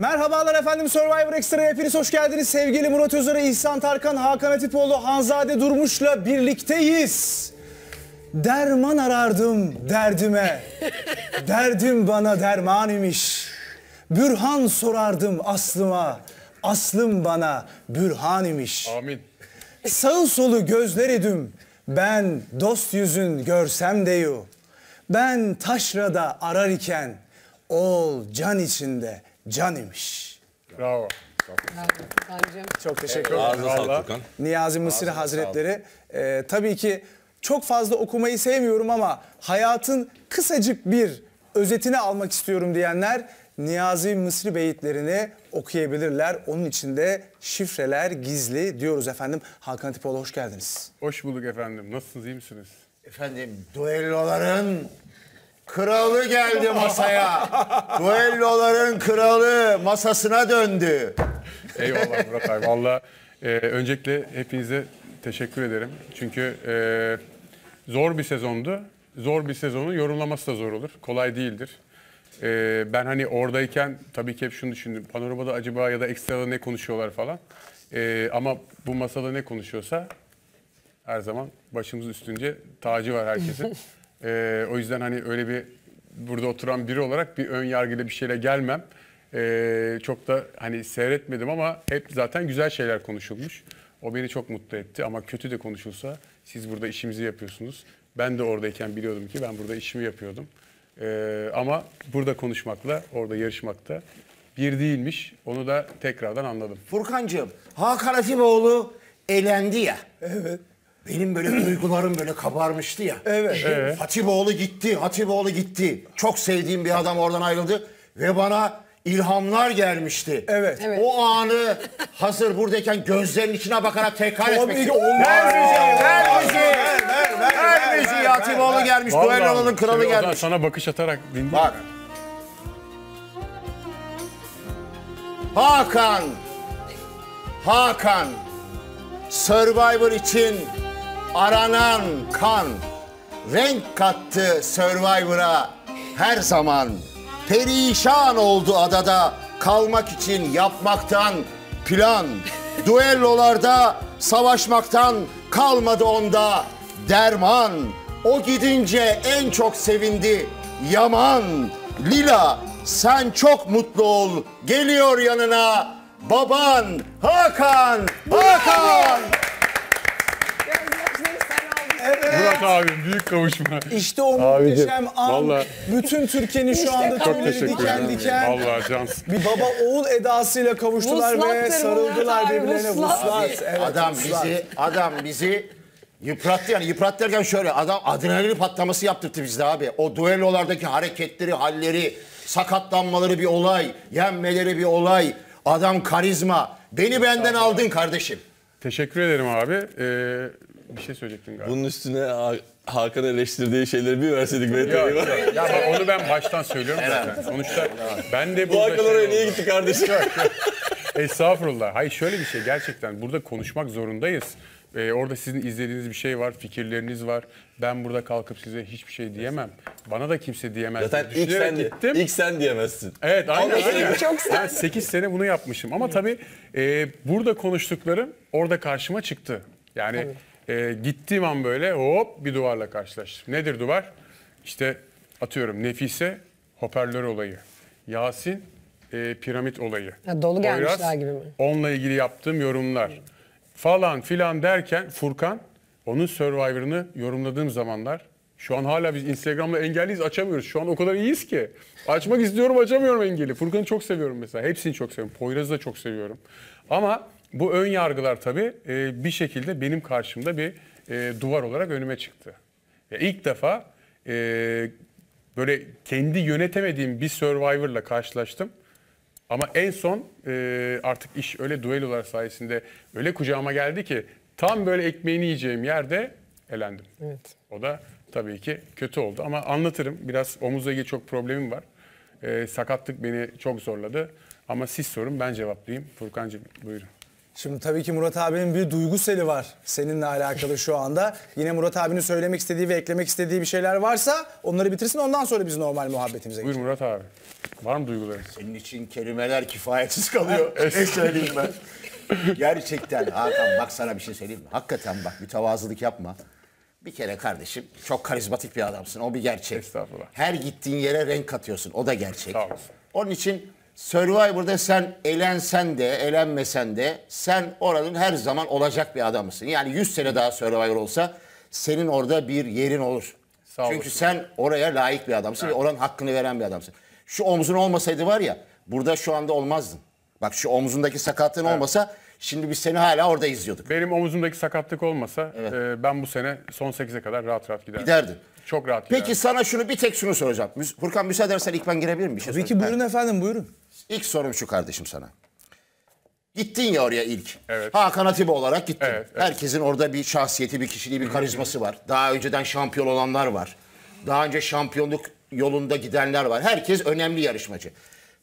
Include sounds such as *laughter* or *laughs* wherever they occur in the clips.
Merhabalar efendim Survivor Extra'ya hepiniz hoş geldiniz. Sevgili Murat Özer'e İhsan Tarkan, Hakan Atipoğlu, Hanzade Durmuş'la birlikteyiz. Derman arardım derdime, derdim bana derman imiş. Bürhan sorardım aslıma, aslım bana bürhan imiş. Amin. Sağ solu gözler edim, ben dost yüzün görsem deyu. Ben taşrada arar iken, ol can içinde.'' can imiş. Bravo. Bravo. Çok teşekkür ederim. Ağzına Niyazi Mısır Hazretleri. E, tabii ki çok fazla okumayı sevmiyorum ama hayatın kısacık bir özetini almak istiyorum diyenler Niyazi Mısri beyitlerini okuyabilirler. Onun içinde şifreler gizli diyoruz efendim. Hakan Tipoğlu hoş geldiniz. Hoş bulduk efendim. Nasılsınız iyi misiniz? Efendim duelloların Kralı geldi masaya. Duelloların kralı masasına döndü. Eyvallah Murat abi. Valla e, öncelikle hepinize teşekkür ederim. Çünkü e, zor bir sezondu. Zor bir sezonu yorumlaması da zor olur. Kolay değildir. E, ben hani oradayken tabii ki hep şunu düşündüm. Panoramada acaba ya da ekstrada ne konuşuyorlar falan. E, ama bu masada ne konuşuyorsa her zaman başımız üstünce tacı var herkesin. *laughs* E, o yüzden hani öyle bir burada oturan biri olarak bir ön yargıyla bir şeyle gelmem. E, çok da hani seyretmedim ama hep zaten güzel şeyler konuşulmuş. O beni çok mutlu etti ama kötü de konuşulsa siz burada işimizi yapıyorsunuz. Ben de oradayken biliyordum ki ben burada işimi yapıyordum. Ee, ama burada konuşmakla, orada yarışmakta bir değilmiş. Onu da tekrardan anladım. Furkancığım, Hakan Atiboğlu elendi ya. Evet. Benim böyle *clears throat* duygularım böyle kabarmıştı ya. Evet. evet. Hatipoğlu gitti, Hatipoğlu gitti. Çok sevdiğim bir adam oradan ayrıldı. Ve bana ilhamlar gelmişti. Evet. evet. O anı hazır buradayken gözlerin içine bakarak tekrar etmek istiyorum. Ver müziği, ver müziği. Ver müziği Hatipoğlu gelmiş, Duello'nun kralı gelmiş. Sana bakış atarak dinliyorum. Bak. Hakan. Hakan. Survivor için aranan kan. Renk kattı Survivor'a her zaman. Perişan oldu adada kalmak için yapmaktan plan. *laughs* Duellolarda savaşmaktan kalmadı onda derman. O gidince en çok sevindi Yaman. Lila sen çok mutlu ol. Geliyor yanına baban Hakan. Hakan. Evet. Murat abim büyük kavuşma. İşte o Abicim, muhteşem an. Vallahi. Bütün Türkiye'nin şu anda Çok tüyleri diken ederim. diken. Vallahi cansın. Bir baba oğul edasıyla kavuştular ve sarıldılar Murat birbirlerine. Vuslat. Evet, adam vuslat. bizi, adam bizi Yıprattı yani yıprattı derken şöyle adam adrenalin patlaması yaptırdı bizde abi. O duellolardaki hareketleri, halleri, sakatlanmaları bir olay, yenmeleri bir olay. Adam karizma. Beni benden aldın kardeşim. Teşekkür ederim abi. Ee, bir şey söyleyecektim galiba. Bunun üstüne Hakan eleştirdiği şeyleri bir verseydik ben ya, ya, ya onu ben baştan söylüyorum zaten. Sonuçta ben de burada... Bu Hakan şey oraya şey niye gitti kardeşim? Yok, yok. Estağfurullah. Hayır şöyle bir şey gerçekten burada konuşmak zorundayız. Ee, orada sizin izlediğiniz bir şey var, fikirleriniz var. Ben burada kalkıp size hiçbir şey diyemem. Bana da kimse diyemez. Zaten ilk sen, gittim. ilk sen diyemezsin. Evet aynı Ama Çok sen. Ben 8 sene bunu yapmışım. Ama tabii e, burada konuştuklarım orada karşıma çıktı. Yani tabii e, gittiğim an böyle hop bir duvarla karşılaştım. Nedir duvar? İşte atıyorum Nefise hoparlör olayı. Yasin e, piramit olayı. Ya dolu gelmişler Oyraz, gibi mi? Onunla ilgili yaptığım yorumlar. Hı. Falan filan derken Furkan onun Survivor'ını yorumladığım zamanlar şu an hala biz Instagram'da engelliyiz açamıyoruz. Şu an o kadar iyiyiz ki. Açmak istiyorum açamıyorum engeli. Furkan'ı çok seviyorum mesela. Hepsini çok seviyorum. Poyraz'ı da çok seviyorum. Ama bu ön yargılar tabii e, bir şekilde benim karşımda bir e, duvar olarak önüme çıktı. İlk defa e, böyle kendi yönetemediğim bir Survivor'la karşılaştım. Ama en son artık iş öyle duelolar sayesinde öyle kucağıma geldi ki tam böyle ekmeğini yiyeceğim yerde elendim. Evet. O da tabii ki kötü oldu ama anlatırım. Biraz omuzla ilgili çok problemim var. sakatlık beni çok zorladı. Ama siz sorun ben cevaplayayım. Furkan'cığım buyurun. Şimdi tabii ki Murat abinin bir duygu seli var seninle alakalı şu anda. Yine Murat abinin söylemek istediği ve eklemek istediği bir şeyler varsa onları bitirsin ondan sonra biz normal muhabbetimize Buyur geçelim. Murat abi. Var mı duyguların? Senin için kelimeler kifayetsiz kalıyor. *laughs* ne söyleyeyim ben? Gerçekten Hakan bak sana bir şey söyleyeyim mi? Hakikaten bak bir tavazılık yapma. Bir kere kardeşim çok karizmatik bir adamsın. O bir gerçek. Estağfurullah. Her gittiğin yere renk katıyorsun. O da gerçek. Sağ olasın. Onun için Survivor'da sen elensen de elenmesen de sen oranın her zaman olacak bir adamısın. Yani 100 sene daha Survivor olsa senin orada bir yerin olur. Sağ Çünkü olsun. sen oraya layık bir adamsın evet. ve oranın hakkını veren bir adamsın. Şu omzun olmasaydı var ya burada şu anda olmazdın. Bak şu omzundaki sakatlığın evet. olmasa şimdi biz seni hala orada izliyorduk. Benim omzumdaki sakatlık olmasa evet. e, ben bu sene son 8'e kadar rahat rahat giderdim. Giderdin. Çok rahat Peki giderdim. sana şunu bir tek şunu soracağım. Furkan müsaade edersen ilk ben girebilir miyim? Bir şey Peki ki buyurun efendim buyurun. İlk sorum şu kardeşim sana. Gittin ya oraya ilk. Evet. Hakan Atiba olarak gittin. Evet, evet. Herkesin orada bir şahsiyeti, bir kişiliği, bir karizması var. Daha önceden şampiyon olanlar var. Daha önce şampiyonluk yolunda gidenler var. Herkes önemli yarışmacı.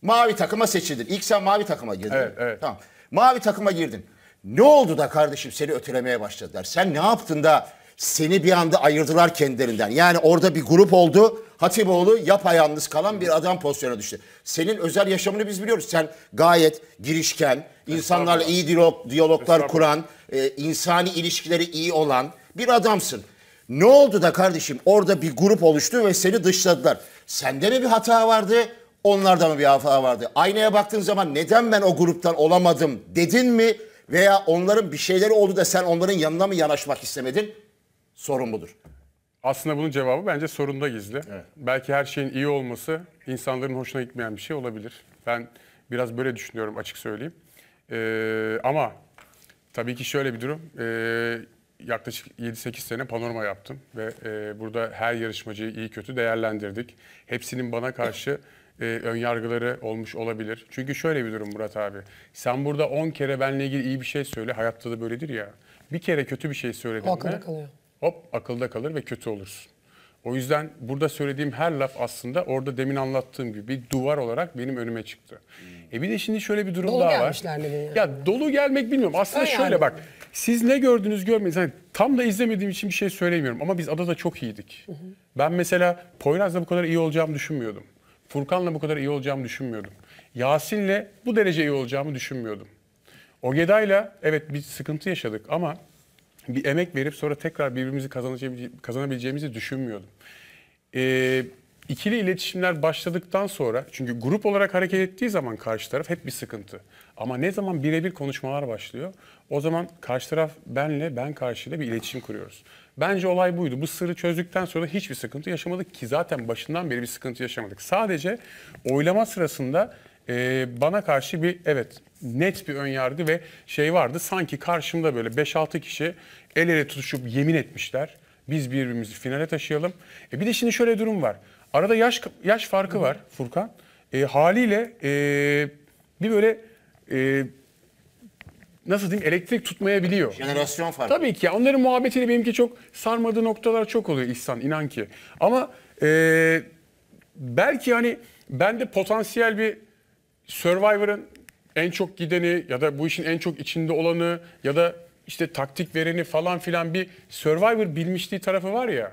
Mavi takıma seçildin. İlk sen mavi takıma girdin. Evet, evet. Tamam. Mavi takıma girdin. Ne oldu da kardeşim seni ötelemeye başladılar? Sen ne yaptın da seni bir anda ayırdılar kendilerinden. Yani orada bir grup oldu. Hatipoğlu yapayalnız kalan bir adam pozisyona düştü. Senin özel yaşamını biz biliyoruz. Sen gayet girişken, insanlarla iyi diyalog, diyaloglar kuran, e, insani ilişkileri iyi olan bir adamsın. Ne oldu da kardeşim orada bir grup oluştu ve seni dışladılar. Sende mi bir hata vardı, onlarda mı bir hata vardı? Aynaya baktığın zaman neden ben o gruptan olamadım dedin mi? Veya onların bir şeyleri oldu da sen onların yanına mı yanaşmak istemedin? sorumludur. Aslında bunun cevabı bence sorunda gizli. Evet. Belki her şeyin iyi olması insanların hoşuna gitmeyen bir şey olabilir. Ben biraz böyle düşünüyorum açık söyleyeyim. Ee, ama tabii ki şöyle bir durum. Ee, yaklaşık 7-8 sene panorama yaptım ve e, burada her yarışmacıyı iyi kötü değerlendirdik. Hepsinin bana karşı e, önyargıları olmuş olabilir. Çünkü şöyle bir durum Murat abi. Sen burada 10 kere benle ilgili iyi bir şey söyle. Hayatta da böyledir ya. Bir kere kötü bir şey söyledin o mi? kalıyor hop akılda kalır ve kötü olursun. O yüzden burada söylediğim her laf aslında orada demin anlattığım gibi bir duvar olarak benim önüme çıktı. Hmm. E bir de şimdi şöyle bir durum dolu daha var. Yani. Ya dolu gelmek bilmiyorum. Aslında Öyle şöyle yani. bak. Siz ne gördünüz görmediniz. Hani tam da izlemediğim için bir şey söylemiyorum ama biz adada çok iyiydik. Hı hı. Ben mesela Poyraz'la bu kadar iyi olacağımı düşünmüyordum. Furkan'la bu kadar iyi olacağımı düşünmüyordum. Yasin'le bu derece iyi olacağımı düşünmüyordum. Ogeday'la evet bir sıkıntı yaşadık ama bir emek verip sonra tekrar birbirimizi kazanabileceğimizi düşünmüyordum. Ee, ikili iletişimler başladıktan sonra çünkü grup olarak hareket ettiği zaman karşı taraf hep bir sıkıntı. Ama ne zaman birebir konuşmalar başlıyor o zaman karşı taraf benle ben karşıyla bir iletişim kuruyoruz. Bence olay buydu. Bu sırrı çözdükten sonra hiçbir sıkıntı yaşamadık ki zaten başından beri bir sıkıntı yaşamadık. Sadece oylama sırasında e, bana karşı bir evet net bir ön önyargı ve şey vardı. Sanki karşımda böyle 5-6 kişi el ele tutuşup yemin etmişler. Biz birbirimizi finale taşıyalım. E bir de şimdi şöyle durum var. Arada yaş yaş farkı var Furkan. E, haliyle e, bir böyle e, nasıl diyeyim elektrik tutmayabiliyor. Jenerasyon farkı. Tabii ki. Onların muhabbetini benimki çok sarmadığı noktalar çok oluyor İhsan inan ki. Ama e, belki hani ben de potansiyel bir Survivor'ın en çok gideni ya da bu işin en çok içinde olanı ya da işte taktik vereni falan filan bir Survivor bilmişliği tarafı var ya.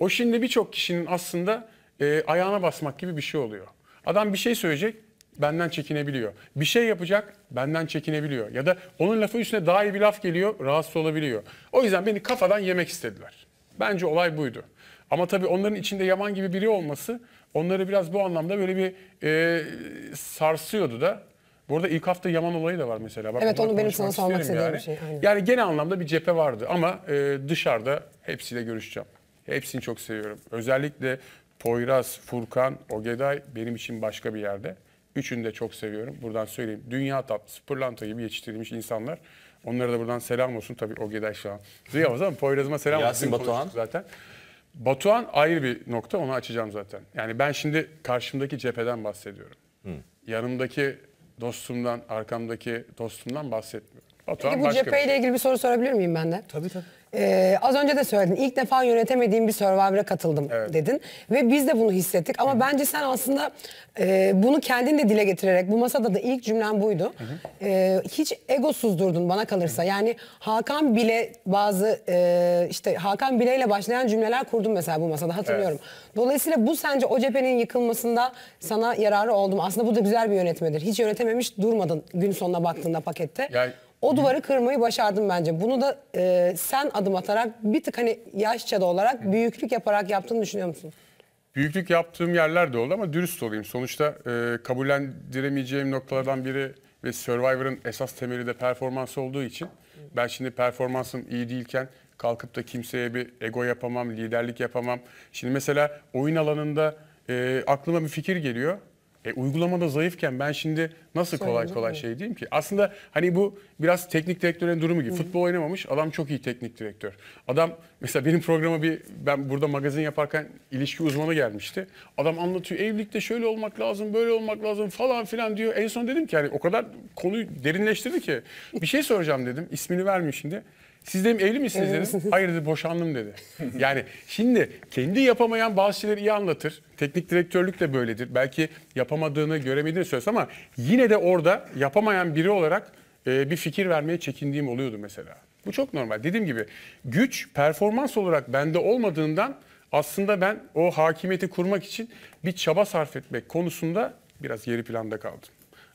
O şimdi birçok kişinin aslında e, ayağına basmak gibi bir şey oluyor. Adam bir şey söyleyecek, benden çekinebiliyor. Bir şey yapacak, benden çekinebiliyor. Ya da onun lafı üstüne daha iyi bir laf geliyor, rahatsız olabiliyor. O yüzden beni kafadan yemek istediler. Bence olay buydu. Ama tabii onların içinde Yaman gibi biri olması onları biraz bu anlamda böyle bir e, sarsıyordu da. Bu arada ilk hafta Yaman olayı da var mesela. Bak, evet onu benim sana sormak istediğim yani. bir şey. Aynen. Yani genel anlamda bir cephe vardı ama e, dışarıda hepsiyle görüşeceğim. Hepsini çok seviyorum. Özellikle Poyraz, Furkan, Ogeday benim için başka bir yerde. Üçünü de çok seviyorum. Buradan söyleyeyim. Dünya tatlısı, pırlanta gibi yetiştirilmiş insanlar. Onlara da buradan selam olsun. Tabii Ogeday şu an. Duyamaz ama Poyraz'ıma selam olsun. Yasin Batuhan. Zaten. Batuhan ayrı bir nokta. Onu açacağım zaten. Yani ben şimdi karşımdaki cepheden bahsediyorum. Hı. Yanımdaki dostumdan, arkamdaki dostumdan bahsetmiyorum. Batuhan Peki bu cepheyle şey. ilgili bir soru sorabilir miyim ben de? Tabii tabii. Ee, az önce de söyledin. İlk defa yönetemediğim bir Survivor'a katıldım evet. dedin. Ve biz de bunu hissettik. Ama Hı bence sen aslında e, bunu kendin de dile getirerek bu masada da ilk cümlen buydu. Hı -hı. E, hiç egosuz durdun bana kalırsa. Hı -hı. Yani Hakan bile bazı e, işte Hakan bile ile başlayan cümleler kurdum mesela bu masada hatırlıyorum. Evet. Dolayısıyla bu sence o cephenin yıkılmasında sana yararı oldu Aslında bu da güzel bir yönetmedir. Hiç yönetememiş durmadın gün sonuna baktığında pakette. Yani o duvarı kırmayı başardım bence. Bunu da e, sen adım atarak bir tık hani yaşça da olarak büyüklük yaparak yaptığını düşünüyor musun? Büyüklük yaptığım yerler de oldu ama dürüst olayım. Sonuçta e, kabullendiremeyeceğim noktalardan biri ve Survivor'ın esas temeli de performans olduğu için ben şimdi performansım iyi değilken kalkıp da kimseye bir ego yapamam, liderlik yapamam. Şimdi mesela oyun alanında e, aklıma bir fikir geliyor. E, uygulamada zayıfken ben şimdi nasıl kolay Söyle, kolay şey diyeyim ki? Aslında hani bu biraz teknik direktörün durumu gibi. Hı. Futbol oynamamış adam çok iyi teknik direktör. Adam *laughs* mesela benim programa bir ben burada magazin yaparken ilişki uzmanı gelmişti. Adam anlatıyor evlilikte şöyle olmak lazım böyle olmak lazım falan filan diyor. En son dedim ki hani o kadar konuyu derinleştirdi ki bir şey soracağım dedim. İsmini vermiyor şimdi. Siz dedim evli misiniz dedim. Hayır dedi boşandım dedi. *laughs* Yani şimdi kendi yapamayan bazı şeyleri iyi anlatır. Teknik direktörlük de böyledir. Belki yapamadığını göremediğini söylesin ama yine de orada yapamayan biri olarak e, bir fikir vermeye çekindiğim oluyordu mesela. Bu çok normal. Dediğim gibi güç performans olarak bende olmadığından aslında ben o hakimiyeti kurmak için bir çaba sarf etmek konusunda biraz geri planda kaldım.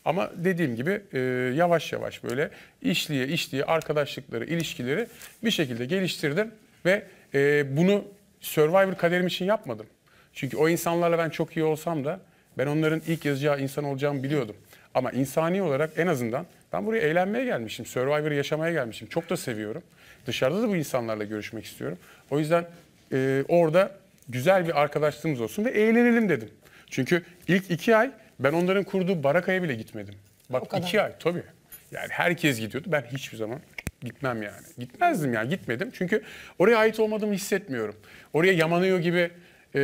Ama dediğim gibi e, yavaş yavaş böyle işliye işliye arkadaşlıkları, ilişkileri bir şekilde geliştirdim ve e, bunu Survivor kaderim için yapmadım. Çünkü o insanlarla ben çok iyi olsam da ben onların ilk yazacağı insan olacağımı biliyordum. Ama insani olarak en azından ben buraya eğlenmeye gelmişim, Survivor'ı yaşamaya gelmişim. Çok da seviyorum. Dışarıda da bu insanlarla görüşmek istiyorum. O yüzden e, orada güzel bir arkadaşlığımız olsun ve eğlenelim dedim. Çünkü ilk iki ay ben onların kurduğu barakaya bile gitmedim. Bak iki ay tabii. Yani herkes gidiyordu. Ben hiçbir zaman gitmem yani. Gitmezdim yani gitmedim. Çünkü oraya ait olmadığımı hissetmiyorum. Oraya yamanıyor gibi e,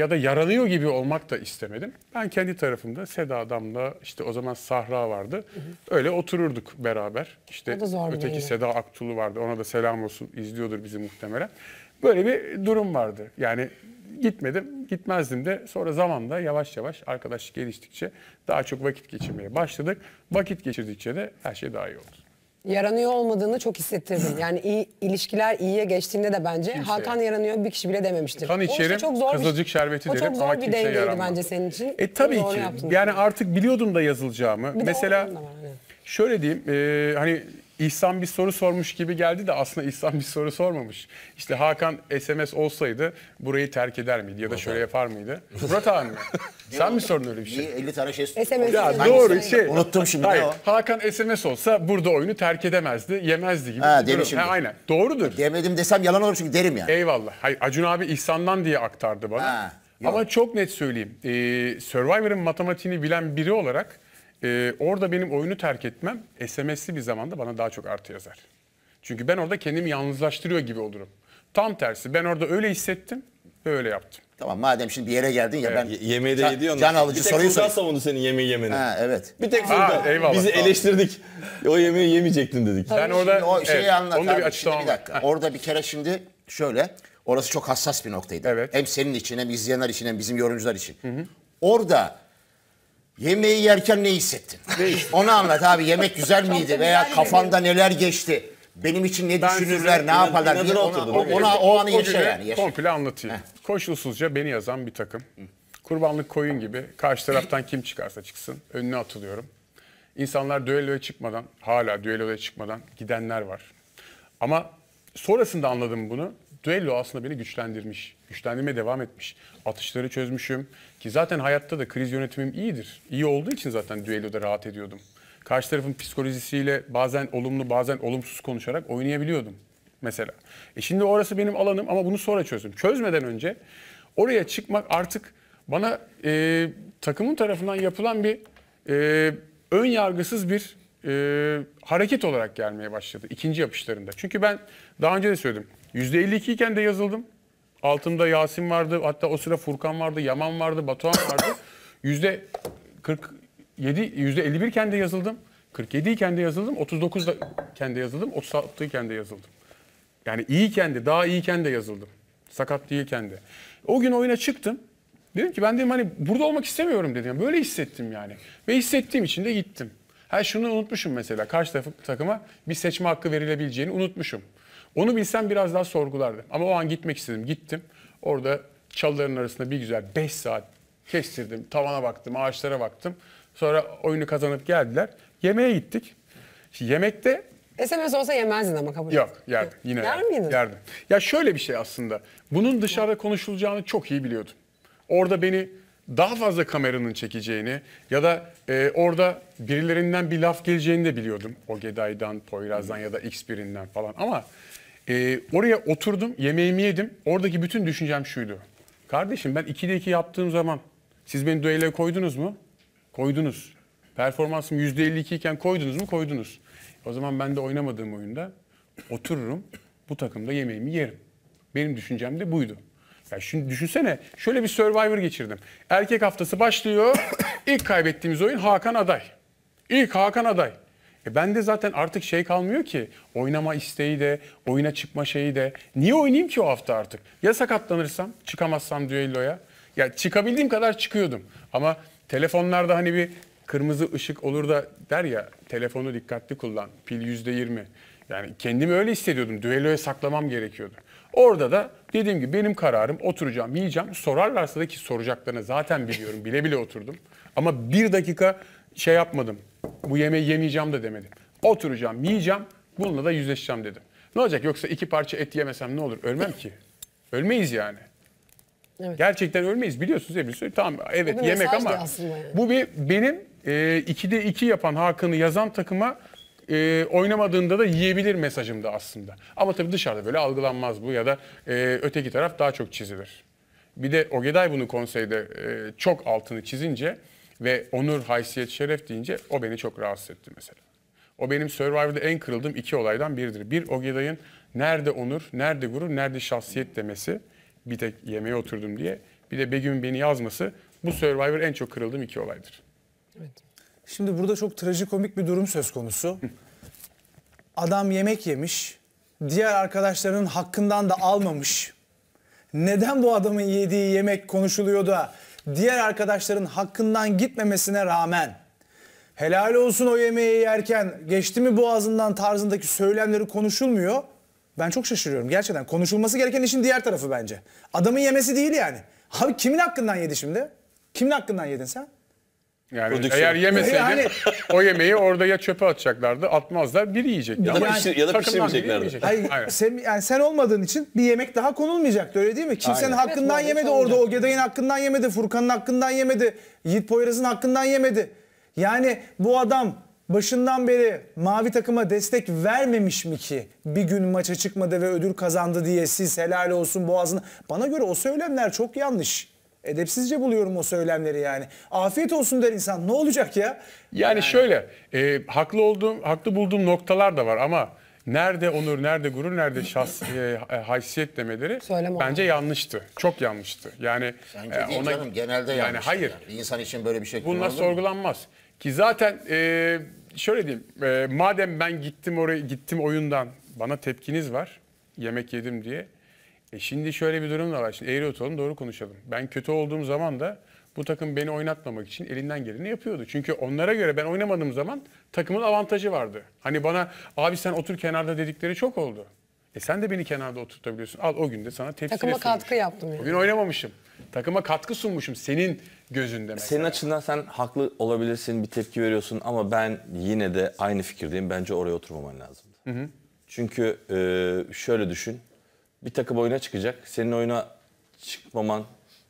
ya da yaranıyor gibi olmak da istemedim. Ben kendi tarafımda Seda Adam'la işte o zaman Sahra vardı. Hı hı. Öyle otururduk beraber. İşte öteki değil. Seda Aktulu vardı. Ona da selam olsun izliyordur bizi muhtemelen. Böyle bir durum vardı. Yani gitmedim. Gitmezdim de sonra zamanla yavaş yavaş arkadaşlık geliştikçe daha çok vakit geçirmeye başladık. Vakit geçirdikçe de her şey daha iyi oldu. Yaranıyor olmadığını çok hissettirdim. Yani iyi, ilişkiler iyiye geçtiğinde de bence kimse Hakan yani. yaranıyor bir kişi bile dememiştir. Kan içerim, çok zor kızılcık bir, şerbeti o derim ama kimse yaranmadı. çok zor bir bence senin için. E tabii ki. Yani artık biliyordum da yazılacağımı. Bir Mesela şöyle diyeyim e, hani İhsan bir soru sormuş gibi geldi de aslında İhsan bir soru sormamış. İşte Hakan SMS olsaydı burayı terk eder miydi ya da şöyle yapar mıydı? *laughs* Murat abi Sen mi sordun öyle bir şey? 50 tane şey SMS. Ya doğru şey. Unuttum şimdi Hayır. o? Hakan SMS olsa burada oyunu terk edemezdi, yemezdi gibi. Ha, bir Ha, aynen. Doğrudur. Demedim desem yalan olur çünkü derim yani. Eyvallah. Hayır, Acun abi İhsan'dan diye aktardı bana. Ha, Ama çok net söyleyeyim. Ee, Survivor'ın matematiğini bilen biri olarak e, orada benim oyunu terk etmem SMS'li bir zamanda bana daha çok artı yazar. Çünkü ben orada kendimi yalnızlaştırıyor gibi olurum. Tam tersi ben orada öyle hissettim ve öyle yaptım. Tamam madem şimdi bir yere geldin ya ben... Y- yemeği de Can- yedi onu. Can alıcı bir tek savundu senin yemeği yemeni. Ha evet. Bir tek Furkan. eyvallah. Bizi Tamam. eleştirdik. O yemeği yemeyecektin dedik. Ben orada o şeyi evet, anlat. onu da bir Şimdi bir dakika. Orada bir kere şimdi şöyle. Orası çok hassas bir noktaydı. Evet. Hem senin için hem izleyenler için hem bizim yorumcular için. Orada Yemeği yerken ne hissettin? Onu anlat abi. Yemek güzel miydi veya kafanda neler geçti? Benim için ne düşünürler, ne yaparlar? diye Ona, oturdum. o, ona- o anı yaşa yani. yaşa. Komple anlatayım. Koşulsuzca beni yazan bir takım. Kurbanlık koyun gibi karşı taraftan kim çıkarsa çıksın önüne atılıyorum. İnsanlar düelloya çıkmadan, hala düelloya çıkmadan gidenler var. Ama sonrasında anladım bunu düello aslında beni güçlendirmiş. Güçlendirmeye devam etmiş. Atışları çözmüşüm. Ki zaten hayatta da kriz yönetimim iyidir. İyi olduğu için zaten düelloda rahat ediyordum. Karşı tarafın psikolojisiyle bazen olumlu bazen olumsuz konuşarak oynayabiliyordum mesela. E şimdi orası benim alanım ama bunu sonra çözdüm. Çözmeden önce oraya çıkmak artık bana e, takımın tarafından yapılan bir e, ön yargısız bir e, hareket olarak gelmeye başladı ikinci yapışlarında. Çünkü ben daha önce de söyledim. %52 iken de yazıldım. Altımda Yasin vardı. Hatta o sıra Furkan vardı, Yaman vardı, Batuhan vardı. %47, *laughs* %51 iken de yazıldım. 47 iken de yazıldım. 39 da kendi yazıldım. 36 iken de yazıldım. Yani iyi kendi, daha iyi kendi yazıldım. Sakat diye kendi. O gün oyuna çıktım. Dedim ki ben dedim hani burada olmak istemiyorum dedim. böyle hissettim yani. Ve hissettiğim için de gittim. Ha şunu unutmuşum mesela. Karşı takıma bir seçme hakkı verilebileceğini unutmuşum. Onu bilsem biraz daha sorgulardım. Ama o an gitmek istedim. Gittim. Orada çalıların arasında bir güzel 5 saat kestirdim. Tavana baktım, ağaçlara baktım. Sonra oyunu kazanıp geldiler. Yemeğe gittik. Şimdi yemekte SMS olsa yemezdin ama kabul Yok et. yerdim yine. Yer miydin? Yerdim. Ya şöyle bir şey aslında. Bunun dışarıda konuşulacağını çok iyi biliyordum. Orada beni daha fazla kameranın çekeceğini ya da e, orada birilerinden bir laf geleceğini de biliyordum. O Geday'dan, Poyraz'dan ya da X birinden falan ama e, oraya oturdum, yemeğimi yedim. Oradaki bütün düşüncem şuydu. Kardeşim ben 2'de 2 yaptığım zaman siz beni düelloya koydunuz mu? Koydunuz. Performansım %52 iken koydunuz mu? Koydunuz. O zaman ben de oynamadığım oyunda otururum, bu takımda yemeğimi yerim. Benim düşüncem de buydu. Ya şimdi düşünsene şöyle bir Survivor geçirdim. Erkek haftası başlıyor. *coughs* İlk kaybettiğimiz oyun Hakan Aday. İlk Hakan Aday. E ben de zaten artık şey kalmıyor ki oynama isteği de, oyuna çıkma şeyi de. Niye oynayayım ki o hafta artık? Ya sakatlanırsam, çıkamazsam düelloya. Ya çıkabildiğim kadar çıkıyordum. Ama telefonlarda hani bir kırmızı ışık olur da der ya telefonu dikkatli kullan. Pil yüzde yirmi. Yani kendimi öyle hissediyordum. Düelloya saklamam gerekiyordu. Orada da dediğim gibi benim kararım oturacağım, yiyeceğim. Sorarlarsa da ki soracaklarını zaten biliyorum. Bile bile oturdum. Ama bir dakika şey yapmadım. Bu yemeği yemeyeceğim de demedim. Oturacağım, yiyeceğim, bununla da yüzleşeceğim dedim. Ne olacak yoksa iki parça et yemesem ne olur? Ölmem ki. Ölmeyiz yani. Evet. Gerçekten ölmeyiz biliyorsunuz Ebru Söyle. Tamam evet bu yemek ama bu bir benim e, 2'de iki yapan Hakan'ı yazan takıma e, oynamadığında da yiyebilir mesajımda aslında. Ama tabii dışarıda böyle algılanmaz bu ya da e, öteki taraf daha çok çizilir. Bir de Ogeday bunu konseyde e, çok altını çizince ve onur, haysiyet, şeref deyince o beni çok rahatsız etti mesela. O benim Survivor'da en kırıldığım iki olaydan biridir. Bir, Ogeday'ın nerede onur, nerede gurur, nerede şahsiyet demesi. Bir tek yemeğe oturdum diye. Bir de Begüm'ün beni yazması. Bu Survivor en çok kırıldığım iki olaydır. Evet. Şimdi burada çok trajikomik bir durum söz konusu. Adam yemek yemiş. Diğer arkadaşlarının hakkından da almamış. Neden bu adamın yediği yemek konuşuluyor da diğer arkadaşların hakkından gitmemesine rağmen helal olsun o yemeği yerken geçti mi boğazından tarzındaki söylemleri konuşulmuyor. Ben çok şaşırıyorum gerçekten. Konuşulması gereken işin diğer tarafı bence. Adamın yemesi değil yani. Abi kimin hakkından yedi şimdi? Kimin hakkından yedin sen? Yani Prodüksiyon. eğer yemeseydim Yani- o yemeği orada ya çöpe atacaklardı, atmazlar, biri yiyecek. Ya da pişir- ya da pişirmeyeceklerdi. Hayır, Hayır, sen, yani sen olmadığın için bir yemek daha konulmayacaktı öyle değil mi? Kimsenin hakkından muhalif yemedi orada. O Geday'ın hakkından yemedi. Furkan'ın hakkından yemedi. Yiğit Poyraz'ın hakkından yemedi. Yani bu adam başından beri mavi takıma destek vermemiş mi ki? Bir gün maça çıkmadı ve ödül kazandı diye siz helal olsun boğazını. Bana göre o söylemler çok yanlış. Edepsizce buluyorum o söylemleri yani. Afiyet olsun der insan. Ne olacak ya? Yani, yani. şöyle, e, haklı olduğum, haklı bulduğum noktalar da var ama nerede onur, nerede gurur, nerede şahs, e, haysiyet demeleri Söyleme bence onu. yanlıştı. Çok yanlıştı. Yani Sence e, ona canım, genelde yani hayır. Yani. İnsan için böyle bir şey Bunlar sorgulanmaz. Mu? Ki zaten e, şöyle diyeyim. E, madem ben gittim oraya gittim oyundan bana tepkiniz var. Yemek yedim diye. E şimdi şöyle bir durum da var. Şimdi eğri oturalım doğru konuşalım. Ben kötü olduğum zaman da bu takım beni oynatmamak için elinden geleni yapıyordu. Çünkü onlara göre ben oynamadığım zaman takımın avantajı vardı. Hani bana abi sen otur kenarda dedikleri çok oldu. E sen de beni kenarda oturtabiliyorsun. Al o gün de sana tepsiyle Takıma sunmuşum. katkı yaptım yani. O oynamamışım. Takıma katkı sunmuşum senin gözünde mesela. Senin açından sen haklı olabilirsin, bir tepki veriyorsun ama ben yine de aynı fikirdeyim. Bence oraya oturmaman lazımdı. Hı hı. Çünkü e, şöyle düşün bir takım oyuna çıkacak. Senin oyuna çıkmaman,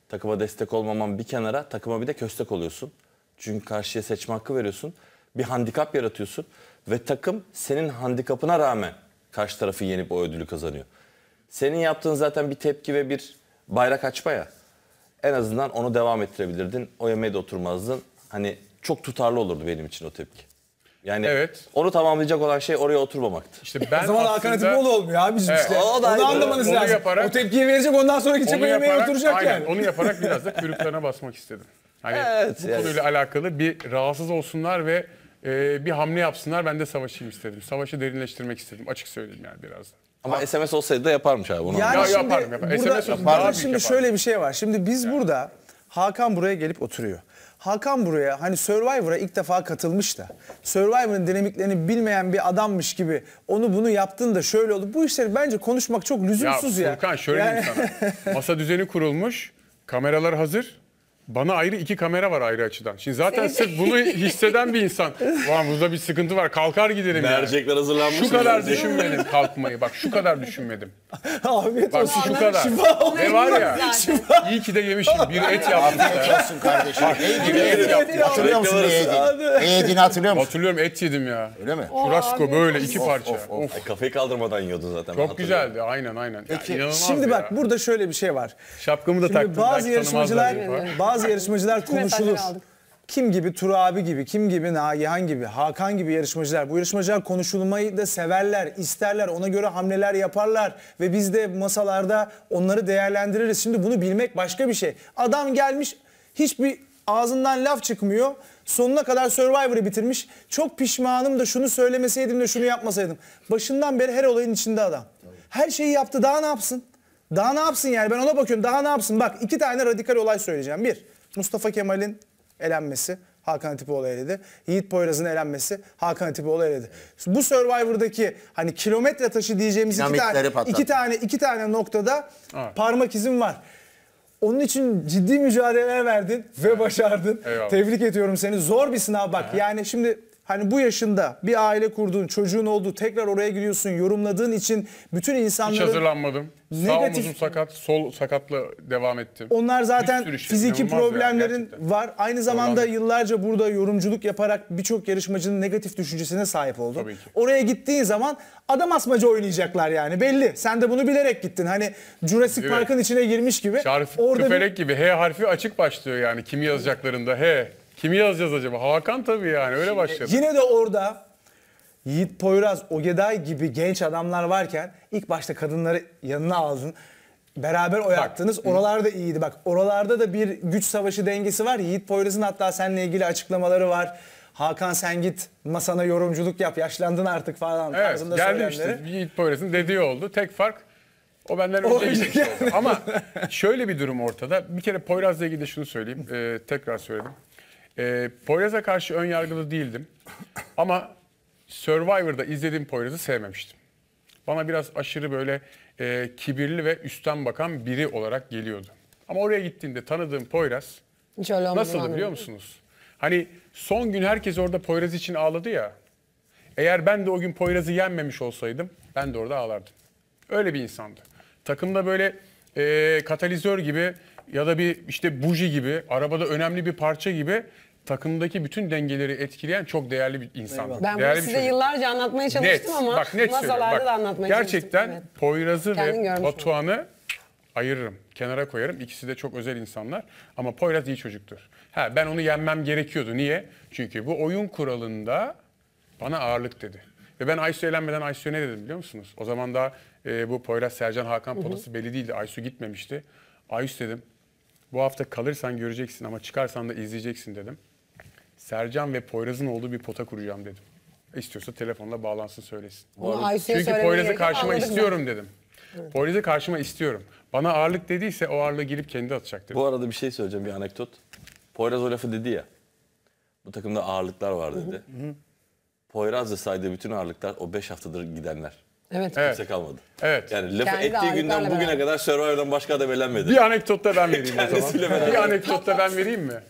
takıma destek olmaman bir kenara takıma bir de köstek oluyorsun. Çünkü karşıya seçme hakkı veriyorsun. Bir handikap yaratıyorsun ve takım senin handikapına rağmen karşı tarafı yenip o ödülü kazanıyor. Senin yaptığın zaten bir tepki ve bir bayrak açma ya. En azından onu devam ettirebilirdin. O yemeğe de oturmazdın. Hani çok tutarlı olurdu benim için o tepki. Yani Evet. onu tamamlayacak olan şey oraya oturmamaktı. İşte e, ben O zaman aslında Hakan Atipoğlu olmuyor abi bizim Evet. işte. O da Onu anlamanız Onu lazım. yaparak- o tepkiyi verecek ondan sonra gidecek onu yemeğe oturacak aynen, yani. onu yaparak *laughs* biraz da kuyruklarına basmak istedim. Hani Evet, bu yani. konuyla alakalı bir rahatsız olsunlar ve e, bir hamle yapsınlar ben de savaşayım istedim. Savaşı derinleştirmek istedim açık söyleyeyim yani biraz da. Ama SMS olsaydı da yaparmış abi bunu. Yani Ya şimdi yaparım, yaparım. burada, SMS yaparım. şimdi yaparım. şöyle bir şey var. Şimdi biz burada Hakan buraya gelip oturuyor. Hakan buraya hani Survivor'a ilk defa katılmış da Survivor'ın dinamiklerini bilmeyen bir adammış gibi onu bunu yaptın da şöyle oldu. Bu işleri bence konuşmak çok lüzumsuz ya. Ya Furkan şöyle yani... sana. *laughs* Masa düzeni kurulmuş, kameralar hazır. Bana ayrı iki kamera var ayrı açıdan. Şimdi zaten sırf bunu hisseden bir insan. *laughs* Ulan burada bir sıkıntı var kalkar giderim Mercekler yani. hazırlanmış. Şu kadar mercek? düşünmedim kalkmayı. Bak şu kadar düşünmedim. *laughs* Afiyet Bak şu kadar. Şifa Ne var ya İyi ki de yemişim. Bir et yaptım. Afiyet olsun kardeşim. İyi ki de et yaptım. Hatırlıyor musun ne yediğini? Ne yediğini hatırlıyor musun? Hatırlıyorum et yedim ya. Öyle mi? Churrasco böyle iki parça. Of, of. Ay, kafayı kaldırmadan yiyordun zaten. Çok güzeldi aynen aynen. Peki, şimdi bak burada şöyle bir şey var. Şapkamı da taktım. Bazı yarışmacılar bazı bazı *laughs* yarışmacılar konuşulur. Kim gibi abi gibi, kim gibi Nagihan gibi, Hakan gibi yarışmacılar. Bu yarışmacılar konuşulmayı da severler, isterler, ona göre hamleler yaparlar. Ve biz de masalarda onları değerlendiririz. Şimdi bunu bilmek başka bir şey. Adam gelmiş hiçbir ağzından laf çıkmıyor. Sonuna kadar Survivor'ı bitirmiş. Çok pişmanım da şunu söylemeseydim de şunu yapmasaydım. Başından beri her olayın içinde adam. Her şeyi yaptı daha ne yapsın? Daha ne yapsın yani ben ona bakıyorum daha ne yapsın. Bak iki tane radikal olay söyleyeceğim. Bir Mustafa Kemal'in elenmesi. Hakan Atipoğlu eledi. Yiğit Poyraz'ın elenmesi Hakan Atipoğlu eledi. Bu Survivor'daki hani kilometre taşı diyeceğimiz iki tane, iki tane iki tane noktada evet. parmak izim var. Onun için ciddi mücadeleler verdin ve başardın. Eyvallah. Tebrik ediyorum seni. Zor bir sınav bak. Evet. Yani şimdi Hani bu yaşında bir aile kurduğun, çocuğun olduğu tekrar oraya gidiyorsun, yorumladığın için bütün insanların... Hiç hazırlanmadım. Negatif... Sağ omuzum sakat, sol sakatla devam ettim. Onlar zaten şey, fiziki problemlerin ya, var. Aynı zamanda Zorlandım. yıllarca burada yorumculuk yaparak birçok yarışmacının negatif düşüncesine sahip oldun. Oraya gittiğin zaman adam asmaca oynayacaklar yani belli. Sen de bunu bilerek gittin. Hani Jurassic evet. Park'ın içine girmiş gibi. Şarif, orada bir... gibi. H harfi açık başlıyor yani kim yazacaklarında. H. Kimi yazacağız acaba? Hakan tabii yani öyle başladı. Yine de orada Yiğit Poyraz, Ogeday gibi genç adamlar varken ilk başta kadınları yanına aldın. Beraber oyattınız. attınız. Oralarda iyiydi. Bak oralarda da bir güç savaşı dengesi var. Yiğit Poyraz'ın hatta seninle ilgili açıklamaları var. Hakan sen git masana yorumculuk yap. Yaşlandın artık falan Evet tarzında geldim söylemleri. işte Yiğit Poyraz'ın dediği oldu. Tek fark o benden O önce önce gitmiş *laughs* Ama şöyle bir durum ortada. Bir kere Poyraz'la ilgili de şunu söyleyeyim. Ee, tekrar söyledim. E, Poyraz'a karşı ön yargılı değildim. Ama Survivor'da izlediğim Poyraz'ı sevmemiştim. Bana biraz aşırı böyle e, kibirli ve üstten bakan biri olarak geliyordu. Ama oraya gittiğinde tanıdığım Poyraz nasıldı biliyor musunuz? Hani son gün herkes orada Poyraz için ağladı ya. Eğer ben de o gün Poyraz'ı yenmemiş olsaydım ben de orada ağlardım. Öyle bir insandı. Takımda böyle e, katalizör gibi ya da bir işte buji gibi arabada önemli bir parça gibi takımdaki bütün dengeleri etkileyen çok değerli bir insan. Ben değerli bunu size çocuk. yıllarca anlatmaya çalıştım net, ama bak, net masalarda bak, da anlatmaya gerçekten çalıştım. Gerçekten Poyraz'ı ve Batuhan'ı ayırırım. Kenara koyarım. İkisi de çok özel insanlar. Ama Poyraz iyi çocuktur. Ha, ben onu yenmem gerekiyordu. Niye? Çünkü bu oyun kuralında bana ağırlık dedi. Ve ben Aysu eğlenmeden Aysu'ya ne dedim biliyor musunuz? O zaman daha e, bu Poyraz Sercan Hakan potası belli değildi. Aysu gitmemişti. Aysu dedim bu hafta kalırsan göreceksin ama çıkarsan da izleyeceksin dedim. Sercan ve Poyraz'ın olduğu bir pota kuracağım dedim. İstiyorsa telefonla bağlansın söylesin. Çünkü Poyraz'ı karşıma istiyorum dedim. Poyraz'ı karşıma istiyorum. Bana ağırlık dediyse o ağırlığı gelip kendi atacak dedim. Bu arada bir şey söyleyeceğim bir anekdot. Poyraz o lafı dedi ya. Bu takımda ağırlıklar var dedi. Poyraz da saydığı bütün ağırlıklar o 5 haftadır gidenler. Evet. evet. kalmadı. Evet. Yani lafı Kendi ettiği günden bugüne beraber. kadar Survivor'dan başka da belenmedi. Bir anekdot da ben vereyim o zaman. Bir anekdot da ben vereyim mi?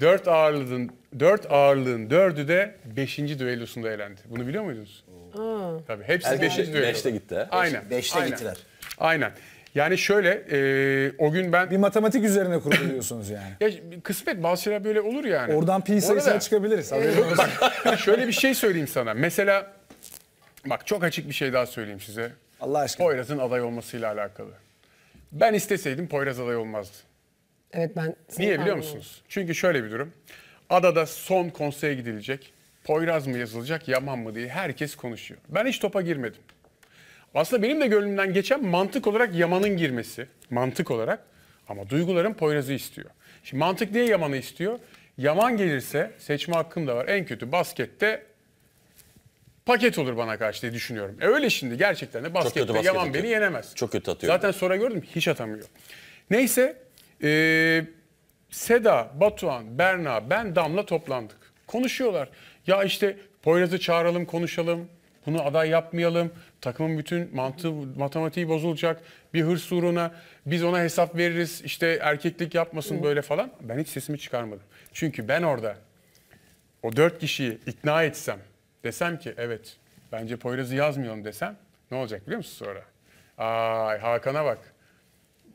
Dört ağırlığın, dört ağırlığın dördü de beşinci düellosunda elendi. Bunu biliyor muydunuz? Tabii hepsi Erkek beşinci düello. Beşte gitti. Aynen. Beşte Aynen. gittiler. Aynen. Yani şöyle e, o gün ben... Bir matematik üzerine kuruluyorsunuz yani. ya, kısmet bazı şeyler böyle olur yani. Oradan pi sayısına çıkabiliriz. Evet. Bak şöyle bir şey söyleyeyim sana. Mesela Bak çok açık bir şey daha söyleyeyim size. Allah aşkına. Poyraz'ın aday olmasıyla alakalı. Ben isteseydim Poyraz aday olmazdı. Evet ben... Niye biliyor musunuz? Çünkü şöyle bir durum. Adada son konseye gidilecek. Poyraz mı yazılacak, Yaman mı diye herkes konuşuyor. Ben hiç topa girmedim. Aslında benim de gönlümden geçen mantık olarak Yaman'ın girmesi. Mantık olarak. Ama duygularım Poyraz'ı istiyor. Şimdi mantık niye Yaman'ı istiyor? Yaman gelirse seçme hakkım da var. En kötü baskette paket olur bana karşı diye düşünüyorum. E öyle şimdi gerçekten de baskette basket Yaman atıyor. beni yenemez. Çok kötü atıyor. Zaten sonra gördüm hiç atamıyor. Neyse e, Seda, Batuhan, Berna, ben Damla toplandık. Konuşuyorlar. Ya işte Poyraz'ı çağıralım konuşalım. Bunu aday yapmayalım. Takımın bütün mantığı, matematiği bozulacak. Bir hırs uğruna biz ona hesap veririz. İşte erkeklik yapmasın Hı. böyle falan. Ben hiç sesimi çıkarmadım. Çünkü ben orada o dört kişiyi ikna etsem Desem ki evet bence Poyraz'ı yazmıyorum desem ne olacak biliyor musun sonra? Ay Hakan'a bak.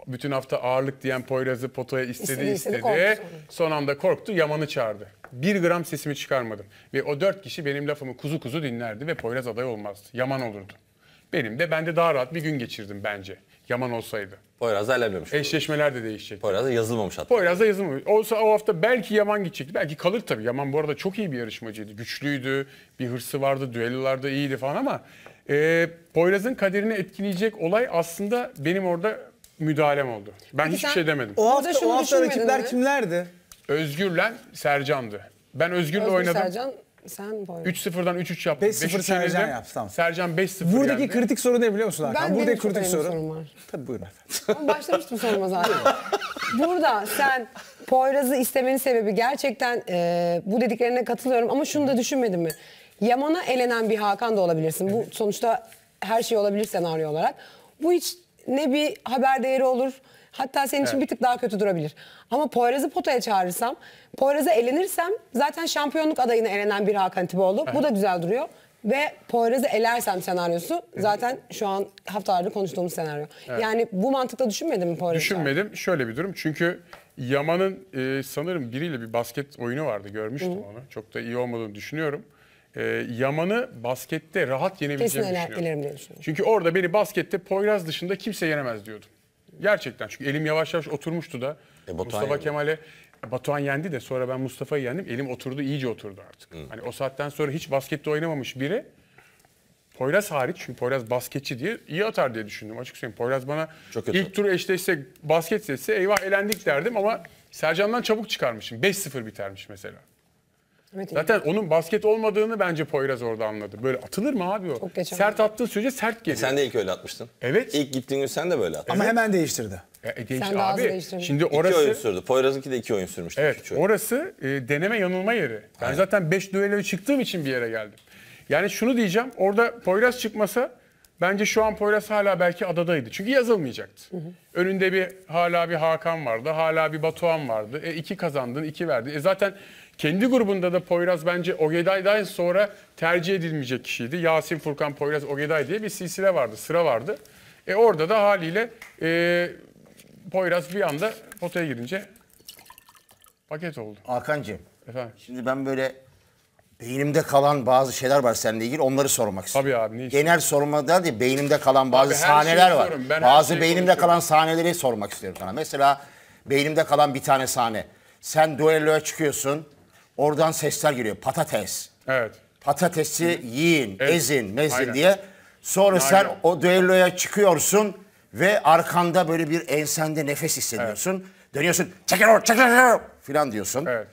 Bütün hafta ağırlık diyen Poyraz'ı potoya istedi istedi. istedi. Son anda korktu Yaman'ı çağırdı. Bir gram sesimi çıkarmadım. Ve o dört kişi benim lafımı kuzu kuzu dinlerdi ve Poyraz aday olmazdı. Yaman olurdu. Benim de ben de daha rahat bir gün geçirdim bence. Yaman olsaydı. Poyraz'da elenmemiş. olurdu. Eşleşmeler de değişecek. Poyraz'da yazılmamış hatta. Poyraz'a yazılmamış. Olsa o hafta belki Yaman gidecekti. Belki kalır tabii. Yaman bu arada çok iyi bir yarışmacıydı. Güçlüydü, bir hırsı vardı, düellolarda iyiydi falan ama e, Poyraz'ın kaderini etkileyecek olay aslında benim orada müdahalem oldu. Ben Peki hiçbir sen- şey demedim. O hafta, o hafta rakipler mi? kimlerdi? Özgür'le Sercan'dı. Ben Özgür'le Özgür oynadım. Sercan sen boy. 3-0'dan 3-3 yaptı. 5-0 Sercan yaptı. Tamam. Sercan 5-0 Buradaki kritik soru ne biliyor musun Hakan? Ben Buradaki kritik soru. sorum var. Tabii buyurun efendim. Ama başlamıştım soruma zaten. *laughs* Burada sen Poyraz'ı istemenin sebebi gerçekten e, bu dediklerine katılıyorum ama şunu da düşünmedim mi? Yaman'a elenen bir Hakan da olabilirsin. Bu sonuçta her şey olabilir senaryo olarak. Bu hiç ne bir haber değeri olur Hatta senin için bir tık daha kötü durabilir. Ama Poyraz'ı potaya çağırırsam, Poyraz'a elenirsem zaten şampiyonluk adayına elenen bir Hakan Tiboğlu. Evet. Bu da güzel duruyor. Ve Poyraz'ı elersem senaryosu zaten şu an haftalarda konuştuğumuz senaryo. Evet. Yani bu mantıkla düşünmedin mi Poyraz'ı? Düşünmedim. Çağır? Şöyle bir durum. Çünkü Yaman'ın e, sanırım biriyle bir basket oyunu vardı. Görmüştüm Hı onu. Çok da iyi olmadığını düşünüyorum e, Yaman'ı baskette rahat yenebileceğimi Kesin düşünüyorum. diye düşünüyorum. Çünkü orada beni baskette Poyraz dışında kimse yenemez diyordum. Gerçekten çünkü elim yavaş yavaş oturmuştu da. E, Mustafa Kemal'e e, Batuhan yendi de sonra ben Mustafa'yı yendim. Elim oturdu iyice oturdu artık. Hı. Hani o saatten sonra hiç baskette oynamamış biri Poyraz hariç çünkü Poyraz basketçi diye iyi atar diye düşündüm açık söyleyeyim. Poyraz bana Çok ilk tur eşleşse basket setse eyvah elendik derdim ama Sercan'dan çabuk çıkarmışım. 5-0 bitermiş mesela. Evet, Zaten onun basket olmadığını bence Poyraz orada anladı. Böyle atılır mı abi o? Çok geçer. Sert attığı sürece sert geliyor. Sen de ilk öyle atmıştın. Evet. İlk gittiğin gün sen de böyle attın. Ama Evet. hemen değiştirdi. E, e, değiş- Sen daha abi değiştirdin. şimdi İki oyun orası sürdü. Poyraz'ınki de iki oyun sürmüştü. evet oyun. orası e, deneme yanılma yeri. Ben zaten 5 düelloya çıktığım için bir yere geldim. Yani şunu diyeceğim. Orada Poyraz çıkmasa bence şu an Poyraz hala belki adadaydı. Çünkü yazılmayacaktı. Önünde bir hala bir Hakan vardı. Hala bir Batuhan vardı. E, iki kazandın, iki verdi. E, zaten kendi grubunda da Poyraz bence Ogeday'dan sonra tercih edilmeyecek kişiydi. Yasin, Furkan, Poyraz, Ogeday diye bir silsile vardı, sıra vardı. E orada da haliyle e, Poyraz bir anda potaya girince paket oldu. Hakan'cığım. Efendim. Şimdi ben böyle beynimde kalan bazı şeyler var seninle ilgili onları sormak istiyorum. Tabii abi. Ne istiyorsun? Genel sormada değil beynimde kalan bazı abi, sahneler var. Ben. bazı beynimde kalan sahneleri sormak istiyorum sana. Mesela beynimde kalan bir tane sahne. Sen duelloya çıkıyorsun. Oradan sesler geliyor. Patates. Evet. Patatesi yiyin, ezin, mezin Aynen. diye. Sonra Aynen. sen o düelloya çıkıyorsun ve arkanda böyle bir ensende nefes hissediyorsun. Dönüyorsun. Çekil or, çekil or filan diyorsun. Evet.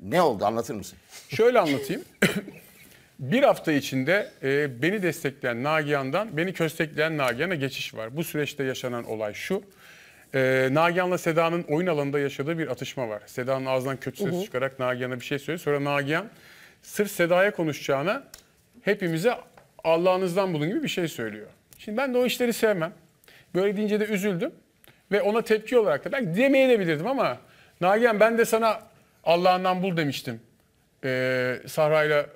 Ne oldu anlatır mısın? Şöyle anlatayım. *coughs* bir hafta içinde e, beni destekleyen Nagihan'dan beni köstekleyen Nagihan'a geçiş var. Bu süreçte yaşanan olay şu. Ee, Nagihan'la Seda'nın oyun alanında yaşadığı bir atışma var. Seda'nın ağzından kötü ses çıkarak Nagihan'a bir şey söylüyor. Sonra Nagihan sırf Seda'ya konuşacağına hepimize Allah'ınızdan bulun gibi bir şey söylüyor. Şimdi ben de o işleri sevmem. Böyle deyince de üzüldüm. Ve ona tepki olarak da belki demeyebilirdim ama Nagihan ben de sana Allah'ından bul demiştim. Ee, Sahra'yla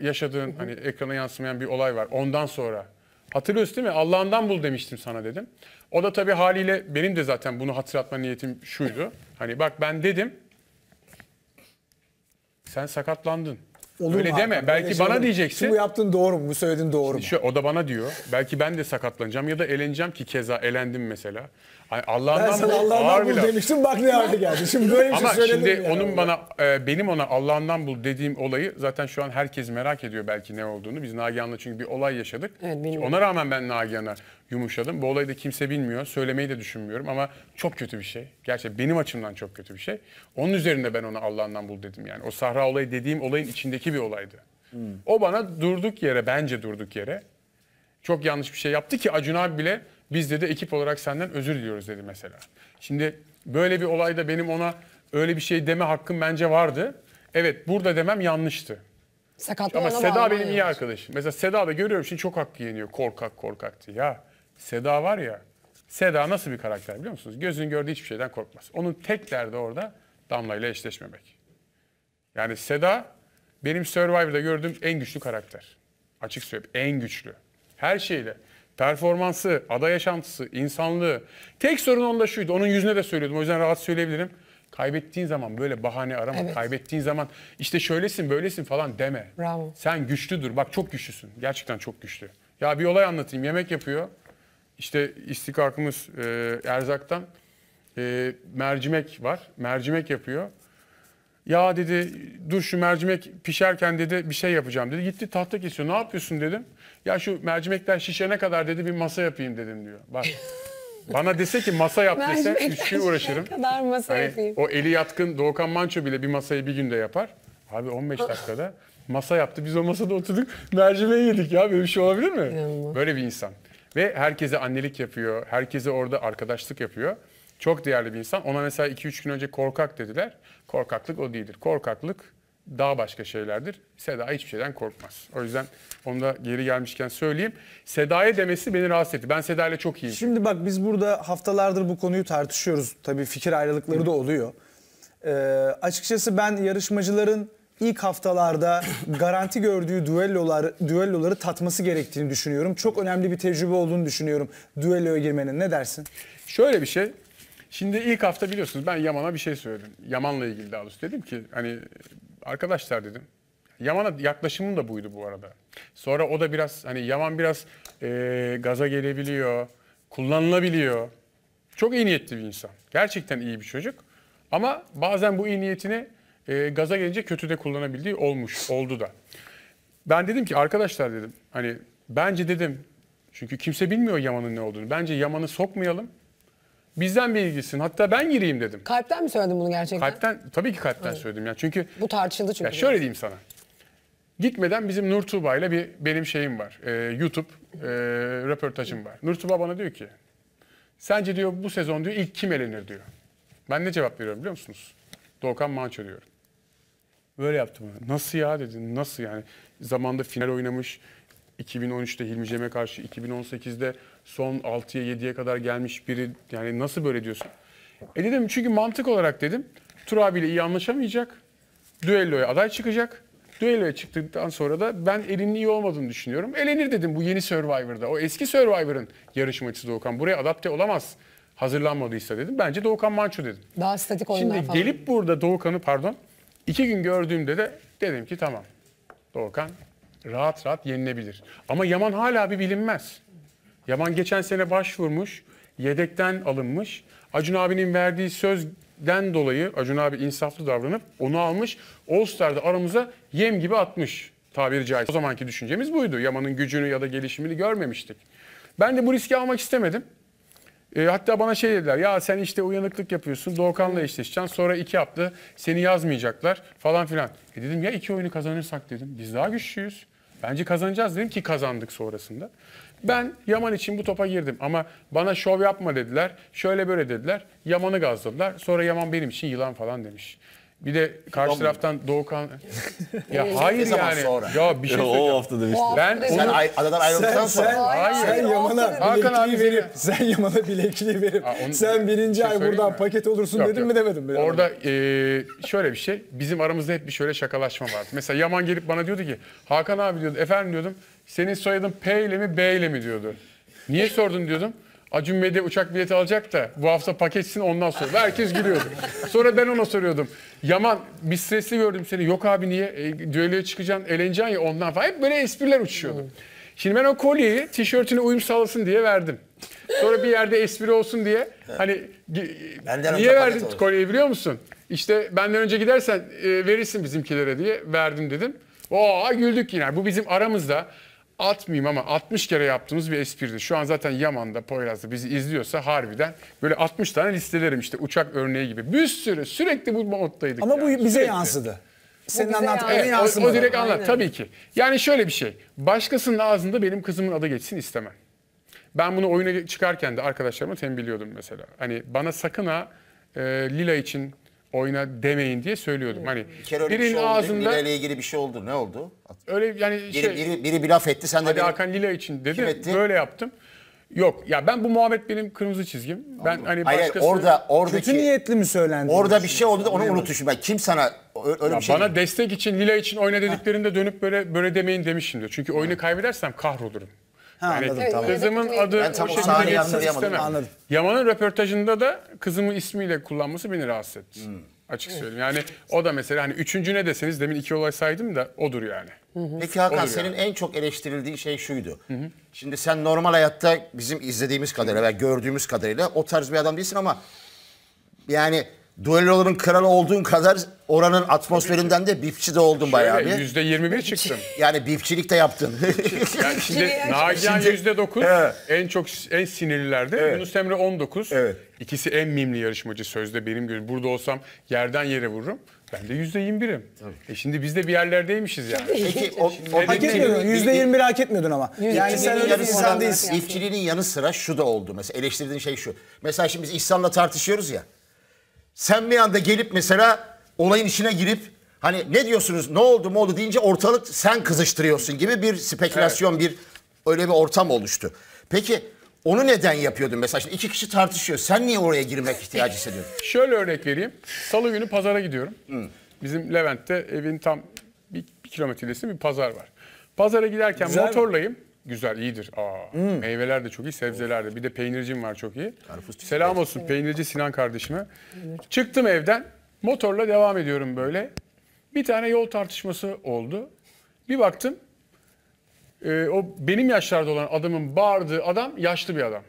yaşadığın hani ekrana yansımayan bir olay var. Ondan sonra Hatırlıyorsun değil mi? Allah'ından bul demiştim sana dedim. O da tabii haliyle benim de zaten bunu hatırlatma niyetim şuydu. Hani bak ben dedim. Sen sakatlandın. Olur Öyle deme. Abi? Belki bana şey diyeceksin. Bu yaptın doğru mu? Bu söyledin doğru mu? Şu, o da bana diyor. Belki ben de sakatlanacağım ya da eleneceğim ki keza elendim mesela. Allah'ından ben sana Allah'ından bul, bul demiştim bak ne halde geldi. Şimdi böyle bir şey Ama şimdi onun orada. bana e, benim ona Allah'ından bul dediğim olayı zaten şu an herkes merak ediyor belki ne olduğunu. Biz Nagihan'la çünkü bir olay yaşadık. Evet, ona rağmen ben Nagihan'a yumuşadım. Bu olayı da kimse bilmiyor. Söylemeyi de düşünmüyorum ama çok kötü bir şey. Gerçi benim açımdan çok kötü bir şey. Onun üzerinde ben ona Allah'ından bul dedim yani. O sahra olayı dediğim olayın içindeki bir olaydı. Hmm. O bana durduk yere, bence durduk yere çok yanlış bir şey yaptı ki Acun abi bile biz dedi ekip olarak senden özür diliyoruz dedi mesela. Şimdi böyle bir olayda benim ona öyle bir şey deme hakkım bence vardı. Evet burada demem yanlıştı. Sakatlı Ama Seda benim iyi arkadaşım. Mesela Seda da görüyorum şimdi çok hakkı yeniyor. Korkak korkaktı ya. Seda var ya. Seda nasıl bir karakter biliyor musunuz? Gözün gördüğü hiçbir şeyden korkmaz. Onun tek derdi orada Damla ile eşleşmemek. Yani Seda benim Survivor'da gördüğüm en güçlü karakter. Açık söyleyeyim en güçlü. Her şeyle. Performansı, ada yaşantısı, insanlığı. Tek sorun onda şuydu. Onun yüzüne de söylüyordum. O yüzden rahat söyleyebilirim. Kaybettiğin zaman böyle bahane arama. Evet. Kaybettiğin zaman işte şöylesin böylesin falan deme. Bravo. Sen güçlüdür. Bak çok güçlüsün. Gerçekten çok güçlü. Ya bir olay anlatayım. Yemek yapıyor. İşte istikakımız e, erzaktan e, mercimek var. Mercimek yapıyor. Ya dedi dur şu mercimek pişerken dedi bir şey yapacağım dedi. Gitti tahta kesiyor. Ne yapıyorsun dedim. Ya şu mercimekler şişene kadar dedi bir masa yapayım dedim diyor. Bak *laughs* bana dese ki masa yap dese üç uğraşırım. kadar masa hani, yapayım. O eli yatkın Doğukan Manço bile bir masayı bir günde yapar. Abi 15 dakikada masa yaptı. Biz o masada oturduk mercimeği yedik ya. Böyle bir şey olabilir mi? İnanılmaz. Böyle bir insan. Ve herkese annelik yapıyor. Herkese orada arkadaşlık yapıyor. Çok değerli bir insan. Ona mesela 2-3 gün önce korkak dediler. Korkaklık o değildir. Korkaklık daha başka şeylerdir. Seda hiçbir şeyden korkmaz. O yüzden onu da geri gelmişken söyleyeyim. Seda'ya demesi beni rahatsız etti. Ben Seda ile çok iyiyim. Şimdi bak biz burada haftalardır bu konuyu tartışıyoruz. Tabii fikir ayrılıkları da oluyor. Ee, açıkçası ben yarışmacıların ilk haftalarda *coughs* garanti gördüğü düellolar, düelloları tatması gerektiğini düşünüyorum. Çok önemli bir tecrübe olduğunu düşünüyorum düelloya girmenin. Ne dersin? Şöyle bir şey. Şimdi ilk hafta biliyorsunuz ben Yaman'a bir şey söyledim. Yaman'la ilgili daha doğrusu dedim ki hani arkadaşlar dedim. Yaman'a yaklaşımım da buydu bu arada. Sonra o da biraz hani Yaman biraz e, gaza gelebiliyor, kullanılabiliyor. Çok iyi niyetli bir insan. Gerçekten iyi bir çocuk. Ama bazen bu iyi niyetini e, gaza gelince kötü de kullanabildiği olmuş, oldu da. Ben dedim ki arkadaşlar dedim hani bence dedim çünkü kimse bilmiyor Yaman'ın ne olduğunu. Bence Yaman'ı sokmayalım. Bizden bilgisin. Hatta ben gireyim dedim. Kalpten mi söyledin bunu gerçekten? Kalpten tabii ki kalpten Hayır. söyledim ya. Çünkü bu tartışıldı çünkü. Ya şöyle diyeyim sana. Gitmeden bizim Nur Tuğba ile bir benim şeyim var. E, YouTube e, röportajım var. Nur Tuğba bana diyor ki sence diyor bu sezon diyor ilk kim elenir diyor. Ben ne cevap veriyorum biliyor musunuz? Doğukan Manço diyorum. Böyle yaptım. Nasıl ya dedi. Nasıl yani? Zamanda final oynamış. 2013'te Hilmi Cem'e karşı 2018'de son 6'ya 7'ye kadar gelmiş biri. Yani nasıl böyle diyorsun? E dedim çünkü mantık olarak dedim. Tur abiyle iyi anlaşamayacak. Düelloya aday çıkacak. Düelloya çıktıktan sonra da ben elinin iyi olmadığını düşünüyorum. Elenir dedim bu yeni Survivor'da. O eski Survivor'ın yarışmacısı Doğukan. Buraya adapte olamaz hazırlanmadıysa dedim. Bence Doğukan Manço dedim. Daha statik oyunlar Şimdi falan. gelip burada Doğukan'ı pardon İki gün gördüğümde de dedim ki tamam Doğukan rahat rahat yenilebilir. Ama Yaman hala bir bilinmez. Yaman geçen sene başvurmuş, yedekten alınmış. Acun abinin verdiği sözden dolayı Acun abi insaflı davranıp onu almış. All Star'da aramıza yem gibi atmış tabiri caizse. O zamanki düşüncemiz buydu. Yaman'ın gücünü ya da gelişimini görmemiştik. Ben de bu riski almak istemedim. E, hatta bana şey dediler ya sen işte uyanıklık yapıyorsun Doğukan'la eşleşeceksin sonra iki hafta seni yazmayacaklar falan filan. E dedim ya iki oyunu kazanırsak dedim biz daha güçlüyüz. Bence kazanacağız dedim ki kazandık sonrasında. Ben Yaman için bu topa girdim ama bana şov yapma dediler. Şöyle böyle dediler. Yaman'ı gazladılar. Sonra Yaman benim için yılan falan demiş. Bir de karşı taraftan Doğukan ya hayır yani. sonra? Ya bir şey o söyleyeceğim. hafta demişti. Ben Sen onu ay- adadan ayrıldıktan Sen, sen, Hayır. sen Yaman'a Hakan abi bilekliği seni- sen Yaman'a bilekliği verip, Aa, onu- sen birinci şey ay buradan mi? paket olursun Yok, dedim yok. mi demedim mi? Orada eee, şöyle bir şey. Bizim aramızda hep bir şöyle şakalaşma var. Mesela Yaman gelip bana diyordu ki Hakan abi diyordu efendim diyordum. Senin soyadın P ile mi B ile mi diyordu. Niye sordun diyordum. Acun Bey de uçak bileti alacak da bu hafta paketsin ondan sonra. Herkes gülüyordu. Sonra ben ona soruyordum. Yaman bir stresli gördüm seni. Yok abi niye? E, düelloya çıkacaksın, eğleneceksin ya ondan falan. Hep böyle espriler uçuşuyordu. Şimdi ben o kolyeyi tişörtüne uyum sağlasın diye verdim. Sonra bir yerde espri olsun diye. Hani Benden niye verdin kolyeyi biliyor musun? İşte benden önce gidersen e, verirsin bizimkilere diye verdim dedim. Oo güldük yine. Bu bizim aramızda atmayayım ama 60 kere yaptığımız bir espriydi. Şu an zaten Yaman'da, Poyraz'da bizi izliyorsa harbiden böyle 60 tane listelerim işte uçak örneği gibi. Bir sürü sürekli bu moddaydık. Ama yani. bu bize sürekli. yansıdı. Senin anlattıkların evet, yansımadı. O, o direkt anlat Aynen. tabii ki. Yani şöyle bir şey. Başkasının ağzında benim kızımın adı geçsin istemem. Ben bunu oyuna çıkarken de arkadaşlarıma tembihliyordum mesela. Hani bana sakın ha e, Lila için oyna demeyin diye söylüyordum. Hani bir birinin bir şey ağzında Lila ile ilgili bir şey oldu. Ne oldu? öyle yani Biri, şey biri, biri bir laf etti. Sen de hadi benim- Hakan Lila için dedi. Böyle yaptım. Yok ya ben bu muhabbet benim kırmızı çizgim. Ben hani Hayır, başkası orada oradaki Kötü niyetli mi söylendi? orada bir şey oldu da onu unutmuşum. Ben kim sana öyle Ya bir şey bana destek için Lila için oyna dediklerinde dönüp böyle böyle demeyin diyor. Çünkü oyunu kaybedersem kahrolurum. Ha, evet. anladım tamam. Kızımın adı Ben tam o şekilde geçsin istemem. Anladım. Yaman'ın röportajında da kızımın ismiyle kullanması beni rahatsız etti. Hmm. Açık söyleyeyim. Yani o da mesela hani üçüncü ne deseniz demin iki olay saydım da odur yani. Peki Hakan senin en çok eleştirildiğin şey şuydu. Şimdi sen normal hayatta bizim izlediğimiz kadarıyla veya gördüğümüz kadarıyla o tarz bir adam değilsin ama yani duelloların kralı olduğun kadar oranın atmosferinden de bipçi de oldun bayağı bir. Yüzde yirmi bir çıktım. *laughs* Yani bipçilik de yaptın. *laughs* yani şimdi Nagihan yüzde dokuz en çok en sinirlilerde. Evet. Yunus Emre 19. Evet. İkisi en mimli yarışmacı sözde benim gibi. Burada olsam yerden yere vururum. Ben de yüzde 21'im. E şimdi biz de bir yerlerdeymişiz yani. Peki o, o Hak etmiyordun. Yüzde yirmi hak etmiyordun ama. Yani sen öyle bir insan değilsin. İfçiliğinin yanı sıra şu da oldu. Mesela eleştirdiğin şey şu. Mesela şimdi biz İhsan'la tartışıyoruz ya. Sen bir anda gelip mesela olayın içine girip hani ne diyorsunuz ne oldu mu oldu deyince ortalık sen kızıştırıyorsun gibi bir spekülasyon bir öyle bir ortam oluştu. Peki onu neden yapıyordun mesela? Şimdi iki kişi tartışıyor. Sen niye oraya girmek ihtiyacı hissediyorsun? *laughs* Şöyle örnek vereyim. Salı günü pazara gidiyorum. Bizim Levent'te evin tam bir, bir kilometresinde bir pazar var. Pazara giderken Güzel. motorlayım güzel, iyidir. Aa, hmm. Meyveler de çok iyi, sebzeler de. Bir de peynircim var çok iyi. Karpuz Selam olsun evet. peynirci Sinan kardeşime. Evet. Çıktım evden, motorla devam ediyorum böyle. Bir tane yol tartışması oldu. Bir baktım, e, o benim yaşlarda olan adamın bağırdığı adam yaşlı bir adam.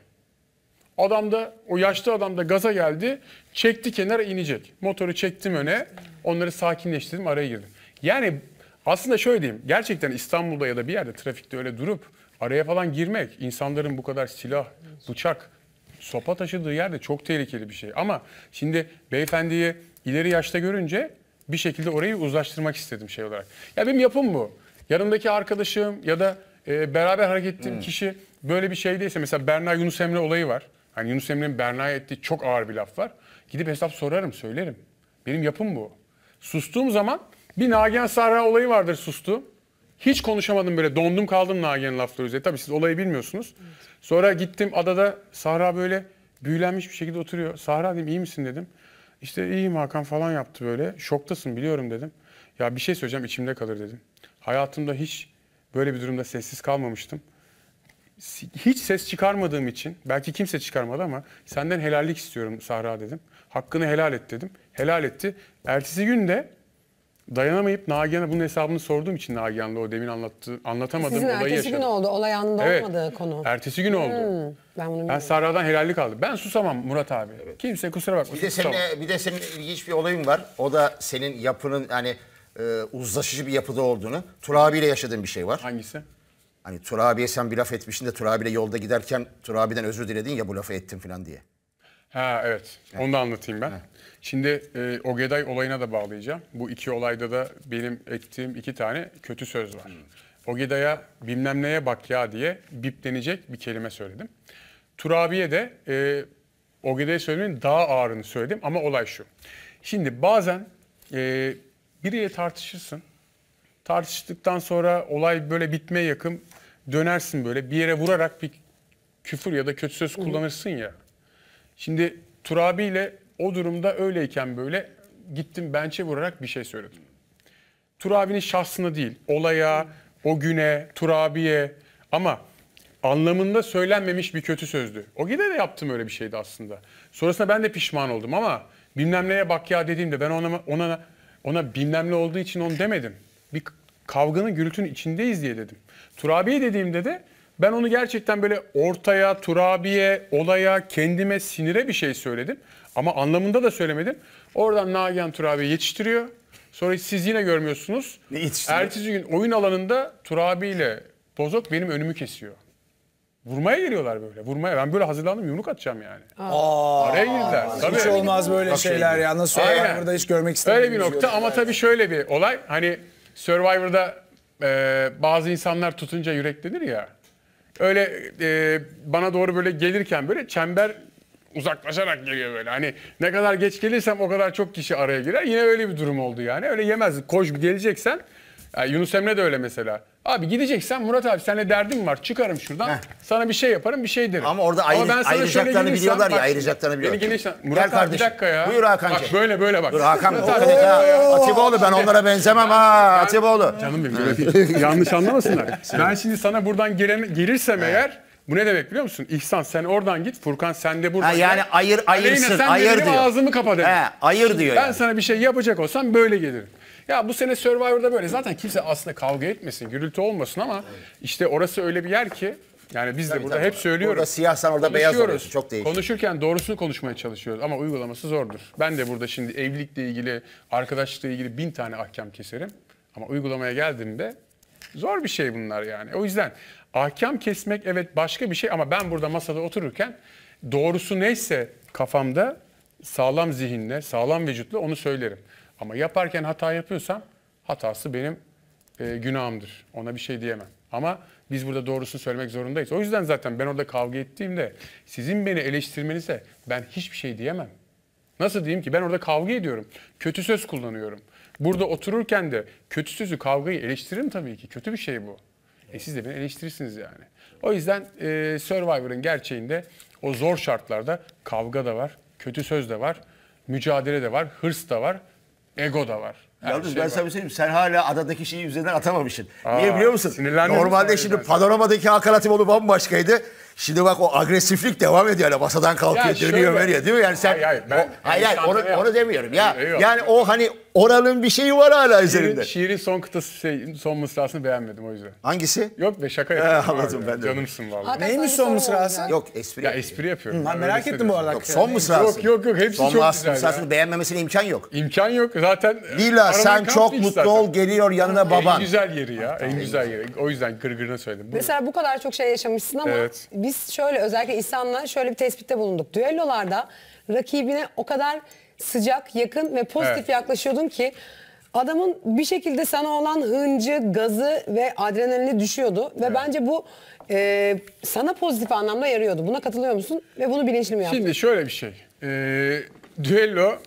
Adam da o yaşlı adam da gaza geldi. Çekti kenara inecek. Motoru çektim öne. Onları sakinleştirdim araya girdim. Yani aslında şöyle diyeyim. Gerçekten İstanbul'da ya da bir yerde trafikte öyle durup araya falan girmek, insanların bu kadar silah, bıçak, sopa taşıdığı yerde çok tehlikeli bir şey. Ama şimdi beyefendiyi ileri yaşta görünce bir şekilde orayı uzlaştırmak istedim şey olarak. Ya benim yapım bu. Yanındaki arkadaşım ya da e, beraber hareket ettiğim hmm. kişi böyle bir şeydeyse mesela Berna Yunus Emre olayı var. Hani Yunus Emre'nin Berna'ya ettiği çok ağır bir laf var. Gidip hesap sorarım, söylerim. Benim yapım bu. Sustuğum zaman bir Nagihan Sarra olayı vardır sustu. Hiç konuşamadım böyle dondum kaldım Nagihan'ın lafları üzerine. Tabii siz olayı bilmiyorsunuz. Evet. Sonra gittim adada Sahra böyle büyülenmiş bir şekilde oturuyor. Sahra dedim iyi misin dedim. İşte iyiyim Hakan falan yaptı böyle. Şoktasın biliyorum dedim. Ya bir şey söyleyeceğim içimde kalır dedim. Hayatımda hiç böyle bir durumda sessiz kalmamıştım. Hiç ses çıkarmadığım için, belki kimse çıkarmadı ama senden helallik istiyorum Sahra dedim. Hakkını helal et dedim. Helal etti. Ertesi gün de dayanamayıp Nagihan'a bunun hesabını sorduğum için Nagihan'la o demin anlattı, anlatamadığım Sizin olayı yaşadım. ertesi gün oldu. Olay anında evet, olmadı konu. Ertesi gün oldu. Hmm, ben bunu ben Sarra'dan helallik aldım. Ben susamam Murat abi. Evet. Kimse kusura bakma. Bir de, senin, bir de senin ilginç bir olayın var. O da senin yapının yani e, uzlaşıcı bir yapıda olduğunu. Turabi'yle yaşadığın bir şey var. Hangisi? Hani Turabi'ye sen bir laf etmişsin de Turabi'yle yolda giderken Turabi'den özür diledin ya bu lafı ettim falan diye. Ha evet. Onu da anlatayım ben. Şimdi e, Ogeday olayına da bağlayacağım. Bu iki olayda da benim ettiğim iki tane kötü söz var. Hmm. Ogeday'a bilmem neye bak ya diye bip biplenecek bir kelime söyledim. Turabi'ye de e, Ogeday'a söylemenin daha ağırını söyledim ama olay şu. Şimdi bazen e, biriyle tartışırsın. Tartıştıktan sonra olay böyle bitmeye yakın dönersin böyle bir yere vurarak bir küfür ya da kötü söz kullanırsın ya. Şimdi Turabi ile o durumda öyleyken böyle gittim bençe vurarak bir şey söyledim. Turabi'nin şahsına değil, olaya, o güne, Turabi'ye ama anlamında söylenmemiş bir kötü sözdü. O gide de yaptım öyle bir şeydi aslında. Sonrasında ben de pişman oldum ama bilmem neye bak ya dediğimde ben ona ona ona bilmem ne olduğu için onu demedim. Bir kavganın gürültünün içindeyiz diye dedim. Turabi'ye dediğimde de ben onu gerçekten böyle ortaya, turabiye, olaya, kendime, sinire bir şey söyledim. Ama anlamında da söylemedim. Oradan Nagihan Turabi yetiştiriyor. Sonra siz yine görmüyorsunuz. Ne yetiştiriyor? Ertesi gün oyun alanında Turabi ile Bozok benim önümü kesiyor. Vurmaya geliyorlar böyle. Vurmaya. Ben böyle hazırlandım yumruk atacağım yani. Aa. Araya girdiler. tabii. Hiç olmaz böyle Bak şeyler ya. Nasıl Aynen. burada hiç görmek istemiyorum. Öyle bir nokta ama belki. tabii şöyle bir olay. Hani Survivor'da e, bazı insanlar tutunca yüreklenir ya öyle e, bana doğru böyle gelirken böyle çember uzaklaşarak geliyor böyle. Hani ne kadar geç gelirsem o kadar çok kişi araya girer. Yine öyle bir durum oldu yani. Öyle yemez. Koş geleceksen yani Yunus Emre de öyle mesela. Abi gideceksen Murat abi seninle derdim var. Çıkarım şuradan. Heh. Sana bir şey yaparım bir şey derim. Ama orada ayrı, Ama ben biliyorlar ya ayıracaklarını ayrılacaklarını biliyorlar. Beni gelirsen, Murat Gel abi kardeşim. bir dakika ya. Buyur Hakan'cığım. Bak böyle böyle bak. Dur Hakan. Murat Atiboğlu ben onlara benzemem ha Atiboğlu. Canım benim Yanlış anlamasınlar. ben şimdi sana buradan gelen, gelirsem eğer bu ne demek biliyor musun? İhsan sen oradan git, Furkan sen de buradan. Ha, yani gel. ayır ayırsın, Aleyna, sen ayır benim diyor. ağzımı kapa demek. He, ayır diyor. Ben yani. sana bir şey yapacak olsam böyle gelirim. Ya bu sene Survivor'da böyle. Zaten kimse aslında kavga etmesin, gürültü olmasın ama işte orası öyle bir yer ki yani biz de burada tabii. hep söylüyoruz. Burada siyahsan orada beyaz Konuşuyoruz. oluyorsun. Çok değişik. Konuşurken doğrusunu konuşmaya çalışıyoruz ama uygulaması zordur. Ben de burada şimdi evlilikle ilgili, arkadaşlıkla ilgili bin tane ahkam keserim. Ama uygulamaya geldiğimde zor bir şey bunlar yani. O yüzden ahkam kesmek evet başka bir şey ama ben burada masada otururken doğrusu neyse kafamda sağlam zihinle, sağlam vücutla onu söylerim. Ama yaparken hata yapıyorsam hatası benim e, günahımdır. Ona bir şey diyemem. Ama biz burada doğrusunu söylemek zorundayız. O yüzden zaten ben orada kavga ettiğimde sizin beni eleştirmenize ben hiçbir şey diyemem. Nasıl diyeyim ki ben orada kavga ediyorum. Kötü söz kullanıyorum. Burada otururken de kötü sözü kavgayı eleştiririm tabii ki. Kötü bir şey bu. E siz de beni eleştirirsiniz yani. O yüzden e, Survivor'ın gerçeğinde o zor şartlarda kavga da var, kötü söz de var, mücadele de var, hırs da var. Ego da var. Yalnız şey ben var. sana bir şey söyleyeyim. Sen hala adadaki şeyi üzerinden atamamışsın. Aa, Niye biliyor musun? Normalde şimdi ben. panoramadaki hakarat yolu bambaşkaydı. Şimdi bak o agresiflik devam ediyor. Yani masadan kalkıyor, ya dönüyor, veriyor değil mi? Yani sen hayır hayır, ben, o, hayır, hayır onu, onu demiyorum ya. Eyvallah. Yani o hani Oral'ın bir şeyi var hala üzerinde. Şiirin son kıtası şey, son mısrasını beğenmedim o yüzden. Hangisi? Yok be şaka yapıyorum. He, anladım ben de. Canımsın vallahi. Hakikaten Neymiş son mısrası? Yok espri. Ya espri yapıyorum. Ben merak ettim bu arada. Şey yok, son mısrası. Yok yok yok hepsi Son çok güzel. ya. mısrasını beğenmemesine imkan yok. İmkan yok zaten. E, Lila sen çok mutlu zaten. ol geliyor yanına En güzel yeri ya. En güzel yeri. O yüzden gırgırına söyledim. Buyurun. Mesela bu kadar çok şey yaşamışsın ama Evet. biz şöyle özellikle İhsan'la şöyle bir tespitte bulunduk. Düellolarda rakibine o kadar sıcak, yakın ve pozitif evet. yaklaşıyordun ki adamın bir şekilde sana olan hıncı, gazı ve adrenalini düşüyordu. Ve evet. bence bu e, sana pozitif anlamda yarıyordu. Buna katılıyor musun? Ve bunu bilinçli mi yaptın? Şimdi şöyle bir şey. E, düello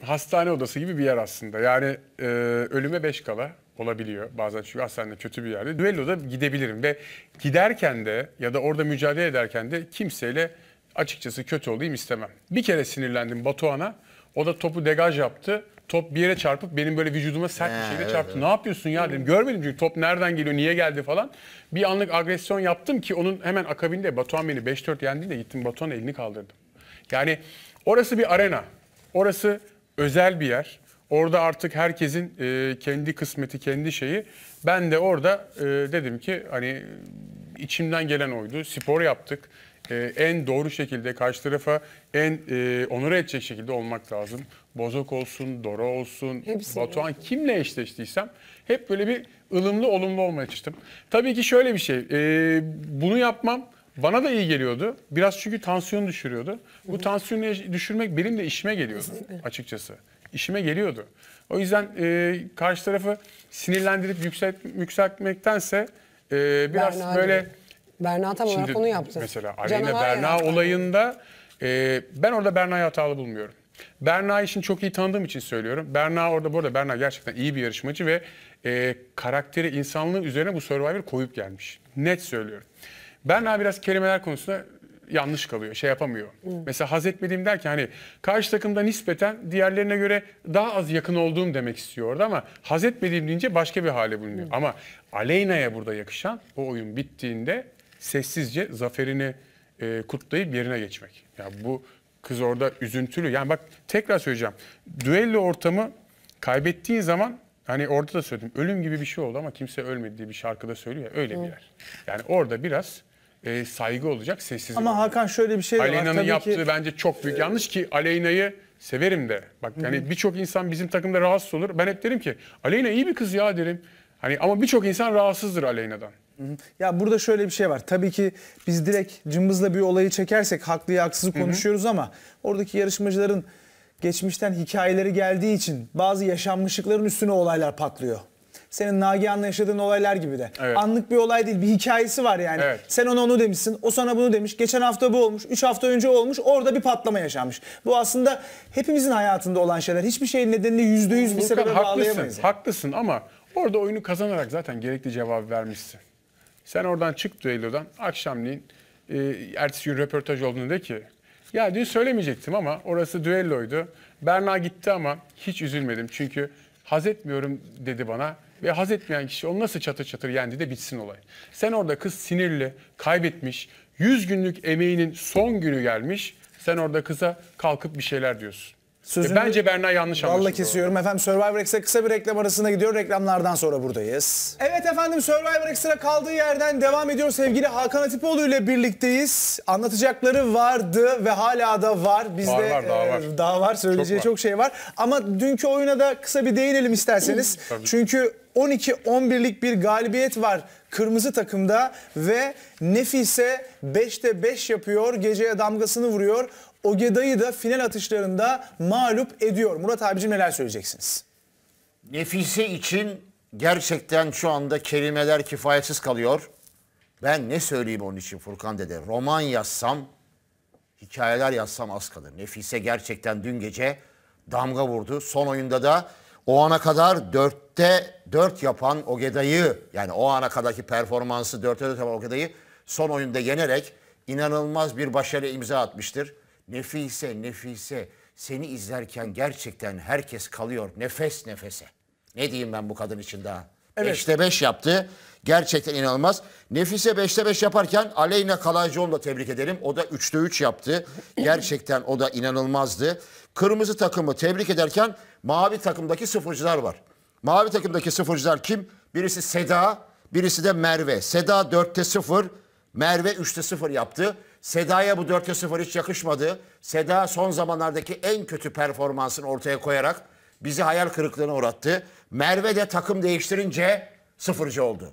hastane odası gibi bir yer aslında. Yani e, ölüme beş kala olabiliyor. Bazen çünkü hastanede kötü bir yerde. Düelloda gidebilirim ve giderken de ya da orada mücadele ederken de kimseyle açıkçası kötü olayım istemem. Bir kere sinirlendim Batuhan'a. O da topu degaj yaptı. Top bir yere çarpıp benim böyle vücuduma sert bir şeyle çarptı. Ne yapıyorsun ya dedim. Görmedim çünkü top nereden geliyor, niye geldi falan. Bir anlık agresyon yaptım ki onun hemen akabinde Batuhan beni 5-4 yendiğinde gittim Batuhan elini kaldırdım. Yani orası bir arena. Orası özel bir yer. Orada artık herkesin e, kendi kısmeti, kendi şeyi. Ben de orada e, dedim ki hani içimden gelen oydu. Spor yaptık e, en doğru şekilde karşı tarafa en e, onur edecek şekilde olmak lazım. Bozok olsun, Dora olsun, Hepsi Batuhan evet. kimle eşleştiysem hep böyle bir ılımlı olumlu olmaya çalıştım. Tabii ki şöyle bir şey, e, bunu yapmam bana da iyi geliyordu. Biraz çünkü tansiyon düşürüyordu. Bu tansiyonu düşürmek benim de işime geliyordu açıkçası. İşime geliyordu. O yüzden e, karşı tarafı sinirlendirip yükselt, yükseltmektense e, biraz ben böyle... Abi Berna tam olarak Şimdi onu yaptı. Mesela Aleyna Berna yarattı. olayında e, ben orada Berna'yı hatalı bulmuyorum. Berna için çok iyi tanıdığım için söylüyorum. Berna orada burada Berna gerçekten iyi bir yarışmacı ve e, karakteri, insanlığı üzerine bu Survivor koyup gelmiş. Net söylüyorum. Berna biraz kelimeler konusunda yanlış kalıyor, şey yapamıyor. Hmm. Mesela haz etmediğim derken hani karşı takımda nispeten diğerlerine göre daha az yakın olduğum demek istiyordu ama haz etmediğim deyince başka bir hale bulunuyor. Hmm. Ama Aleyna'ya burada yakışan o oyun bittiğinde sessizce zaferini e, kutlayıp yerine geçmek. Ya yani bu kız orada üzüntülü. Yani bak tekrar söyleyeceğim. Düello ortamı kaybettiğin zaman hani orada da söyledim. Ölüm gibi bir şey oldu ama kimse ölmedi diye bir şarkıda söylüyor ya, öyle Hı. bir yer. Yani orada biraz e, saygı olacak, sessizlik. Ama olacak. Hakan şöyle bir şey var. Aleyna'nın yaptığı ki, bence çok büyük yanlış ki Aleyna'yı severim de. Bak yani birçok insan bizim takımda rahatsız olur. Ben hep derim ki Aleyna iyi bir kız ya derim. Hani ama birçok insan rahatsızdır Aleyna'dan. Ya burada şöyle bir şey var. Tabii ki biz direkt cımbızla bir olayı çekersek haklıya haksızı konuşuyoruz ama oradaki yarışmacıların geçmişten hikayeleri geldiği için bazı yaşanmışlıkların üstüne olaylar patlıyor. Senin Nagihan'la yaşadığın olaylar gibi de. Evet. Anlık bir olay değil, bir hikayesi var yani. Evet. Sen ona onu demişsin, o sana bunu demiş. Geçen hafta bu olmuş, 3 hafta önce olmuş. Orada bir patlama yaşanmış. Bu aslında hepimizin hayatında olan şeyler. Hiçbir şeyin nedenini %100 bir Burkan, sebebe haklısın, bağlayamayız. Haklısın ama orada oyunu kazanarak zaten gerekli cevabı vermişsin. Sen oradan çık düellodan akşamleyin e, ertesi gün röportaj olduğunu de ki ya dün söylemeyecektim ama orası düelloydu. Berna gitti ama hiç üzülmedim çünkü haz etmiyorum dedi bana ve haz etmeyen kişi onu nasıl çatır çatır yendi de bitsin olay. Sen orada kız sinirli, kaybetmiş, 100 günlük emeğinin son günü gelmiş. Sen orada kıza kalkıp bir şeyler diyorsun. Sözünü... E, bence Berna yanlış anlaşıldı. Valla kesiyorum. Efendim Survivor X'e kısa bir reklam arasında gidiyor. Reklamlardan sonra buradayız. Evet efendim Survivor X'e kaldığı yerden devam ediyor. Sevgili Hakan Atipoğlu ile birlikteyiz. Anlatacakları vardı ve hala da var. Bizde e, var, var, daha, var. E, daha var. Söyleyeceği çok, var. çok şey var. Ama dünkü oyuna da kısa bir değinelim isterseniz. Çünkü 12-11'lik bir galibiyet var kırmızı takımda ve Nefise 5'te 5 yapıyor. Geceye damgasını vuruyor. Ogeday'ı da final atışlarında mağlup ediyor. Murat abicim neler söyleyeceksiniz? Nefise için gerçekten şu anda kelimeler kifayetsiz kalıyor. Ben ne söyleyeyim onun için Furkan dede? Roman yazsam, hikayeler yazsam az kalır. Nefise gerçekten dün gece damga vurdu. Son oyunda da o ana kadar dörtte dört yapan Ogeday'ı yani o ana kadarki performansı dörtte dört yapan Ogeday'ı son oyunda yenerek inanılmaz bir başarı imza atmıştır. Nefise, nefise seni izlerken gerçekten herkes kalıyor nefes nefese. Ne diyeyim ben bu kadın için daha? Evet. 5'te 5 yaptı. Gerçekten inanılmaz. Nefise beşte beş yaparken Aleyna Kalaycıoğlu'nu da tebrik edelim. O da üçte üç yaptı. Gerçekten o da inanılmazdı. Kırmızı takımı tebrik ederken mavi takımdaki sıfırcılar var. Mavi takımdaki sıfırcılar kim? Birisi Seda, birisi de Merve. Seda dörtte sıfır, Merve üçte sıfır yaptı. Seda'ya bu 4'e 0 hiç yakışmadı. Seda son zamanlardaki en kötü performansını ortaya koyarak bizi hayal kırıklığına uğrattı. Merve de takım değiştirince sıfırcı oldu.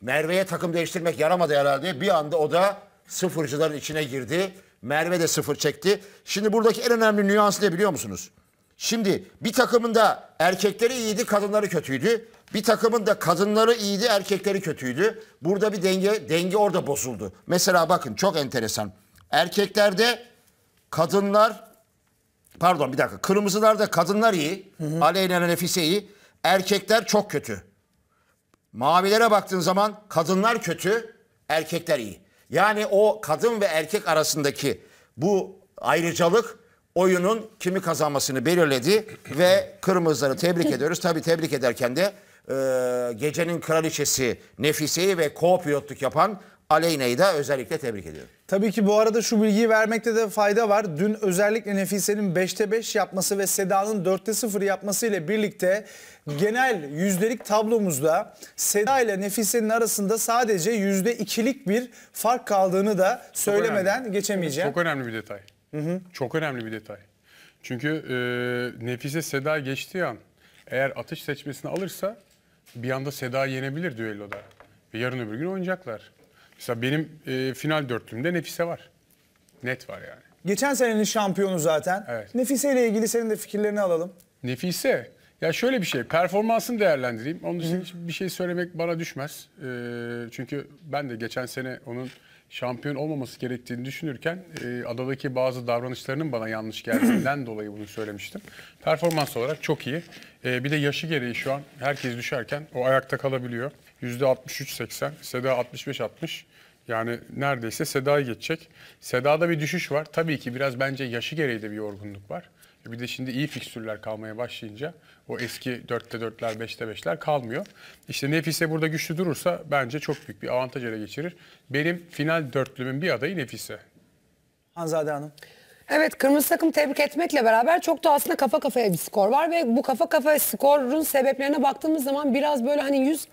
Merve'ye takım değiştirmek yaramadı herhalde. Bir anda o da sıfırcıların içine girdi. Merve de sıfır çekti. Şimdi buradaki en önemli nüans ne biliyor musunuz? Şimdi bir takımında erkekleri iyiydi, kadınları kötüydü. Bir takımın da kadınları iyiydi, erkekleri kötüydü. Burada bir denge denge orada bozuldu. Mesela bakın çok enteresan. Erkeklerde kadınlar pardon bir dakika. Kırmızılarda kadınlar iyi. Hı hı. Nefise iyi. Erkekler çok kötü. Mavilere baktığın zaman kadınlar kötü, erkekler iyi. Yani o kadın ve erkek arasındaki bu ayrıcalık oyunun kimi kazanmasını belirledi ve kırmızıları tebrik *laughs* ediyoruz. Tabii tebrik ederken de e, gecenin kraliçesi Nefise'yi ve co-pilotluk yapan Aleyna'yı da özellikle tebrik ediyorum. Tabii ki bu arada şu bilgiyi vermekte de fayda var. Dün özellikle Nefise'nin 5'te 5 yapması ve Seda'nın 4'te 0 yapması ile birlikte genel yüzdelik tablomuzda Seda ile Nefise'nin arasında sadece yüzde ikilik bir fark kaldığını da söylemeden çok geçemeyeceğim. Çok önemli bir detay. Hı hı. Çok önemli bir detay. Çünkü e, Nefise Seda geçtiği an eğer atış seçmesini alırsa bir anda Seda yenebilir düelloda. Ve yarın öbür gün oynayacaklar. Mesela benim e, final dörtlümde Nefise var. Net var yani. Geçen senenin şampiyonu zaten. Evet. Nefise ile ilgili senin de fikirlerini alalım. Nefise, ya şöyle bir şey, performansını değerlendireyim. Onun için Hı. bir şey söylemek bana düşmez. Ee, çünkü ben de geçen sene onun şampiyon olmaması gerektiğini düşünürken e, adadaki bazı davranışlarının bana yanlış geldiğinden *clears throat* dolayı bunu söylemiştim. Performans olarak çok iyi. E, bir de yaşı gereği şu an herkes düşerken o ayakta kalabiliyor. %63-80, Seda 65-60. Yani neredeyse Seda'yı geçecek. Seda'da bir düşüş var. Tabii ki biraz bence yaşı gereği de bir yorgunluk var. E, bir de şimdi iyi fikstürler kalmaya başlayınca o eski 4'te 4'ler 5'te 5'ler kalmıyor. İşte Nefise burada güçlü durursa bence çok büyük bir avantaj ele geçirir. Benim final dörtlümün bir adayı Nefise. Hanzade Hanım. Evet kırmızı takım tebrik etmekle beraber çok da aslında kafa kafaya bir skor var ve bu kafa kafa skorun sebeplerine baktığımız zaman biraz böyle hani 100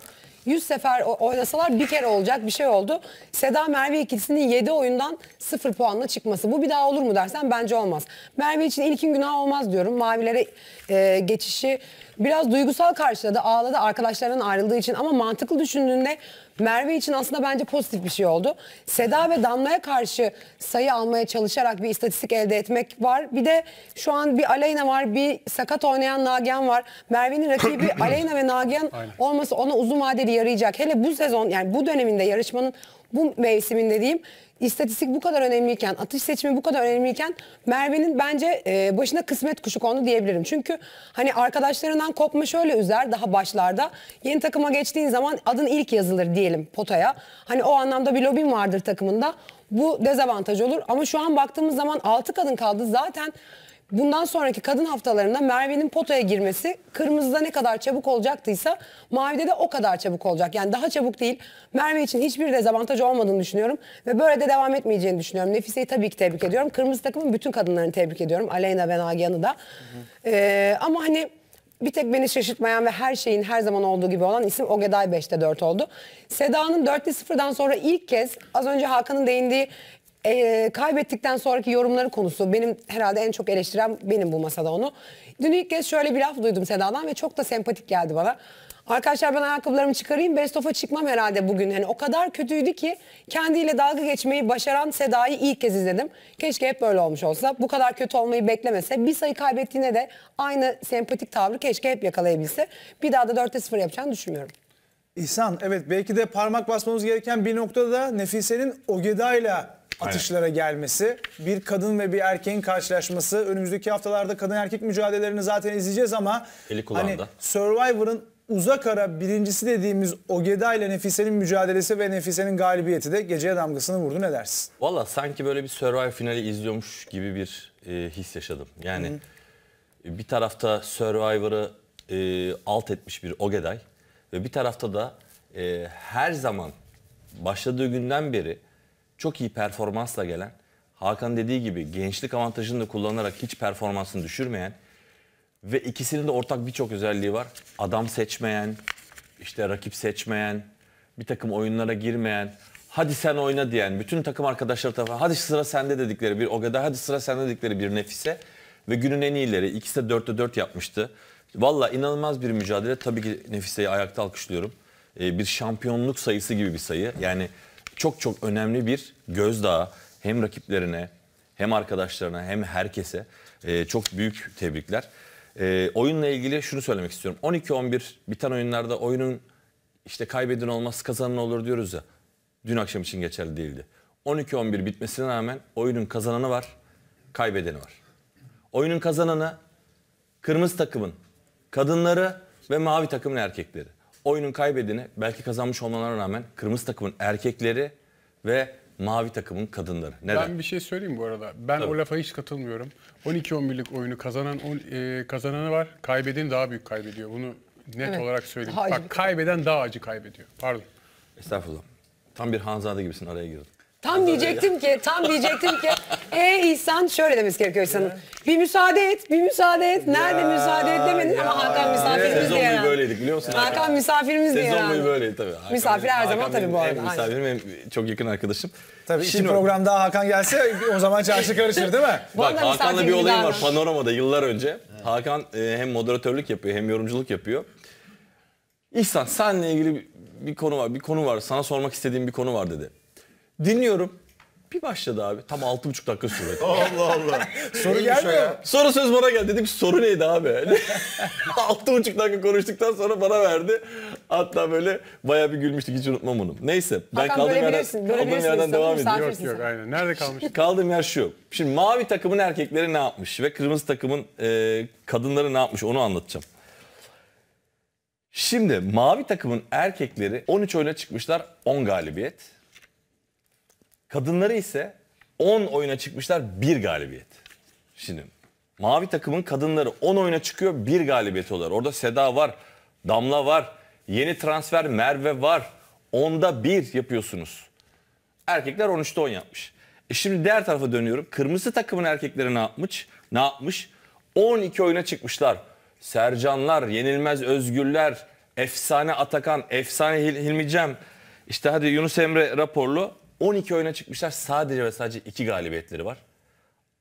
100 sefer oynasalar bir kere olacak bir şey oldu. Seda Merve ikisinin 7 oyundan 0 puanla çıkması. Bu bir daha olur mu dersen bence olmaz. Merve için ilkin günah olmaz diyorum. Mavilere e, geçişi biraz duygusal karşıladı, ağladı arkadaşlarının ayrıldığı için ama mantıklı düşündüğünde Merve için aslında bence pozitif bir şey oldu. Seda ve Damla'ya karşı sayı almaya çalışarak bir istatistik elde etmek var. Bir de şu an bir Aleyna var, bir sakat oynayan Nagihan var. Merve'nin rakibi *clears throat* Aleyna ve Nagihan olması ona uzun vadeli yarayacak. Hele bu sezon yani bu döneminde yarışmanın bu mevsiminde diyeyim istatistik bu kadar önemliyken, atış seçimi bu kadar önemliyken Merve'nin bence e, başına kısmet kuşu kondu diyebilirim. Çünkü hani arkadaşlarından kopma şöyle üzer daha başlarda. Yeni takıma geçtiğin zaman adın ilk yazılır diyelim potaya. Hani o anlamda bir lobin vardır takımında. Bu dezavantaj olur ama şu an baktığımız zaman 6 kadın kaldı. Zaten bundan sonraki kadın haftalarında Merve'nin potoya girmesi kırmızıda ne kadar çabuk olacaktıysa mavide de o kadar çabuk olacak. Yani daha çabuk değil. Merve için hiçbir dezavantaj olmadığını düşünüyorum ve böyle de devam etmeyeceğini düşünüyorum. Nefise'yi tabii ki tebrik ediyorum. Kırmızı takımın bütün kadınlarını tebrik ediyorum. Aleyna ve Nagihan'ı da. Ee, ama hani bir tek beni şaşırtmayan ve her şeyin her zaman olduğu gibi olan isim Ogeday 5'te 4 oldu. Seda'nın 4'te 0'dan sonra ilk kez az önce Hakan'ın değindiği e, kaybettikten sonraki yorumları konusu benim herhalde en çok eleştiren benim bu masada onu. Dün ilk kez şöyle bir laf duydum Seda'dan ve çok da sempatik geldi bana. Arkadaşlar ben ayakkabılarımı çıkarayım best of'a çıkmam herhalde bugün. Hani o kadar kötüydü ki kendiyle dalga geçmeyi başaran Seda'yı ilk kez izledim. Keşke hep böyle olmuş olsa. Bu kadar kötü olmayı beklemese bir sayı kaybettiğine de aynı sempatik tavrı keşke hep yakalayabilse. Bir daha da 4'te 0 yapacağını düşünmüyorum. İhsan evet belki de parmak basmamız gereken bir noktada Nefise'nin Ogeda'yla atışlara Aynen. gelmesi, bir kadın ve bir erkeğin karşılaşması. Önümüzdeki haftalarda kadın erkek mücadelelerini zaten izleyeceğiz ama hani Survivor'ın uzak ara birincisi dediğimiz Ogeda ile Nefise'nin mücadelesi ve Nefise'nin galibiyeti de geceye damgasını vurdu ne dersin? Valla sanki böyle bir Survivor finali izliyormuş gibi bir e, his yaşadım. Yani Hı bir tarafta Survivor'ı e, alt etmiş bir Ogeday, ve bir tarafta da e, her zaman başladığı günden beri çok iyi performansla gelen, Hakan dediği gibi gençlik avantajını da kullanarak hiç performansını düşürmeyen ve ikisinin de ortak birçok özelliği var. Adam seçmeyen, işte rakip seçmeyen, bir takım oyunlara girmeyen, hadi sen oyna diyen, bütün takım arkadaşları tarafından hadi sıra sende dedikleri bir o kadar hadi sıra sende dedikleri bir Nefise ve günün en iyileri. ikisi de 4'te 4 yapmıştı. Valla inanılmaz bir mücadele. Tabii ki Nefise'yi ayakta alkışlıyorum. Ee, bir şampiyonluk sayısı gibi bir sayı. Yani çok çok önemli bir gözdağı. Hem rakiplerine hem arkadaşlarına hem herkese ee, çok büyük tebrikler. Ee, oyunla ilgili şunu söylemek istiyorum. 12-11 biten oyunlarda oyunun işte kaybeden olmaz kazanan olur diyoruz ya. Dün akşam için geçerli değildi. 12-11 bitmesine rağmen oyunun kazananı var, kaybedeni var. Oyunun kazananı kırmızı takımın kadınları ve mavi takımın erkekleri. Oyunun kaybedeni belki kazanmış olmalarına rağmen kırmızı takımın erkekleri ve mavi takımın kadınları. Neden? Ben bir şey söyleyeyim bu arada. Ben Tabii. o lafa hiç katılmıyorum. 12-11'lik oyunu kazanan on, e, kazananı var, kaybeden daha büyük kaybediyor. Bunu net evet. olarak söyleyeyim. Daha Bak kaybeden daha acı kaybediyor. Pardon. Estağfurullah. Tam bir Hanzade gibisin araya girdim. Tam diyecektim ki, tam diyecektim ki. E *laughs* ee, İhsan şöyle demesi gerekiyor İhsan'ın. Bir müsaade et, bir müsaade et. Nerede ya. müsaade et demedin biliyor musun? Hakan, Hakan misafirimiz diye Sezon boyu yani. tabii. Hakan Misafir her zaman tabii bu arada. Hem misafirim hem çok yakın arkadaşım. Tabii Şimdi program daha Hakan gelse o zaman çarşı karışır değil mi? *laughs* Bak Hakan'la bir olayım var Panorama'da yıllar önce. Hakan e, hem moderatörlük yapıyor hem yorumculuk yapıyor. İhsan senle ilgili bir konu var, bir konu var. Sana sormak istediğim bir konu var dedi. Dinliyorum. Bir başladı abi. Tam 6,5 dakika sürdü. *laughs* Allah Allah. soru gelmiyor. Sonra söz bana geldi. Dedim soru neydi abi? 6,5 *laughs* dakika konuştuktan sonra bana verdi. Hatta böyle baya bir gülmüştük. Hiç unutmam onu. Neyse. Ben Hakan kaldığım yerden, kaldığım yerden devam ediyorum. Yok yok aynen. Nerede kalmıştık? *laughs* Kaldığım yer şu. Şimdi mavi takımın erkekleri ne yapmış ve kırmızı takımın e, kadınları ne yapmış onu anlatacağım. Şimdi mavi takımın erkekleri 13 oyuna çıkmışlar 10 galibiyet. Kadınları ise 10 oyuna çıkmışlar bir galibiyet. Şimdi mavi takımın kadınları 10 oyuna çıkıyor bir galibiyet oluyor. Orada Seda var, Damla var, yeni transfer Merve var. Onda bir yapıyorsunuz. Erkekler 13'te 10 yapmış. E şimdi diğer tarafa dönüyorum. Kırmızı takımın erkekleri ne yapmış? Ne yapmış? 12 oyuna çıkmışlar. Sercanlar, Yenilmez Özgürler, Efsane Atakan, Efsane Hil Hilmi Cem, işte hadi Yunus Emre raporlu 12 oyuna çıkmışlar sadece ve sadece 2 galibiyetleri var.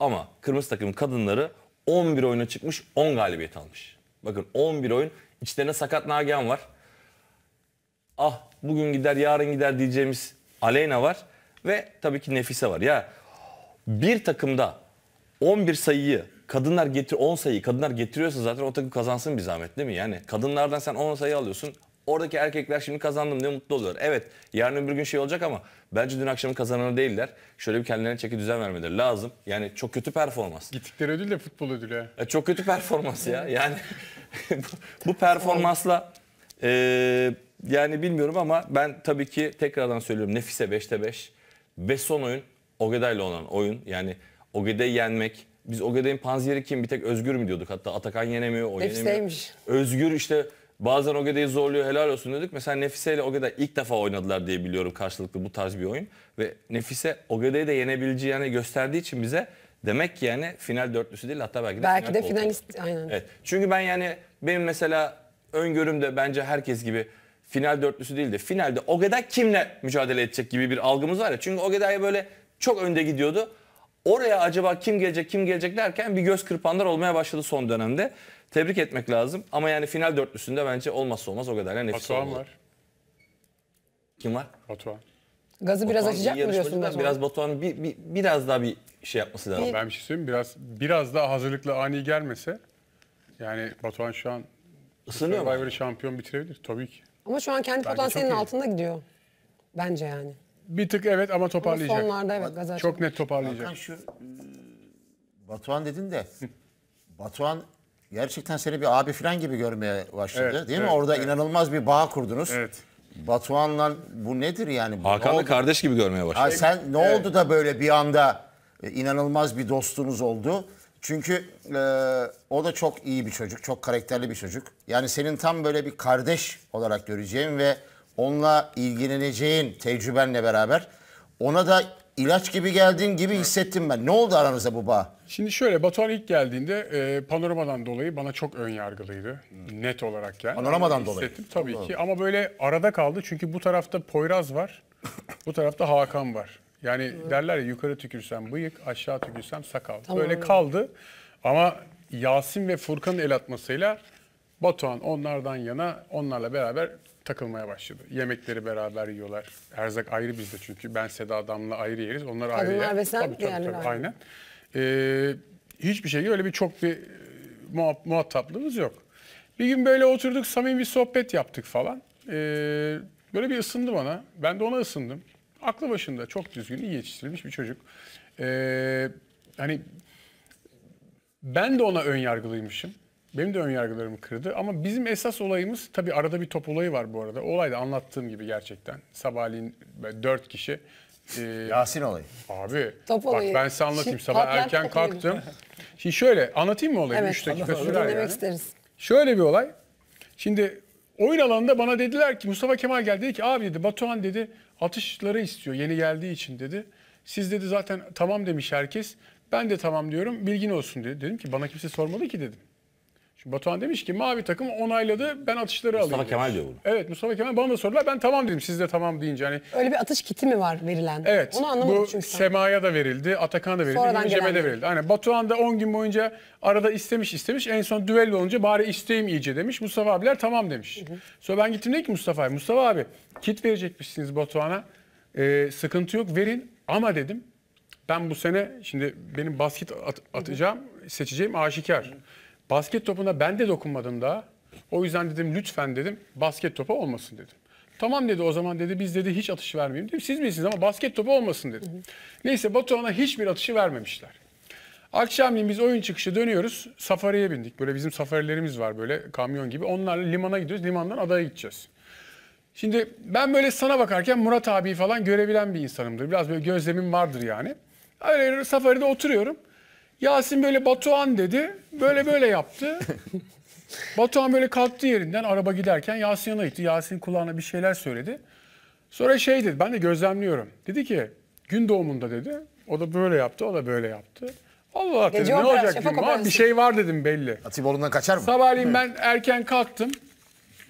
Ama kırmızı takımın kadınları 11 oyuna çıkmış 10 galibiyet almış. Bakın 11 oyun içlerine sakat Nagihan var. Ah bugün gider yarın gider diyeceğimiz Aleyna var ve tabii ki Nefise var. Ya bir takımda 11 sayıyı kadınlar getir 10 sayıyı kadınlar getiriyorsa zaten o takım kazansın bir zahmet değil mi? Yani kadınlardan sen 10 sayı alıyorsun. Oradaki erkekler şimdi kazandım diye mutlu oluyor. Evet yarın öbür gün şey olacak ama bence dün akşamın kazananı değiller. Şöyle bir kendilerine çeki düzen vermeleri lazım. Yani çok kötü performans. Gittikleri ödül de futbol ödülü. E, çok kötü performans ya. Yani *laughs* bu, performansla e, yani bilmiyorum ama ben tabii ki tekrardan söylüyorum. Nefise 5'te 5 ve son oyun Ogeday'la olan oyun. Yani Ogeday'ı yenmek, biz Ogeday'ın panzeri kim? Bir tek Özgür mü diyorduk? Hatta Atakan yenemiyor, o yenemiyor. Hepsiymiş. Özgür işte Bazen Ogeda'yı zorluyor helal olsun dedik. Mesela Nefise ile Ogeda ilk defa oynadılar diye biliyorum karşılıklı bu tarz bir oyun. Ve Nefise Ogeda'yı da yenebileceğini gösterdiği için bize demek ki yani final dörtlüsü değil hatta belki de Belki final de koltuğu. finalist aynen. Evet. Çünkü ben yani benim mesela öngörüm de bence herkes gibi final dörtlüsü değil de finalde Ogeda kimle mücadele edecek gibi bir algımız var ya. Çünkü Ogeda'ya böyle çok önde gidiyordu. Oraya acaba kim gelecek kim gelecek derken bir göz kırpanlar olmaya başladı son dönemde tebrik etmek lazım. Ama yani final dörtlüsünde bence olmazsa olmaz o kadar. Yani nefis Batuhan var. Kim var? Batuhan. Gazı biraz Batuhan açacak mı diyorsun Batuhan? Biraz Batuhan'ın bir, bir, biraz daha bir şey yapması lazım. Ben bir şey söyleyeyim biraz biraz daha hazırlıklı ani gelmese yani Batuhan şu an Isınıyor mu? Survivor'ı şampiyon bitirebilir tabii ki. Ama şu an kendi Bence potansiyelinin altında gidiyor. Bence yani. Bir tık evet ama Ama toparlayacak. sonlarda evet gazı açacak. Çok net toparlayacak. Hakan şu e, Batuhan dedin de Batuhan gerçekten seni bir abi falan gibi görmeye başladı. Evet, değil evet, mi? Orada evet. inanılmaz bir bağ kurdunuz. Evet. Batuhan'la bu nedir yani? Hakan'ı kardeş gibi görmeye başladı. Ha, sen ne evet. oldu da böyle bir anda e, inanılmaz bir dostunuz oldu? Çünkü e, o da çok iyi bir çocuk, çok karakterli bir çocuk. Yani senin tam böyle bir kardeş olarak göreceğin ve onunla ilgileneceğin tecrübenle beraber ona da ilaç gibi geldiğin gibi hissettim ben. Ne oldu aranızda bu bağ? Şimdi şöyle Batuhan ilk geldiğinde e, panoramadan dolayı bana çok ön yargılıydı. Hmm. Net olarak yani. Panoramadan hissettim, dolayı. Tabii Anladım. ki ama böyle arada kaldı çünkü bu tarafta Poyraz var. bu tarafta Hakan var. Yani evet. derler ya yukarı tükürsem bıyık, aşağı tükürsem sakal. Tamam. Böyle kaldı. Ama Yasin ve Furkan'ın el atmasıyla Batuhan onlardan yana onlarla beraber takılmaya başladı. Yemekleri beraber yiyorlar. Erzak ayrı bizde çünkü. Ben Seda Adam'la ayrı yeriz. Onlar ayrı Kadınlar ve sen tabii, tabii, tabii, aynen e, hiçbir şekilde öyle bir çok bir e, muhataplığımız yok. Bir gün böyle oturduk samimi bir sohbet yaptık falan. E, böyle bir ısındı bana. Ben de ona ısındım. Aklı başında çok düzgün, iyi yetiştirilmiş bir çocuk. E, hani ben de ona ön yargılıymışım. Benim de ön yargılarımı kırdı ama bizim esas olayımız tabii arada bir top olayı var bu arada. O olay da anlattığım gibi gerçekten. Sabahleyin dört kişi e, Yasin olayı. Abi Top bak olayı. ben size anlatayım. Şimdi Sabah erken kalktım. Şimdi şöyle anlatayım mı olayı? Evet, 3 dakika anladım. sürer yani. isteriz. Şöyle bir olay. Şimdi oyun alanında bana dediler ki Mustafa Kemal geldi dedi ki abi dedi Batuhan dedi atışları istiyor yeni geldiği için dedi. Siz dedi zaten tamam demiş herkes. Ben de tamam diyorum bilgin olsun dedi. Dedim ki bana kimse sormadı ki dedim. Şimdi Batuhan demiş ki mavi takım onayladı ben atışları Mustafa alayım. Mustafa Kemal diyor bunu. Evet Mustafa Kemal bana da sordular ben tamam dedim siz de tamam deyince. Hani... Öyle bir atış kiti mi var verilen? Evet. Onu anlamadım bu çünkü. Bu Sema'ya da verildi, Atakan'a da verildi, İnce'me de verildi. Hani Batuhan da 10 gün boyunca arada istemiş istemiş en son düello olunca bari isteyeyim iyice demiş. Mustafa abiler tamam demiş. Hı hı. Sonra ben gittim dedim ki Mustafa abi, Mustafa abi kit verecekmişsiniz Batuhan'a ee, sıkıntı yok verin ama dedim ben bu sene şimdi benim basket at atacağım seçeceğim aşikar. Hı hı. Basket topuna ben de dokunmadım daha. O yüzden dedim lütfen dedim basket topu olmasın dedim. Tamam dedi o zaman dedi biz dedi hiç atış vermeyeyim. Dedim siz bilirsiniz ama basket topu olmasın dedim. Neyse Batuhan'a hiçbir atışı vermemişler. Akşamleyin biz oyun çıkışı dönüyoruz. Safariye bindik. Böyle bizim safarilerimiz var böyle kamyon gibi. Onlarla limana gidiyoruz. Limandan adaya gideceğiz. Şimdi ben böyle sana bakarken Murat abi falan görebilen bir insanımdır. Biraz böyle gözlemim vardır yani. Öyle safaride oturuyorum. Yasin böyle Batuhan dedi. Böyle böyle yaptı. *laughs* Batuhan böyle kalktı yerinden araba giderken Yasin yana gitti. Yasin kulağına bir şeyler söyledi. Sonra şey dedi ben de gözlemliyorum. Dedi ki gün doğumunda dedi. O da böyle yaptı o da böyle yaptı. Allah Gece dedim ne olacak dedim. Ama bir şey var dedim belli. Atiba olundan kaçar mı? Sabahleyin ben erken kalktım.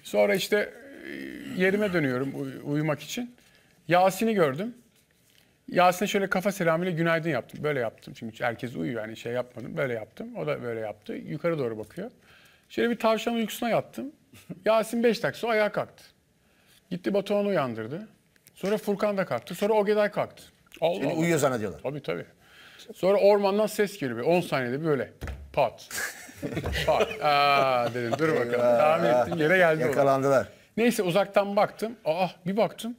Sonra işte e, yerime dönüyorum uyumak için. Yasin'i gördüm. Yasin'e şöyle kafa selamıyla günaydın yaptım. Böyle yaptım çünkü herkes uyuyor yani şey yapmadım. Böyle yaptım. O da böyle yaptı. Yukarı doğru bakıyor. Şöyle bir tavşan uykusuna yattım. *laughs* Yasin 5 dakika sonra ayağa kalktı. Gitti Batuhan'ı uyandırdı. Sonra Furkan da kalktı. Sonra Ogeday kalktı. Allah Seni uyuyor zannediyorlar. Tabii tabii. Sonra ormandan ses geliyor. 10 saniyede böyle pat. *laughs* pat. Aa dedim dur bakalım. Tahmin ettim yere geldi. Yakalandılar. Ona. Neyse uzaktan baktım. Aa bir baktım.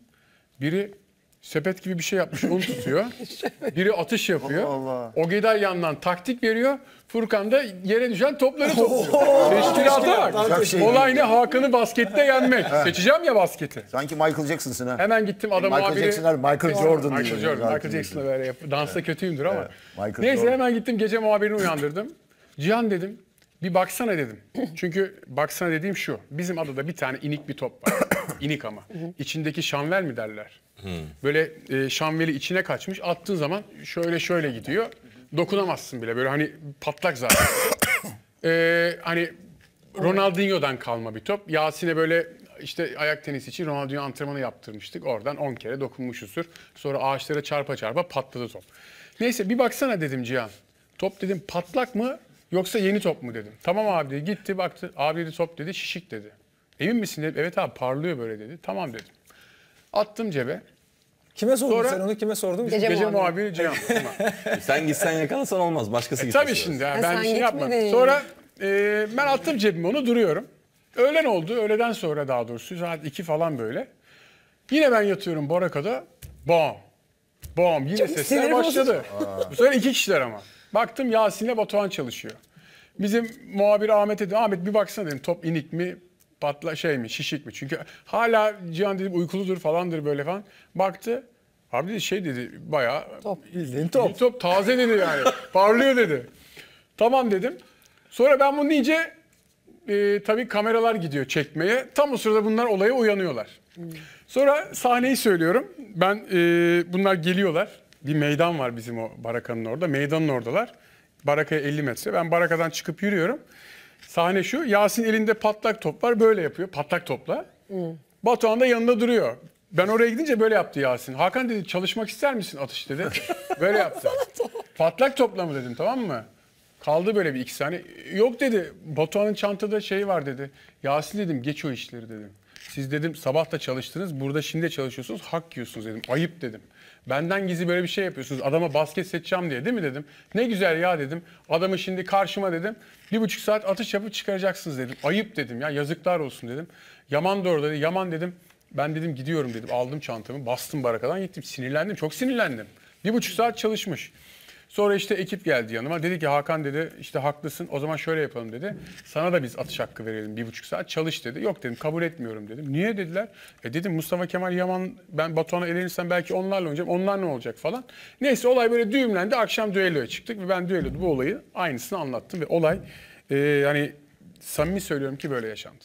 Biri sepet gibi bir şey yapmış un tutuyor. *laughs* Biri atış yapıyor. Allah Allah. Ogeday yandan taktik veriyor. Furkan da yere düşen topları topluyor. Teşkilata bak. Şey Olay ne Hakan'ı baskette yenmek. Seçeceğim ya basketi. Sanki Michael Jackson'sın ha. Hemen gittim adam Michael abiri. Jackson'lar Michael Jordan Michael Jordan. Michael Jackson'la böyle yap. Dansta evet. kötüyümdür ama. Evet. Michael Neyse Jordan. hemen gittim gece muhabirini uyandırdım. Cihan dedim bir baksana dedim. Çünkü baksana dediğim şu. Bizim adada bir tane inik bir top var. *coughs* inik ama. İçindeki şanver mi derler? Hmm. Böyle e, şamveli içine kaçmış. Attığın zaman şöyle şöyle gidiyor. Dokunamazsın bile. Böyle hani patlak zaten. ee, *coughs* hani Ronaldinho'dan kalma bir top. Yasin'e böyle işte ayak tenisi için Ronaldinho antrenmanı yaptırmıştık. Oradan 10 kere dokunmuş dokunmuşuzdur. Sonra ağaçlara çarpa çarpa patladı top. Neyse bir baksana dedim Cihan. Top dedim patlak mı yoksa yeni top mu dedim. Tamam abi dedi. Gitti baktı. Abi dedi top dedi şişik dedi. Emin misin dedim. Evet abi parlıyor böyle dedi. Tamam dedim. Attım cebe. Kime sordun Sonra, sen onu? Kime sordun? Gece, gece muhabiri Cihan. *laughs* E sen gitsen yakalasan olmaz. Başkası e gitsin. Tabii şimdi ya, ha, ben bir şey yapmam. Sonra e, ben attım cebime onu duruyorum. Öğlen oldu. Öğleden sonra daha doğrusu saat 2 falan böyle. Yine ben yatıyorum Boraka'da. Bom, bom. Yine Çok sesler başladı. Bu sefer iki kişiler ama. Baktım Yasin'le Batuhan çalışıyor. Bizim muhabir Ahmet dedi. Ahmet bir baksana dedim top inik mi patla şey mi şişik mi? Çünkü hala Cihan dedi uykuludur falandır böyle falan. Baktı abi dedi şey dedi bayağı. Top bildiğin top. Top taze dedi yani *laughs* parlıyor dedi. Tamam dedim. Sonra ben bunu deyince e, tabii kameralar gidiyor çekmeye. Tam o sırada bunlar olaya uyanıyorlar. Hmm. Sonra sahneyi söylüyorum. Ben e, bunlar geliyorlar. Bir meydan var bizim o barakanın orada. Meydanın oradalar. Barakaya 50 metre. Ben barakadan çıkıp yürüyorum. Sahne şu. Yasin elinde patlak top var. Böyle yapıyor. Patlak topla. Hı. Batuhan da yanında duruyor. Ben oraya gidince böyle yaptı Yasin. Hakan dedi çalışmak ister misin atış dedi. *laughs* böyle yaptı. patlak topla mı dedim tamam mı? Kaldı böyle bir iki saniye. Yok dedi Batuhan'ın çantada şey var dedi. Yasin dedim geç o işleri dedim. Siz dedim sabah da çalıştınız burada şimdi çalışıyorsunuz hak yiyorsunuz dedim. Ayıp dedim. Benden gizli böyle bir şey yapıyorsunuz. Adama basket seçeceğim diye değil mi dedim. Ne güzel ya dedim. Adamı şimdi karşıma dedim. Bir buçuk saat atış yapıp çıkaracaksınız dedim. Ayıp dedim ya yazıklar olsun dedim. Yaman da orada dedi. Yaman dedim. Ben dedim gidiyorum dedim. Aldım çantamı bastım barakadan gittim. Sinirlendim çok sinirlendim. Bir buçuk saat çalışmış. Sonra işte ekip geldi yanıma. Dedi ki Hakan dedi işte haklısın o zaman şöyle yapalım dedi. Sana da biz atış hakkı verelim bir buçuk saat çalış dedi. Yok dedim kabul etmiyorum dedim. Niye dediler? E dedim Mustafa Kemal Yaman ben batona elenirsem belki onlarla oynayacağım. Onlar ne olacak falan. Neyse olay böyle düğümlendi. Akşam düelloya çıktık ve ben düelloda bu olayı aynısını anlattım ve olay e, hani samimi söylüyorum ki böyle yaşandı.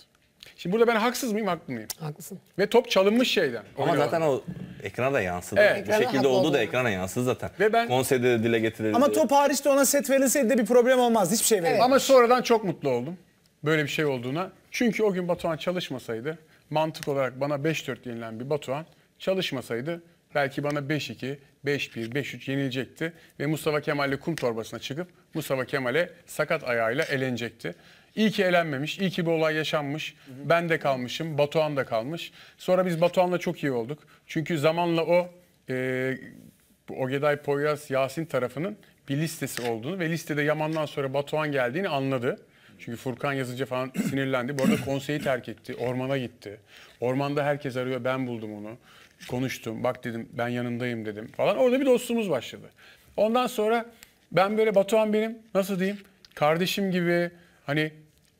Şimdi burada ben haksız mıyım, haklı mıyım? Haklısın. Ve top çalınmış şeyden. Ama oynayan. zaten o ekrana da yansıdı. Evet. Ekrana bir şekilde oldu da ekrana yansıdı zaten. Ve ben konserde de dile getirildi. Ama top hariç de ona set verilseydi de bir problem olmaz. Hiçbir şey verilmez. Evet. Ama sonradan çok mutlu oldum. Böyle bir şey olduğuna. Çünkü o gün Batuhan çalışmasaydı mantık olarak bana 5-4 yenilen bir Batuhan çalışmasaydı belki bana 5-2, 5-1, 5-3 yenilecekti. Ve Mustafa Kemal'le kum torbasına çıkıp Mustafa Kemal'e sakat ayağıyla elenecekti. İyi ki elenmemiş, iyi ki bu olay yaşanmış. Ben de kalmışım, Batuhan da kalmış. Sonra biz Batuhan'la çok iyi olduk. Çünkü zamanla o e, bu Ogeday Poyraz Yasin tarafının bir listesi olduğunu ve listede Yaman'dan sonra Batuhan geldiğini anladı. Çünkü Furkan yazınca falan *clears throat* sinirlendi. Bu arada konseyi terk etti, ormana gitti. Ormanda herkes arıyor, ben buldum onu. Konuştum, bak dedim ben yanındayım dedim falan. Orada bir dostluğumuz başladı. Ondan sonra ben böyle Batuhan benim, nasıl diyeyim, kardeşim gibi hani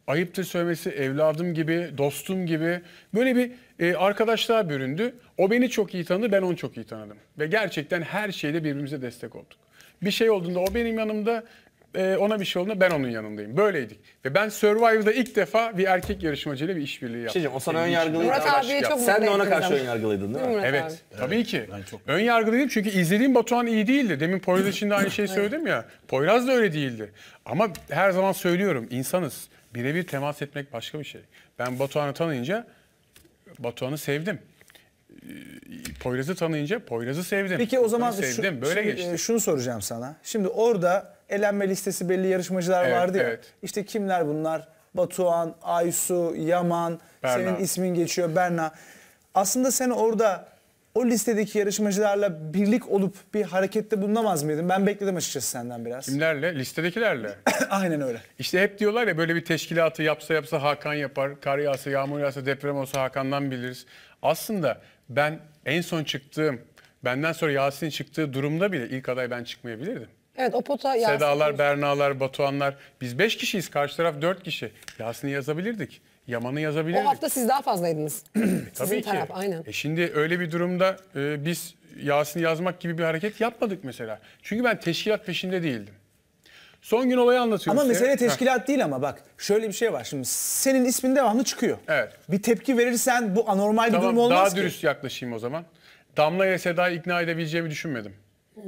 ayıptır söylemesi evladım gibi, dostum gibi böyle bir e, arkadaşlığa büründü. O beni çok iyi tanıdı, ben onu çok iyi tanıdım. Ve gerçekten her şeyde birbirimize destek olduk. Bir şey olduğunda o benim yanımda, e, ona bir şey olduğunda ben onun yanındayım. Böyleydik. Ve ben Survivor'da ilk defa bir erkek yarışmacıyla bir işbirliği yaptım. Şeyciğim o sana ön yargılıydı. Murat abi çok mutlu Sen de ona karşı ön yargılıydın değil mi? Murat Evet, abi. tabii ki. Ön yargılıydım çünkü izlediğim Batuhan iyi değildi. Demin Poyraz için de aynı şeyi *laughs* söyledim ya. Poyraz da öyle değildi. Ama her zaman söylüyorum insanız birebir temas etmek başka bir şey. Ben Batuhan'ı tanıyınca Batuhan'ı sevdim. Ee, Poyraz'ı tanıyınca Poyraz'ı sevdim. Peki o zaman sevdim. Şu, Böyle şimdi, geçti. E, şunu soracağım sana. Şimdi orada elenme listesi belli yarışmacılar evet, vardı ya. Evet. İşte kimler bunlar? Batuhan, Aysu, Yaman, Berna. senin ismin geçiyor Berna. Aslında sen orada o listedeki yarışmacılarla birlik olup bir harekette bulunamaz mıydın? Ben bekledim açıkçası senden biraz. Kimlerle? Listedekilerle. *laughs* Aynen öyle. İşte hep diyorlar ya böyle bir teşkilatı yapsa yapsa Hakan yapar. Kar yağsa, yağmur yağsa, deprem olsa Hakan'dan biliriz. Aslında ben en son çıktığım, benden sonra Yasin çıktığı durumda bile ilk aday ben çıkmayabilirdim. Evet o pota Yasin. Sedalar, Bernalar, Batuhanlar. Biz beş kişiyiz. Karşı taraf dört kişi. Yasin'i yazabilirdik. Yaman'ı yazabilirdik. O hafta siz daha fazlaydınız. *clears throat* E, tabii Sizin ki. Taraf, aynen. E şimdi öyle bir durumda e, biz Yasin'i yazmak gibi bir hareket yapmadık mesela. Çünkü ben teşkilat peşinde değildim. Son gün olayı anlatıyorum Ama size. mesele teşkilat Heh. değil ama bak şöyle bir şey var. Şimdi senin ismin devamlı çıkıyor. Evet. Bir tepki verirsen bu anormal bir tamam, durum olmaz daha ki. Daha dürüst yaklaşayım o zaman. Damla ile Seda'yı ikna edebileceğimi düşünmedim. Hmm.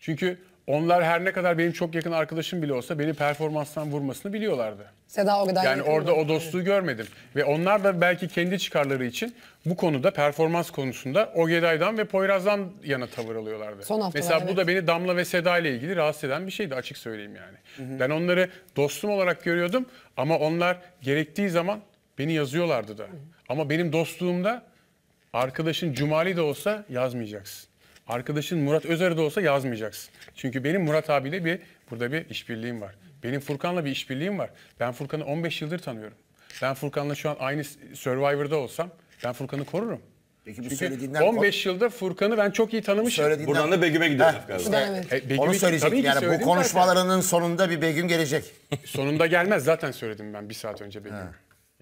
Çünkü onlar her ne kadar benim çok yakın arkadaşım bile olsa beni performanstan vurmasını biliyorlardı. Seda o kadar Yani orada o dostluğu görmedim. Ve onlar da belki kendi çıkarları için bu konuda performans konusunda Ogeday'dan ve Poyraz'dan yana tavır alıyorlardı. Son haftalar, Mesela bu da beni Damla ve Seda ile ilgili rahatsız eden bir şeydi açık söyleyeyim yani. Hı hı. Ben onları dostum olarak görüyordum ama onlar gerektiği zaman beni yazıyorlardı da. Hı hı. Ama benim dostluğumda arkadaşın Cumali de olsa yazmayacaksın. Arkadaşın Murat Özer de olsa yazmayacaksın. Çünkü benim Murat abiyle bir burada bir işbirliğim var. Benim Furkan'la bir işbirliğim var. Ben Furkan'ı 15 yıldır tanıyorum. Ben Furkan'la şu an aynı Survivor'da olsam ben Furkan'ı korurum. Peki bu söylediğinden 15 yılda Furkan'ı ben çok iyi tanımışım. Söylediğinden... Buradan da Begüm'e gidiyoruz galiba. Evet. E, Begüm Onu söyleyecek yani bu konuşmalarının zaten. sonunda bir Begüm gelecek. Sonunda gelmez zaten söyledim ben bir saat önce Begüm'e.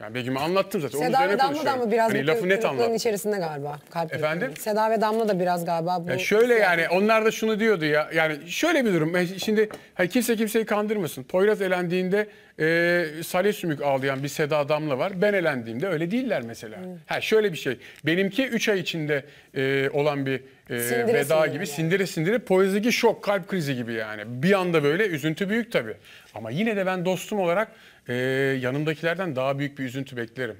Yani Begüm'e anlattım zaten. Seda ve Damla da mı biraz hani lafı net anlattım. içerisinde galiba. Kalp Efendim? Kırıklığı. Seda ve Damla da biraz galiba. Bu ya şöyle şey yani, yani onlar da şunu diyordu ya. Yani şöyle bir durum. Şimdi hani kimse kimseyi kandırmasın. Poyraz elendiğinde e, salya sümük ağlayan bir Seda Damla var. Ben elendiğimde öyle değiller mesela. Hmm. Ha şöyle bir şey. Benimki 3 ay içinde e, olan bir e, sindire veda sindire gibi yani. sindire sindire poezdeki şok kalp krizi gibi yani. Bir anda böyle üzüntü büyük tabii. Ama yine de ben dostum olarak e, yanımdakilerden daha büyük bir üzüntü beklerim.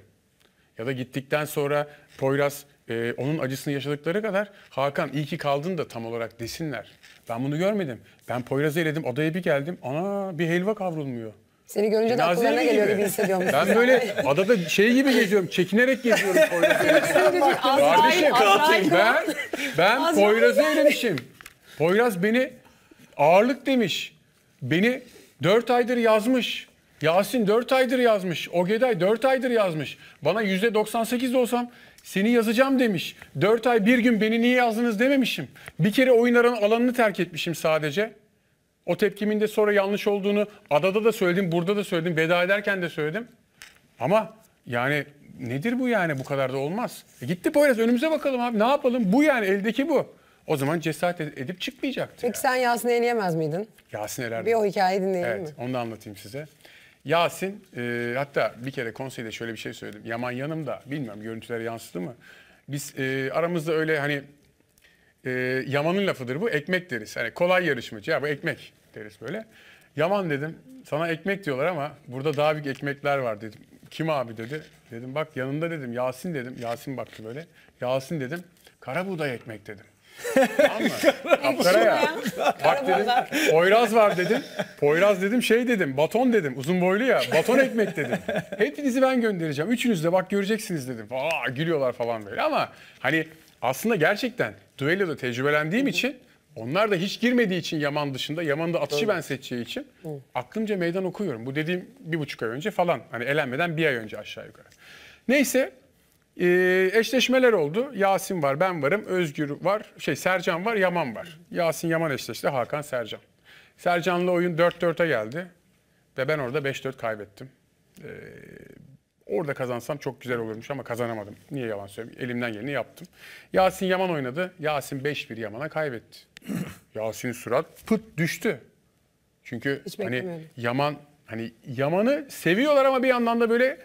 Ya da gittikten sonra Poyraz e, onun acısını yaşadıkları kadar Hakan iyi ki kaldın da tam olarak desinler. Ben bunu görmedim. Ben Poyraz'ı eledim odaya bir geldim. Ana bir helva kavrulmuyor. Seni görünce de Nazire akıllarına geliyor gibi hissediyorum. *laughs* Ben böyle adada şey gibi geziyorum, çekinerek geziyorum Poyraz'ı. Kardeşim, ben, ben Poyraz'ı elemişim. Poyraz beni ağırlık demiş. Beni dört aydır yazmış. Yasin 4 aydır yazmış. Ogeday 4 aydır yazmış. Bana %98 olsam seni yazacağım demiş. 4 ay bir gün beni niye yazdınız dememişim. Bir kere oyunların alanını terk etmişim sadece. O tepkimin de sonra yanlış olduğunu adada da söyledim, burada da söyledim, veda ederken de söyledim. Ama yani nedir bu yani bu kadar da olmaz. E gitti Poyraz önümüze bakalım abi ne yapalım bu yani eldeki bu. O zaman cesaret edip çıkmayacaktı. Peki yani. sen Yasin'i eleyemez miydin? Yasin elerdim. Bir o hikayeyi dinleyelim evet, mi? Evet onu da anlatayım size. Yasin e, hatta bir kere konseyde şöyle bir şey söyledim. Yaman yanımda bilmiyorum görüntüler yansıdı mı? Biz e, aramızda öyle hani e, Yaman'ın lafıdır bu ekmek deriz. Hani kolay yarışmacı ya bu ekmek deriz böyle. Yaman dedim sana ekmek diyorlar ama burada daha büyük ekmekler var dedim. Kim abi dedi. Dedim bak yanında dedim Yasin dedim. Yasin baktı böyle. Yasin dedim kara buğday ekmek dedim. Karaya. Bak dedim, Poyraz var dedim. Poyraz dedim şey dedim. Baton dedim. Uzun boylu ya. Baton ekmek dedim. Hepinizi ben göndereceğim. Üçünüz de bak göreceksiniz dedim. Aa gülüyorlar falan böyle ama hani aslında gerçekten düelloda tecrübelendiğim için onlar da hiç girmediği için Yaman dışında, Yaman da atışı ben seçeceği için aklımca meydan okuyorum. Bu dediğim bir buçuk ay önce falan. Hani elenmeden bir ay önce aşağı yukarı. Neyse ee, eşleşmeler oldu. Yasin var, ben varım, Özgür var, şey Sercan var, Yaman var. Yasin Yaman eşleşti, Hakan Sercan. Sercan'la oyun 4-4'e geldi ve ben orada 5-4 kaybettim. Ee, orada kazansam çok güzel olurmuş ama kazanamadım. Niye yalan söyleyeyim? Elimden geleni yaptım. Yasin Yaman oynadı. Yasin 5-1 Yaman'a kaybetti. *clears throat* Yasin surat pıt düştü. Çünkü Hiç hani Yaman hani Yaman'ı seviyorlar ama bir yandan da böyle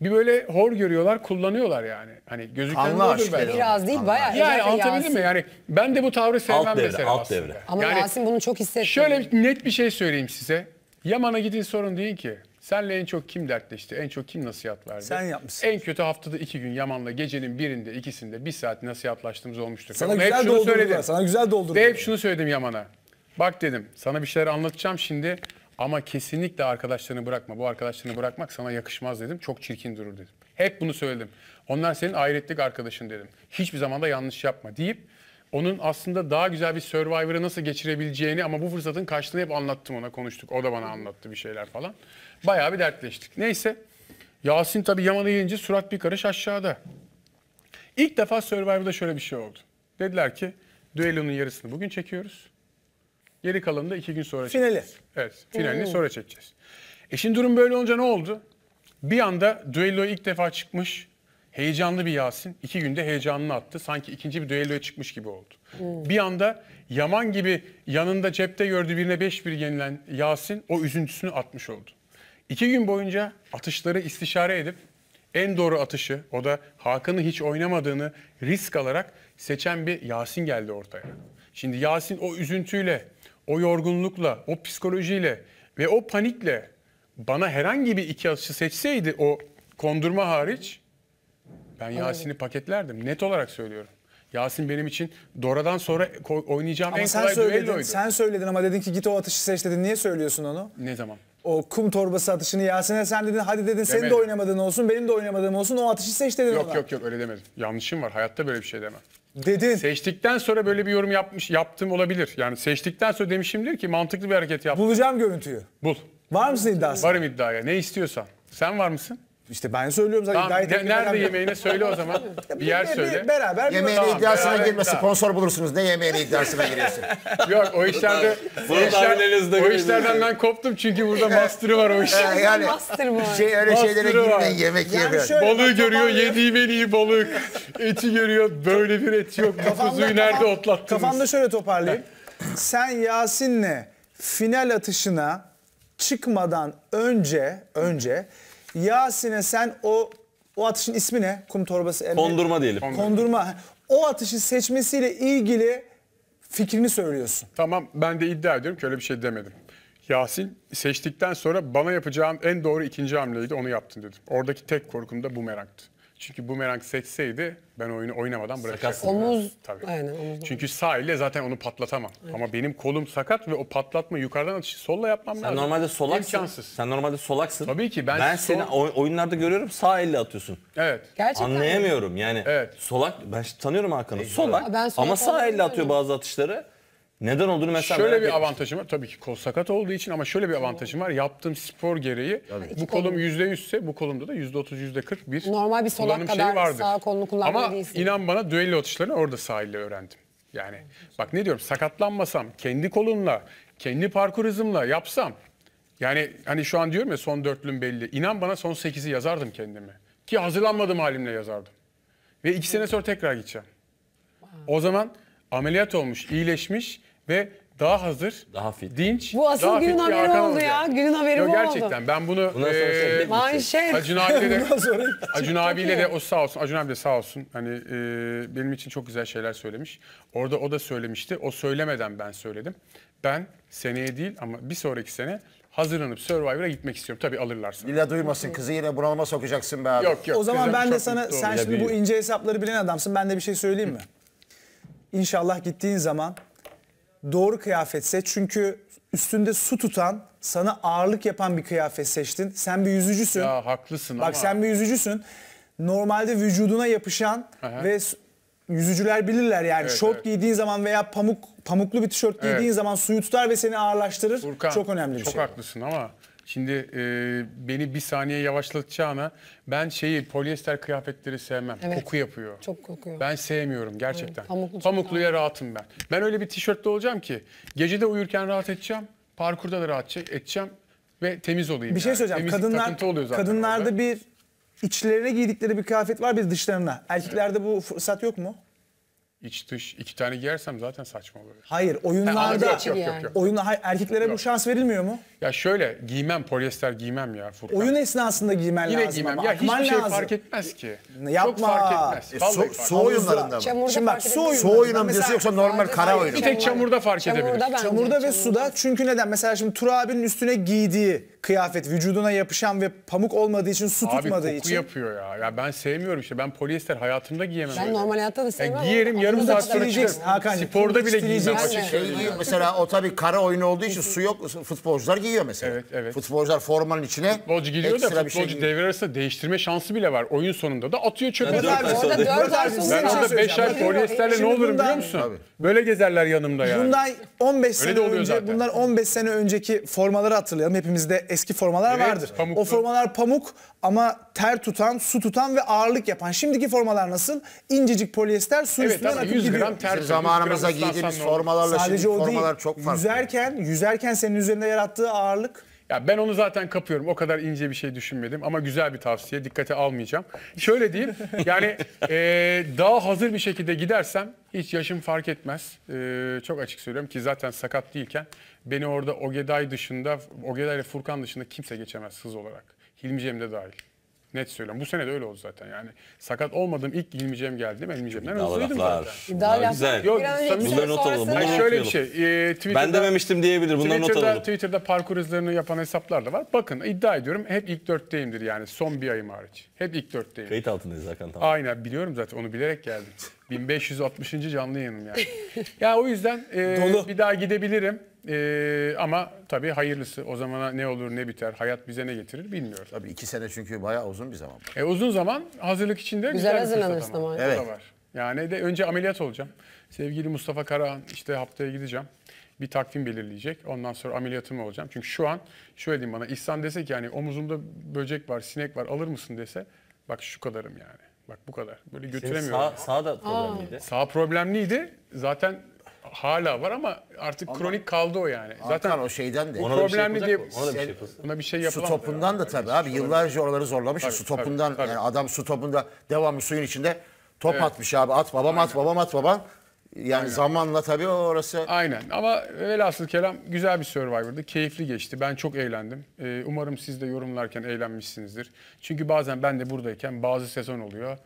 bir böyle hor görüyorlar, kullanıyorlar yani. Hani gözüklerin belki. Biraz değil bayağı. Yani anlatabildim mi? Yani ben de bu tavrı sevmem Alt devre, mesela alt devre. Ama Yani Yasin bunu çok hissetti. şöyle net bir şey söyleyeyim size. Yaman'a gidin sorun deyin ki senle en çok kim dertleşti, en çok kim nasihat verdi? Sen yapmışsın. En kötü haftada iki gün Yaman'la gecenin birinde, ikisinde bir saat nasihatlaştığımız olmuştur. Sana Ben bunu güzel doldurdular. Sana güzel doldurdular. Ve hep şunu söyledim Yaman'a. Bak dedim sana bir şeyler anlatacağım şimdi. Ama kesinlikle arkadaşlarını bırakma. Bu arkadaşlarını bırakmak sana yakışmaz dedim. Çok çirkin durur dedim. Hep bunu söyledim. Onlar senin ahiretlik arkadaşın dedim. Hiçbir zaman da yanlış yapma deyip onun aslında daha güzel bir Survivor'ı nasıl geçirebileceğini ama bu fırsatın karşılığını hep anlattım ona konuştuk. O da bana anlattı bir şeyler falan. Bayağı bir dertleştik. Neyse Yasin tabi Yaman'a gelince surat bir karış aşağıda. İlk defa Survivor'da şöyle bir şey oldu. Dediler ki düellonun yarısını bugün çekiyoruz. Geri kalanını da iki gün sonra Finali. çekeceğiz. Evet. Finalini sonra çekeceğiz. E şimdi durum böyle olunca ne oldu? Bir anda düelloya ilk defa çıkmış heyecanlı bir Yasin. iki günde heyecanını attı. Sanki ikinci bir düelloya çıkmış gibi oldu. Bir anda Yaman gibi yanında cepte gördüğü birine 5-1 yenilen Yasin o üzüntüsünü atmış oldu. İki gün boyunca atışları istişare edip en doğru atışı o da Hakan'ı hiç oynamadığını risk alarak seçen bir Yasin geldi ortaya. Şimdi Yasin o üzüntüyle o yorgunlukla, o psikolojiyle ve o panikle bana herhangi bir iki atışı seçseydi o kondurma hariç ben Yasin'i paketlerdim. Net olarak söylüyorum. Yasin benim için Dora'dan sonra oynayacağım ama en sen kolay düelloydu. Sen söyledin ama dedin ki git o atışı seç dedin. Niye söylüyorsun onu? Ne zaman? O kum torbası atışını Yasin'e sen dedin hadi dedin demedim. senin de oynamadığın olsun benim de oynamadığım olsun o atışı seç dedin yok, ona. Yok yok yok öyle demedim. Yanlışım var hayatta böyle bir şey demem. Dedin. Seçtikten sonra böyle bir yorum yapmış yaptım olabilir. Yani seçtikten sonra demişimdir ki mantıklı bir hareket yap. Bulacağım görüntüyü. Bul. Var mısın iddiası? Varım iddiaya. Ne istiyorsan. Sen var mısın? İşte ben söylüyorum zaten tamam, iddia Nerede yemeğini söyle o *laughs* zaman. bir yer söyle. Beraber yemeğine tamam, iddiasına beraber, girme. Tamam. Sponsor bulursunuz. Ne yemeğine iddiasına giriyorsun? *laughs* Yok o işlerde o, işler, o işlerden ben koptum çünkü burada master'ı var o iş. yani, yani master var. Şey, öyle şeylere girmeyin yemek yani yapıyor. Balığı görüyor yediğim en iyi balık. *laughs* Eti görüyor böyle bir et yok. Bu kuzuyu nerede otlattınız? Kafamda şöyle toparlayayım. Sen Yasin'le final atışına çıkmadan önce önce Yasin'e sen o o atışın ismi ne? Kum torbası. Kondurma diyelim. Kondurma. O atışı seçmesiyle ilgili fikrini söylüyorsun. Tamam ben de iddia ediyorum ki öyle bir şey demedim. Yasin seçtikten sonra bana yapacağım en doğru ikinci hamleydi onu yaptın dedim. Oradaki tek korkum da bu meraktı. Çünkü bumerang seçseydi ben oyunu oynamadan bırakacaktım. Omuz. Tabii. Aynen omuz. Çünkü sağ ile zaten onu patlatamam. Aynen. Ama benim kolum sakat ve o patlatma yukarıdan atışı solla yapmam Sen lazım. normalde solaksın. Sen normalde solaksın. Tabii ki ben... Ben sol... seni oyunlarda görüyorum sağ elle atıyorsun. Evet. Gerçekten Anlayamıyorum yani. Evet. Solak, ben tanıyorum Hakan'ı. Solak ben ama sağ elle atıyor bazı atışları. Neden olduğunu mesela Şöyle bir avantajım var. Tabii ki kol sakat olduğu için ama şöyle bir avantajım var. Yaptığım spor gereği Tabii. bu kolum yüzde yüzse bu kolumda da yüzde otuz yüzde kırk bir Normal bir solak kadar vardır. sağ kolunu kullanma Ama değilsin. inan bana düello atışlarını orada sahilde öğrendim. Yani bak ne diyorum sakatlanmasam kendi kolumla, kendi parkur hızımla yapsam. Yani hani şu an diyorum ya son dörtlüm belli. Inan bana son sekizi yazardım kendime. Ki hazırlanmadım halimle yazardım. Ve iki sene sonra tekrar gideceğim. O zaman ameliyat olmuş, iyileşmiş ve daha hazır, daha fit. dinç, Bu asıl daha günün fit bir haberi oldu olacak. ya. Günün haberi bu Yo, oldu. gerçekten ben bunu Bundan şey, şey, şey Acun abiyle de *laughs* şey Acun abiyle de o sağ olsun. Acun abi de sağ olsun. Hani e, benim için çok güzel şeyler söylemiş. Orada o da söylemişti. O söylemeden ben söyledim. Ben seneye değil ama bir sonraki sene hazırlanıp Survivor'a gitmek istiyorum. Tabii alırlarsa. İlla duymasın kızı yine bunalıma sokacaksın be abi. Yok yok. O zaman ben de sana sen şimdi bu ince hesapları bilen adamsın. Ben de bir şey söyleyeyim mi? İnşallah gittiğin zaman doğru kıyafet seç. Çünkü üstünde su tutan, sana ağırlık yapan bir kıyafet seçtin. Sen bir yüzücüsün. Ya haklısın Bak ama. sen bir yüzücüsün. Normalde vücuduna yapışan Aha. ve yüzücüler bilirler yani evet, şort evet. giydiğin zaman veya pamuk pamuklu bir tişört giydiğin evet. zaman suyu tutar ve seni ağırlaştırır. Furkan, çok önemli bir çok şey. Çok haklısın ama Şimdi e, beni bir saniye yavaşlatacağına ben şeyi polyester kıyafetleri sevmem. Evet. Koku yapıyor. Çok kokuyor. Ben sevmiyorum gerçekten. Evet, pamuklu Pamukluya rahatım ben. Ben öyle bir tişörtte olacağım ki gecede uyurken rahat edeceğim. Parkurda da rahat edeceğim ve temiz olayım. Bir şey söyleyeceğim. kadınlar oluyor zaten kadınlarda orada. bir içlerine giydikleri bir kıyafet var bir dışlarına. Erkeklerde evet. bu fırsat yok mu? iç dış iki tane giyersem zaten saçma oluyor. Hayır oyunlarda yok, yok, yok, yok. oyunda hayır, erkeklere bu şans verilmiyor mu? Ya şöyle giymem polyester giymem ya Furkan. Oyun esnasında giymen Yine lazım giymem. ama. Ya akman hiçbir şey fark etmez ki. Yapma. Çok fark etmez. E, so, Vallahi oyunlarında mı? Çamurda Şimdi bak su oyunlarında. Su oyunu mesela, yoksa normal kara oyunu. Bir tek çamurda fark çamurda edebilir. Çamurda, çamurda ve çamurda. suda çünkü neden? Mesela şimdi Tur abinin üstüne giydiği kıyafet vücuduna yapışan ve pamuk olmadığı için su Abi, tutmadığı koku için. Abi yapıyor ya. ya. Ben sevmiyorum işte. ben polyester hayatımda giyemem. Ben öyle. normal hayatta da sevmem. Yani giyerim yarım saat sonra çıkarım. Sporda bile giymem Şey mesela o tabii kara oyunu olduğu için su yok. Futbolcular giyiyor mesela. Evet, evet. Futbolcular formanın içine Futbolcu şey giyiyor da futbolcu şey devre arasında değiştirme şansı bile var. Oyun sonunda da atıyor çöpe. Ben orada 4 ay sonra. polyesterle ne olurum biliyor musun? Böyle gezerler yanımda yani. Bundan 15 sene önce, bundan 15 sene önceki formaları hatırlayalım. Hepimizde eski formalar evet, vardır. Pamuklu. O formalar pamuk ama ter tutan, su tutan ve ağırlık yapan. Şimdiki formalar nasıl? İncecik polyester su evet, üstünden akıp gidiyor. Gram ter, Bizim zamanımıza giydiğimiz formalarla Sadece şimdiki formalar değil, çok farklı. Yüzerken, yüzerken senin üzerinde yarattığı ağırlık ya ben onu zaten kapıyorum. O kadar ince bir şey düşünmedim ama güzel bir tavsiye. Dikkate almayacağım. Şöyle diyeyim. *laughs* Yani e, daha hazır bir şekilde gidersem hiç yaşım fark etmez. E, çok açık söylüyorum ki zaten sakat değilken Beni orada Ogeday dışında, Ogeday ile Furkan dışında kimse geçemez hız olarak. Hilmi Cem de dahil. Net söylüyorum. Bu sene de öyle oldu zaten yani. Sakat olmadım ilk Hilmi Cem geldi değil mi? Hilmi Cem'den İddialı hızlıydım zaten. laflar. Güzel. Yok, Bunları not alalım. Bunları Hayır, şöyle bir şey. Ee, Twitter'da- Ben dememiştim diyebilir. Bunları not alalım. Twitter'da parkur hızlarını yapan hesaplar da var. Bakın iddia ediyorum hep ilk dörtteyimdir yani son bir ayım hariç. Hep ilk dörtteyim. Kayıt altındayız Hakan tamam. Aynen biliyorum zaten onu bilerek geldim. 1560. *laughs* canlı yayınım yani. ya o yüzden e, bir daha gidebilirim. E, ama tabii hayırlısı. O zamana ne olur ne biter, hayat bize ne getirir bilmiyoruz. Tabii iki sene çünkü bayağı uzun bir zaman. E, uzun zaman hazırlık içinde güzel, güzel hazırlanırsın ama. Evet. var. Yani de önce ameliyat olacağım. Sevgili Mustafa Karahan işte haftaya gideceğim. Bir takvim belirleyecek. Ondan sonra ameliyatım olacağım. Çünkü şu an şöyle diyeyim bana İhsan dese ki yani omuzumda böcek var, sinek var alır mısın dese bak şu kadarım yani. Bak bu kadar. Böyle götüremiyorum. Senin sağ, sağ da problemliydi. Sağ problemliydi. Zaten hala var ama artık ama kronik kaldı o yani. Hakan Zaten o şeyden de. Bu problemli şey diye ona bir şey, şey buna bir şey yapılamaz. Su topundan da tabii abi yıllarca oraları zorlamış. Tabii, su topundan tabii, tabii. yani adam su topunda devamlı suyun içinde top evet. atmış abi. At babam Aynen. at babam at babam. Yani Aynen. zamanla tabii orası. Aynen ama velhasıl kelam güzel bir Survivor'dı. Keyifli geçti. Ben çok eğlendim. Ee, umarım siz de yorumlarken eğlenmişsinizdir. Çünkü bazen ben de buradayken bazı sezon oluyor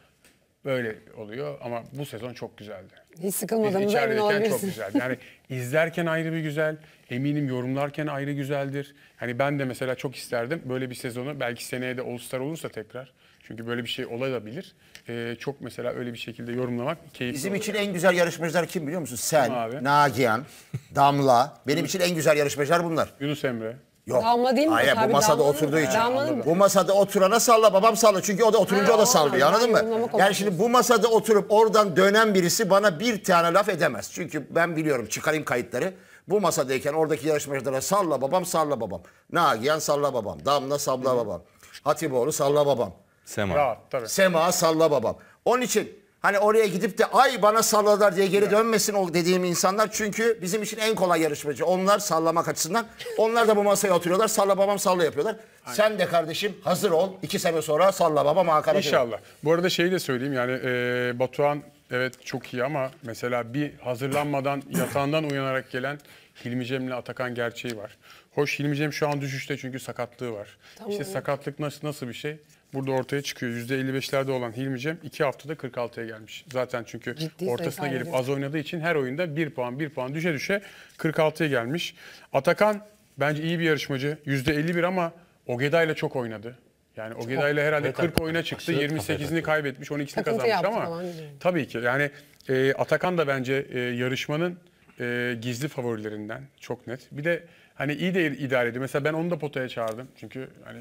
böyle oluyor ama bu sezon çok güzeldi. Hiç sıkılmadım Biz içerideyken çok güzel. Yani *laughs* izlerken ayrı bir güzel, eminim yorumlarken ayrı güzeldir. Hani ben de mesela çok isterdim böyle bir sezonu belki seneye de All Star olursa tekrar. Çünkü böyle bir şey olabilir. Ee, çok mesela öyle bir şekilde yorumlamak keyifli Bizim olur. için en güzel yarışmacılar kim biliyor musun? Sen, Nagihan, Damla. Benim için en güzel yarışmacılar bunlar. Yunus Emre. Yok. Damla değil mi? Hayır, bu masada oturduğu için. Bu masada oturana salla, babam salla. Çünkü o da oturunca o da sallıyor. Anladın mı? Yani şimdi bu masada oturup oradan dönen birisi bana bir tane laf edemez. Çünkü ben biliyorum, çıkarayım kayıtları. Bu masadayken oradaki yarışmacılara salla babam, salla babam. Nagihan salla babam, Damla salla babam. Hatipoğlu salla babam. Sema. Rahat tabii. Sema salla babam. Onun için Hani oraya gidip de ay bana salladılar diye geri dönmesin o dediğim insanlar. Çünkü bizim için en kolay yarışmacı. Onlar sallamak açısından. Onlar da bu masaya oturuyorlar. Salla babam salla yapıyorlar. Sen de kardeşim hazır ol. iki sene sonra salla babam hakaret ediyor. İnşallah. Bu arada şeyi de söyleyeyim yani e, Batuhan evet çok iyi ama mesela bir hazırlanmadan *coughs* yatağından uyanarak gelen Hilmi Cem'le Atakan gerçeği var. Hoş Hilmi Cem şu an düşüşte çünkü sakatlığı var. Tamam. İşte sakatlık nasıl nasıl bir şey? burada ortaya çıkıyor. %55'lerde olan Hilmi Cem 2 haftada 46'ya gelmiş. Zaten çünkü Ciddi ortasına gelip az oynadığı için her oyunda 1 puan 1 puan düşe düşe 46'ya gelmiş. Atakan bence iyi bir yarışmacı. %51 ama Ogeda ile çok oynadı. Yani Ogeda ile herhalde 40 oyuna çıktı. 28'ini kaybetmiş, 12'sini kazanmış ama tabii ki yani e, Atakan da bence e, yarışmanın e, gizli favorilerinden çok net. Bir de hani iyi de idare ediyor. Mesela ben onu da potaya çağırdım. Çünkü hani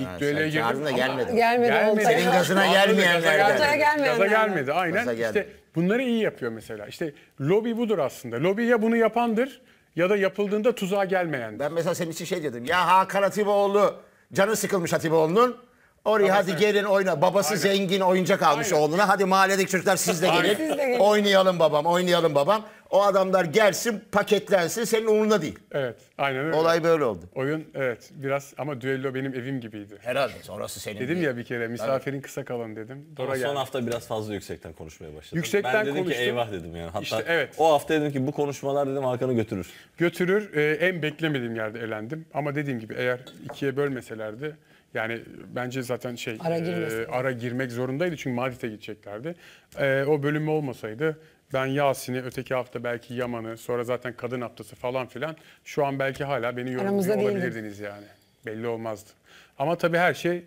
ilk ha, düelleye girdim. Çağırdın da gelmedi. Gelmedi. gelmedi. Senin gazına gelmeyenler. Gaza gelmedi. Gaza gelmedi. Aynen. Gaza gelmedi. İşte bunları iyi yapıyor mesela. İşte lobi budur aslında. Lobi ya bunu yapandır ya da yapıldığında tuzağa gelmeyen. Ben mesela senin için şey dedim. Ya Hakan Hatipoğlu canı sıkılmış Hatipoğlu'nun. Oraya hadi sen... gelin oyna. Babası Aynen. zengin oyuncak almış Aynen. oğluna. Hadi mahalledeki çocuklar siz de gelin. siz de gelin. Oynayalım babam, oynayalım babam. O adamlar gelsin paketlensin senin umurunda değil. Evet aynen öyle. Olay böyle oldu. Oyun evet biraz ama düello benim evim gibiydi. Herhalde sonrası senin. Dedim değil. ya bir kere misafirin kısa kalın dedim. Dora son geldi. hafta biraz fazla yüksekten konuşmaya başladım. Yüksekten ben dedim konuştum. ki eyvah dedim yani. Hatta işte, evet. o hafta dedim ki bu konuşmalar dedim Hakan'ı götürür. Götürür ee, en beklemediğim yerde elendim. Ama dediğim gibi eğer ikiye bölmeselerdi yani bence zaten şey ara, e, ara girmek zorundaydı çünkü Madrid'e gideceklerdi. E, o bölümü olmasaydı ben Yasin'i, öteki hafta belki Yaman'ı, sonra zaten kadın haftası falan filan. Şu an belki hala beni yorumluyor olabilirdiniz yani. Belli olmazdı. Ama tabii her şey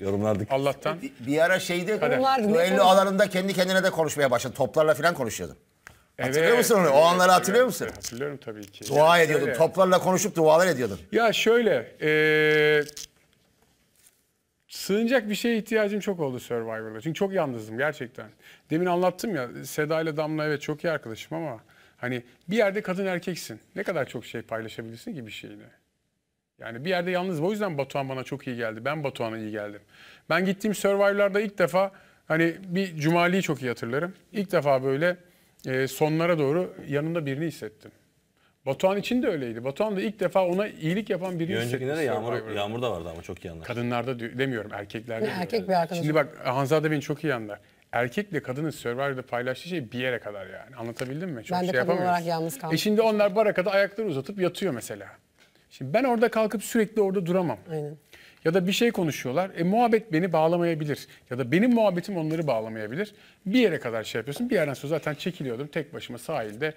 Yorumlardık. Allah'tan. Bir, bir ara şeydi. Yorumlardı, ne Düello alanında kendi kendine de konuşmaya başladı. Toplarla filan konuşuyordun. Hatırlıyor musun onu? O anları hatırlıyor musun? hatırlıyorum, tabii ki. Dua ediyordun. öyle. Toplarla konuşup dualar ediyordun. Ya şöyle, eee sığınacak bir şeye ihtiyacım çok oldu Survivor'da. Çünkü çok yalnızdım gerçekten. Demin anlattım ya Seda ile Damla evet çok iyi arkadaşım ama hani bir yerde kadın erkeksin. Ne kadar çok şey paylaşabilirsin ki bir şeyini. Yani bir yerde yalnız. O yüzden Batuhan bana çok iyi geldi. Ben Batuhan'a iyi geldim. Ben gittiğim Survivor'larda ilk defa hani bir Cumali'yi çok iyi hatırlarım. İlk defa böyle e, sonlara doğru yanında birini hissettim. Batuhan için de öyleydi. Batuhan da ilk defa ona iyilik yapan biri. Bir öncekinde de yağmur, Survivor'da. yağmur da vardı ama çok iyi anlar. Kadınlarda demiyorum erkeklerde. Bir erkek bir arkadaşım. Şimdi bak Hanzade beni çok iyi anlar. Erkekle kadının Survivor'da paylaştığı şey bir yere kadar yani. Anlatabildim mi? Çok Ben de şey kadın olarak yalnız kaldım. E şimdi onlar barakada ayakları uzatıp yatıyor mesela. Şimdi ben orada kalkıp sürekli orada duramam. Aynen. Ya da bir şey konuşuyorlar. E muhabbet beni bağlamayabilir. Ya da benim muhabbetim onları bağlamayabilir. Bir yere kadar şey yapıyorsun. Bir yerden sonra zaten çekiliyordum. Tek başıma sahilde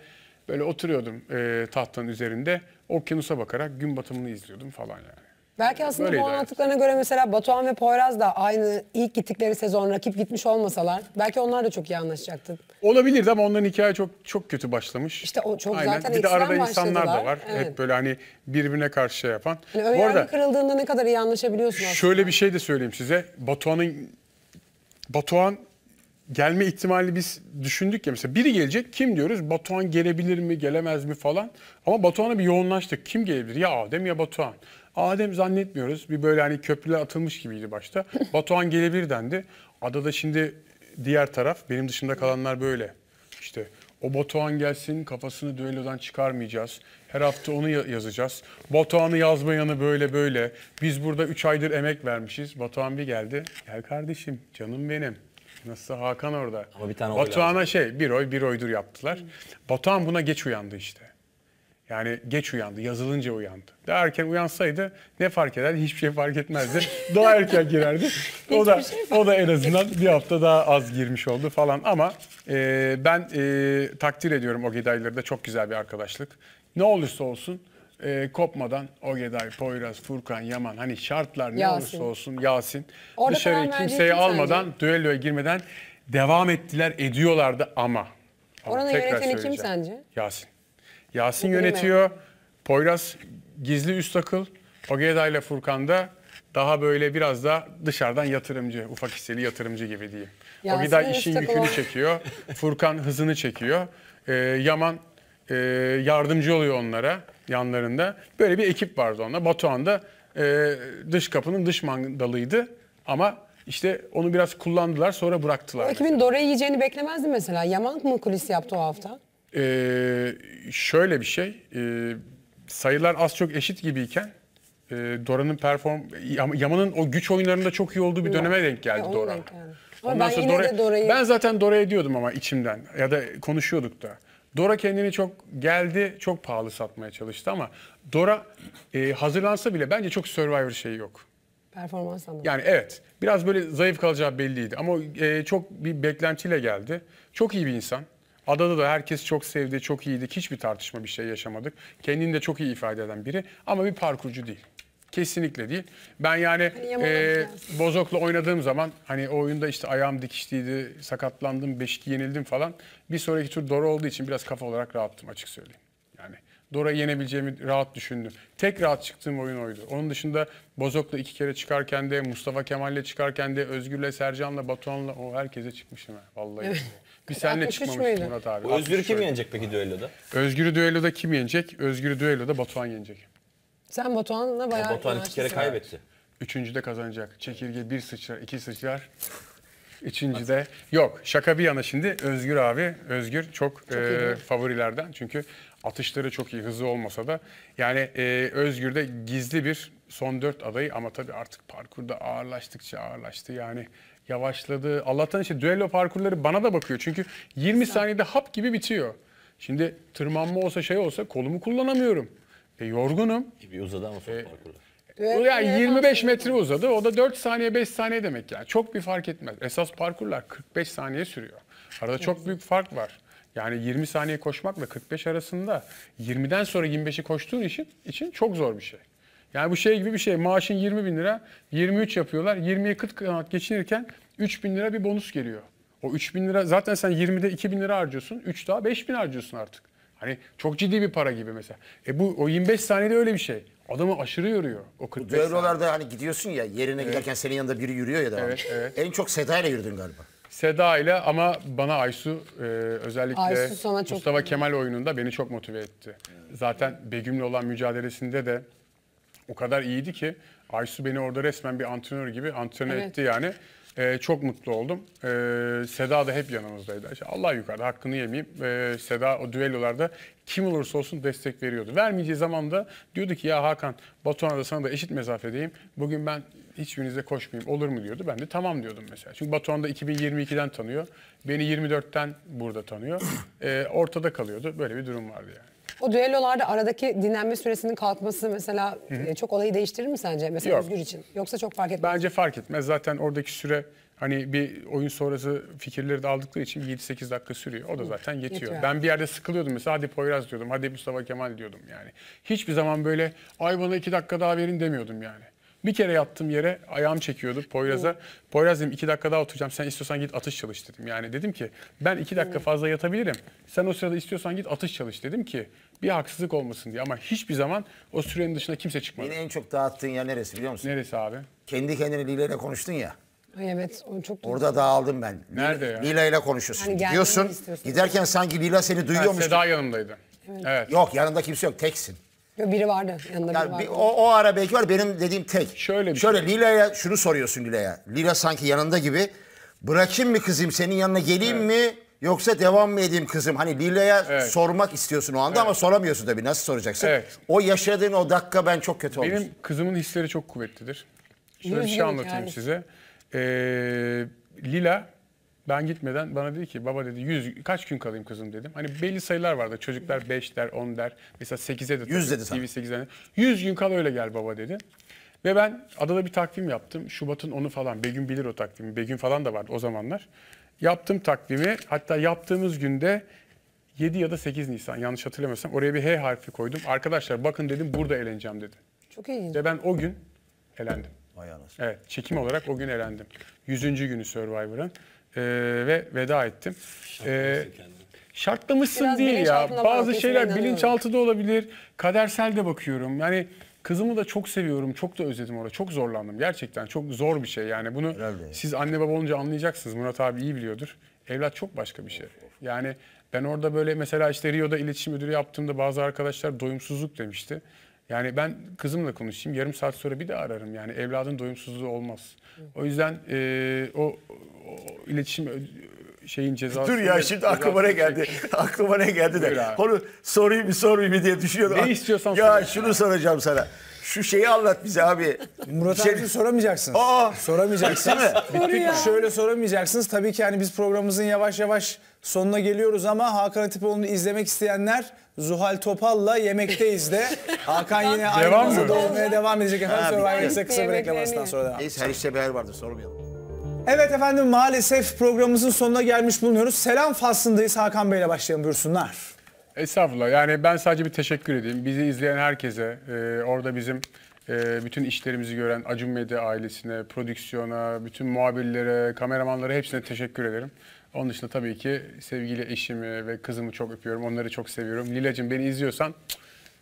Böyle oturuyordum e, tahtanın üzerinde. Okyanusa bakarak gün batımını izliyordum falan yani. Belki aslında Böyleydi bu anlattıklarına göre mesela Batuhan ve Poyraz da aynı ilk gittikleri sezon rakip gitmiş olmasalar belki onlar da çok iyi anlaşacaktı. Olabilirdi ama onların hikaye çok çok kötü başlamış. İşte o çok Aynen. zaten Bir de arada insanlar da var. Evet. Hep böyle hani birbirine karşı şey yapan. Yani bu arada kırıldığında ne kadar iyi anlaşabiliyorsun aslında. Şöyle bir şey de söyleyeyim size. Batuhan'ın Batuhan gelme ihtimali biz düşündük ya mesela biri gelecek kim diyoruz Batuhan gelebilir mi gelemez mi falan ama Batuhan'a bir yoğunlaştık kim gelebilir ya Adem ya Batuhan. Adem zannetmiyoruz bir böyle hani köprüler atılmış gibiydi başta *laughs* Batuhan gelebilir dendi adada şimdi diğer taraf benim dışında kalanlar böyle işte o Batuhan gelsin kafasını düellodan çıkarmayacağız. Her hafta onu yazacağız. Batuhan'ı yazmayanı böyle böyle. Biz burada 3 aydır emek vermişiz. Batuhan bir geldi. Gel kardeşim canım benim. Nasıl Hakan orada. Ama bir tane Batuhan'a şey bir oy bir oydur yaptılar. Hmm. Batuhan buna geç uyandı işte. Yani geç uyandı, yazılınca uyandı. Daha erken uyansaydı ne fark eder? Hiçbir şey fark etmezdi. *laughs* Daha erken girerdi. o da şey o da en azından bir hafta daha az girmiş oldu falan. Ama e, ben e, takdir ediyorum o gedayları da çok güzel bir arkadaşlık. Ne olursa olsun e, kopmadan Ogeday, Poyraz, Furkan, Yaman hani şartlar ne Yasin. olursa olsun Yasin Orada dışarı kimseyi almadan sence. düelloya girmeden devam ettiler ediyorlardı ama. ama Oranın yöneteni kim sence? Yasin. Yasin Bilmiyorum. yönetiyor. Poyraz gizli üst akıl. Ogeday ile Furkan da daha böyle biraz da dışarıdan yatırımcı, ufak hisseli yatırımcı gibi diyeyim. Ogeday işin yükünü çekiyor. Furkan hızını çekiyor. Ee, Yaman e, yardımcı oluyor onlara yanlarında. Böyle bir ekip vardı onunla. Batuhan da e, dış kapının dış mandalıydı ama işte onu biraz kullandılar sonra bıraktılar. O ekibin Dora'yı yiyeceğini beklemezdi mesela. Yaman mı kulis yaptı o hafta? Ee, şöyle bir şey. Ee, sayılar az çok eşit gibiyken e, Dora'nın perform Yaman'ın o güç oyunlarında çok iyi olduğu bir döneme denk geldi ya, Dora. Ama Ondan ben sonra yine Dora... de Dora'yı... Ben zaten Dora'ya diyordum ama içimden ya da konuşuyorduk da. Dora kendini çok geldi, çok pahalı satmaya çalıştı ama Dora e, hazırlansa bile bence çok Survivor şeyi yok. Performans anlamında. Yani evet. Biraz böyle zayıf kalacağı belliydi. Ama e, çok bir beklentiyle geldi. Çok iyi bir insan. Adada da herkes çok sevdi, çok iyiydi. Hiçbir tartışma bir şey yaşamadık. Kendini de çok iyi ifade eden biri ama bir parkurcu değil. Kesinlikle değil. Ben yani hani e, Bozok'la oynadığım zaman hani o oyunda işte ayağım dikişliydi, sakatlandım, Beşik yenildim falan. Bir sonraki tur Dora olduğu için biraz kafa olarak rahattım açık söyleyeyim. Yani Dora'yı yenebileceğimi rahat düşündüm. Tek rahat çıktığım oyun oydu. Onun dışında Bozok'la iki kere çıkarken de, Mustafa Kemal'le çıkarken de, Özgür'le, Sercan'la, Batuhan'la o herkese çıkmışım ha. Vallahi. Evet. Bir senle çıkmamıştım Murat abi. Özgür'ü kim yenecek peki düelloda? Özgür'ü düelloda kim yenecek? Özgür'ü düelloda Batuhan yenecek. Sen Batuhan'la bayağı... Batuhan iki kere kaybetti. Üçüncüde kazanacak. Çekirge bir sıçrar, iki sıçrar. Üçüncüde yok şaka bir yana şimdi Özgür abi Özgür çok, çok e, favorilerden çünkü atışları çok iyi hızlı olmasa da yani e, de gizli bir son dört adayı ama tabii artık parkurda ağırlaştıkça ağırlaştı yani yavaşladı. Allah'tan işte düello parkurları bana da bakıyor çünkü 20 saniyede hap gibi bitiyor. Şimdi tırmanma olsa şey olsa kolumu kullanamıyorum. E, yorgunum. E, bir uzadı ama sopa kurdu. Evet, yani 25 metre uzadı. O da 4 saniye 5 saniye demek yani. Çok bir fark etmez. Esas parkurlar 45 saniye sürüyor. Arada çok büyük fark var. Yani 20 saniye koşmakla 45 arasında 20'den sonra 25'i koştuğun için, için çok zor bir şey. Yani bu şey gibi bir şey. Maaşın 20 bin lira, 23 yapıyorlar. 20'ye 40 kanat geçinirken 3 bin lira bir bonus geliyor. O 3 bin lira zaten sen 20'de 2 bin lira harcıyorsun. 3 daha 5 bin harcıyorsun artık. Hani çok ciddi bir para gibi mesela. E bu o 25 saniyede öyle bir şey. Adamı aşırı yoruyor o 45 saniye. Eurolarda hani gidiyorsun ya yerine evet. giderken senin yanında biri yürüyor ya da. Evet, evet. En çok Seda ile yürüdün galiba. Seda ile ama bana Aysu e, özellikle Aysu sana çok Mustafa Kemal oyununda beni çok motive etti. Zaten Begüm'le olan mücadelesinde de o kadar iyiydi ki Aysu beni orada resmen bir antrenör gibi antrenör evet. etti yani. Ee, çok mutlu oldum. Ee, Seda da hep yanımızdaydı. Allah yukarıda hakkını yemeyeyim. Ee, Seda o düellolarda kim olursa olsun destek veriyordu. Vermeyeceği zaman da diyordu ki ya Hakan Batuhan'a da sana da eşit mesafedeyim. Bugün ben hiçbirinize koşmayayım olur mu diyordu. Ben de tamam diyordum mesela. Çünkü Batuhan da 2022'den tanıyor. Beni 24'ten burada tanıyor. Ee, ortada kalıyordu. Böyle bir durum vardı yani. O düellolarda aradaki dinlenme süresinin kalkması mesela Hı-hı. E, çok olayı değiştirir mi sence? Mesela Yok. Özgür için. Yoksa çok fark etmez. Bence fark etmez. Zaten oradaki süre hani bir oyun sonrası fikirleri de aldıkları için 7-8 dakika sürüyor. O da zaten yetiyor. yetiyor. Ben bir yerde sıkılıyordum mesela hadi Poyraz diyordum, hadi Mustafa Kemal diyordum yani. Hiçbir zaman böyle ay bana 2 dakika daha verin demiyordum yani. Bir kere yattığım yere ayağım çekiyordu Poyraz'a. Poyraz dedim iki dakika daha oturacağım sen istiyorsan git atış çalış dedim. Yani dedim ki ben iki dakika fazla yatabilirim. Sen o sırada istiyorsan git atış çalış dedim ki bir haksızlık olmasın diye. Ama hiçbir zaman o sürenin dışına kimse çıkmadı. Beni en çok dağıttığın yer neresi biliyor musun? Neresi abi? Kendi kendine Lila ile konuştun ya. evet onu çok duydum. Orada dağıldım ben. Nerede ya? Lila ile konuşuyorsun. Yani Diyorsun giderken sanki Lila seni duyuyormuş. Seda yanımdaydı. Evet. evet. Yok yanında kimse yok teksin. Yok biri vardı yanında yani biri vardı. o, o ara belki var benim dediğim tek. Şöyle bir Şöyle şey. Lila'ya şunu soruyorsun Lila'ya. Lila sanki yanında gibi. Bırakayım mı kızım senin yanına geleyim evet. mi? Yoksa devam mı edeyim kızım? Hani Lila'ya evet. sormak istiyorsun o anda evet. ama soramıyorsun tabii. Nasıl soracaksın? Evet. O yaşadığın o dakika ben çok kötü olmuştum. Benim kızımın hisleri çok kuvvetlidir. Şöyle bir şey anlatayım yani? size. Ee, Lila ben gitmeden bana dedi ki baba dedi 100 kaç gün kalayım kızım dedim. Hani belli sayılar vardı. Çocuklar 5 der, 10 der. Mesela 8'e de 100 dedi TV 8'e. 100 gün kal öyle gel baba dedi. Ve ben adada bir takvim yaptım. Şubat'ın 10'u falan. Begüm bilir o takvimi. Begüm falan da vardı o zamanlar. Yaptım takvimi. Hatta yaptığımız günde 7 ya da 8 Nisan yanlış hatırlamıyorsam oraya bir H harfi koydum. Arkadaşlar bakın dedim burada eğleneceğim dedi. Çok ilginç. Ve ben o gün elendim. Vay anasını. Evet çekim olarak o gün elendim. 100. günü Survivor'ın ee, ve veda ettim. Ee, şartlamışsın Biraz değil ya. Bazı şeyler bilinçaltı olabilir. Kadersel de bakıyorum. Yani Kızımı da çok seviyorum. Çok da özledim orada. Çok zorlandım. Gerçekten çok zor bir şey yani. Bunu Herhalde. siz anne baba olunca anlayacaksınız. Murat abi iyi biliyordur. Evlat çok başka bir şey. Yani ben orada böyle mesela işte Rio'da iletişim müdürü yaptığımda bazı arkadaşlar doyumsuzluk demişti. Yani ben kızımla konuşayım yarım saat sonra bir de ararım. Yani evladın doyumsuzluğu olmaz. O yüzden e, o, o iletişim şeyin cezası. Dur ya şimdi aklıma ne geldi? *laughs* aklıma ne geldi de. Onu sorayım mı sormayayım mı diye düşünüyordum. Ne istiyorsan Ya sorayım. şunu soracağım sana. Şu şeyi anlat bize abi. Murat şey... abi soramayacaksınız. Aa! Soramayacaksınız. *laughs* Şöyle soramayacaksınız. Tabii ki yani biz programımızın yavaş yavaş sonuna geliyoruz ama Hakan Atipoğlu'nu izlemek isteyenler Zuhal Topal'la yemekteyiz de. Hakan yine aynı devam masada olmaya devam edecek efendim. Survivor'ın kısa bir reklam sonra devam. Neyse her işte bir yer vardır sormayalım. Evet efendim maalesef programımızın sonuna gelmiş bulunuyoruz. Selam faslındayız. Hakan Bey'le başlayalım buyursunlar. Estağfurullah. Yani ben sadece bir teşekkür edeyim. Bizi izleyen herkese, e, orada bizim e, bütün işlerimizi gören Acun Medya ailesine, prodüksiyona, bütün muhabirlere, kameramanlara hepsine teşekkür ederim. Onun dışında tabii ki sevgili eşimi ve kızımı çok öpüyorum. Onları çok seviyorum. Lilacığım beni izliyorsan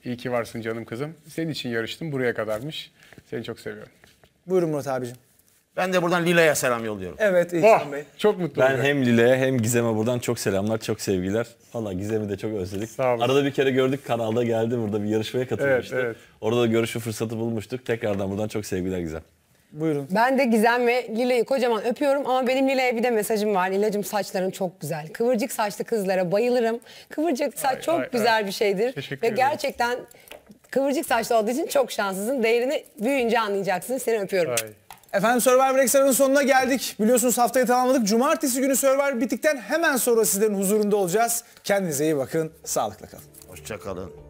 iyi ki varsın canım kızım. Senin için yarıştım. Buraya kadarmış. Seni çok seviyorum. Buyurun Murat abicim. Ben de buradan Lila'ya selam yolluyorum. Evet İhsan oh, Bey. Çok mutlu Ben oluyor. hem Lila'ya hem Gizem'e buradan çok selamlar, çok sevgiler. Valla Gizem'i de çok özledik. Sağ olun. Arada bir kere gördük kanalda geldi burada bir yarışmaya katılmıştı. Evet, evet. Orada da görüşme fırsatı bulmuştuk. Tekrardan buradan çok sevgiler Gizem. Buyurun. Ben de Gizem ve Lila'yı kocaman öpüyorum ama benim Lila'ya bir de mesajım var. Lila'cığım saçların çok güzel. Kıvırcık saçlı kızlara bayılırım. Kıvırcık saç ay, çok ay, güzel ay. bir şeydir. Teşekkür ve ederim. gerçekten kıvırcık saçlı olduğu için çok şanslısın. Değerini büyüyünce anlayacaksın. Seni öpüyorum. Ay. Efendim Survivor Extra'nın sonuna geldik. Biliyorsunuz haftayı tamamladık. Cumartesi günü Survivor bittikten hemen sonra sizlerin huzurunda olacağız. Kendinize iyi bakın. Sağlıkla kalın. Hoşçakalın.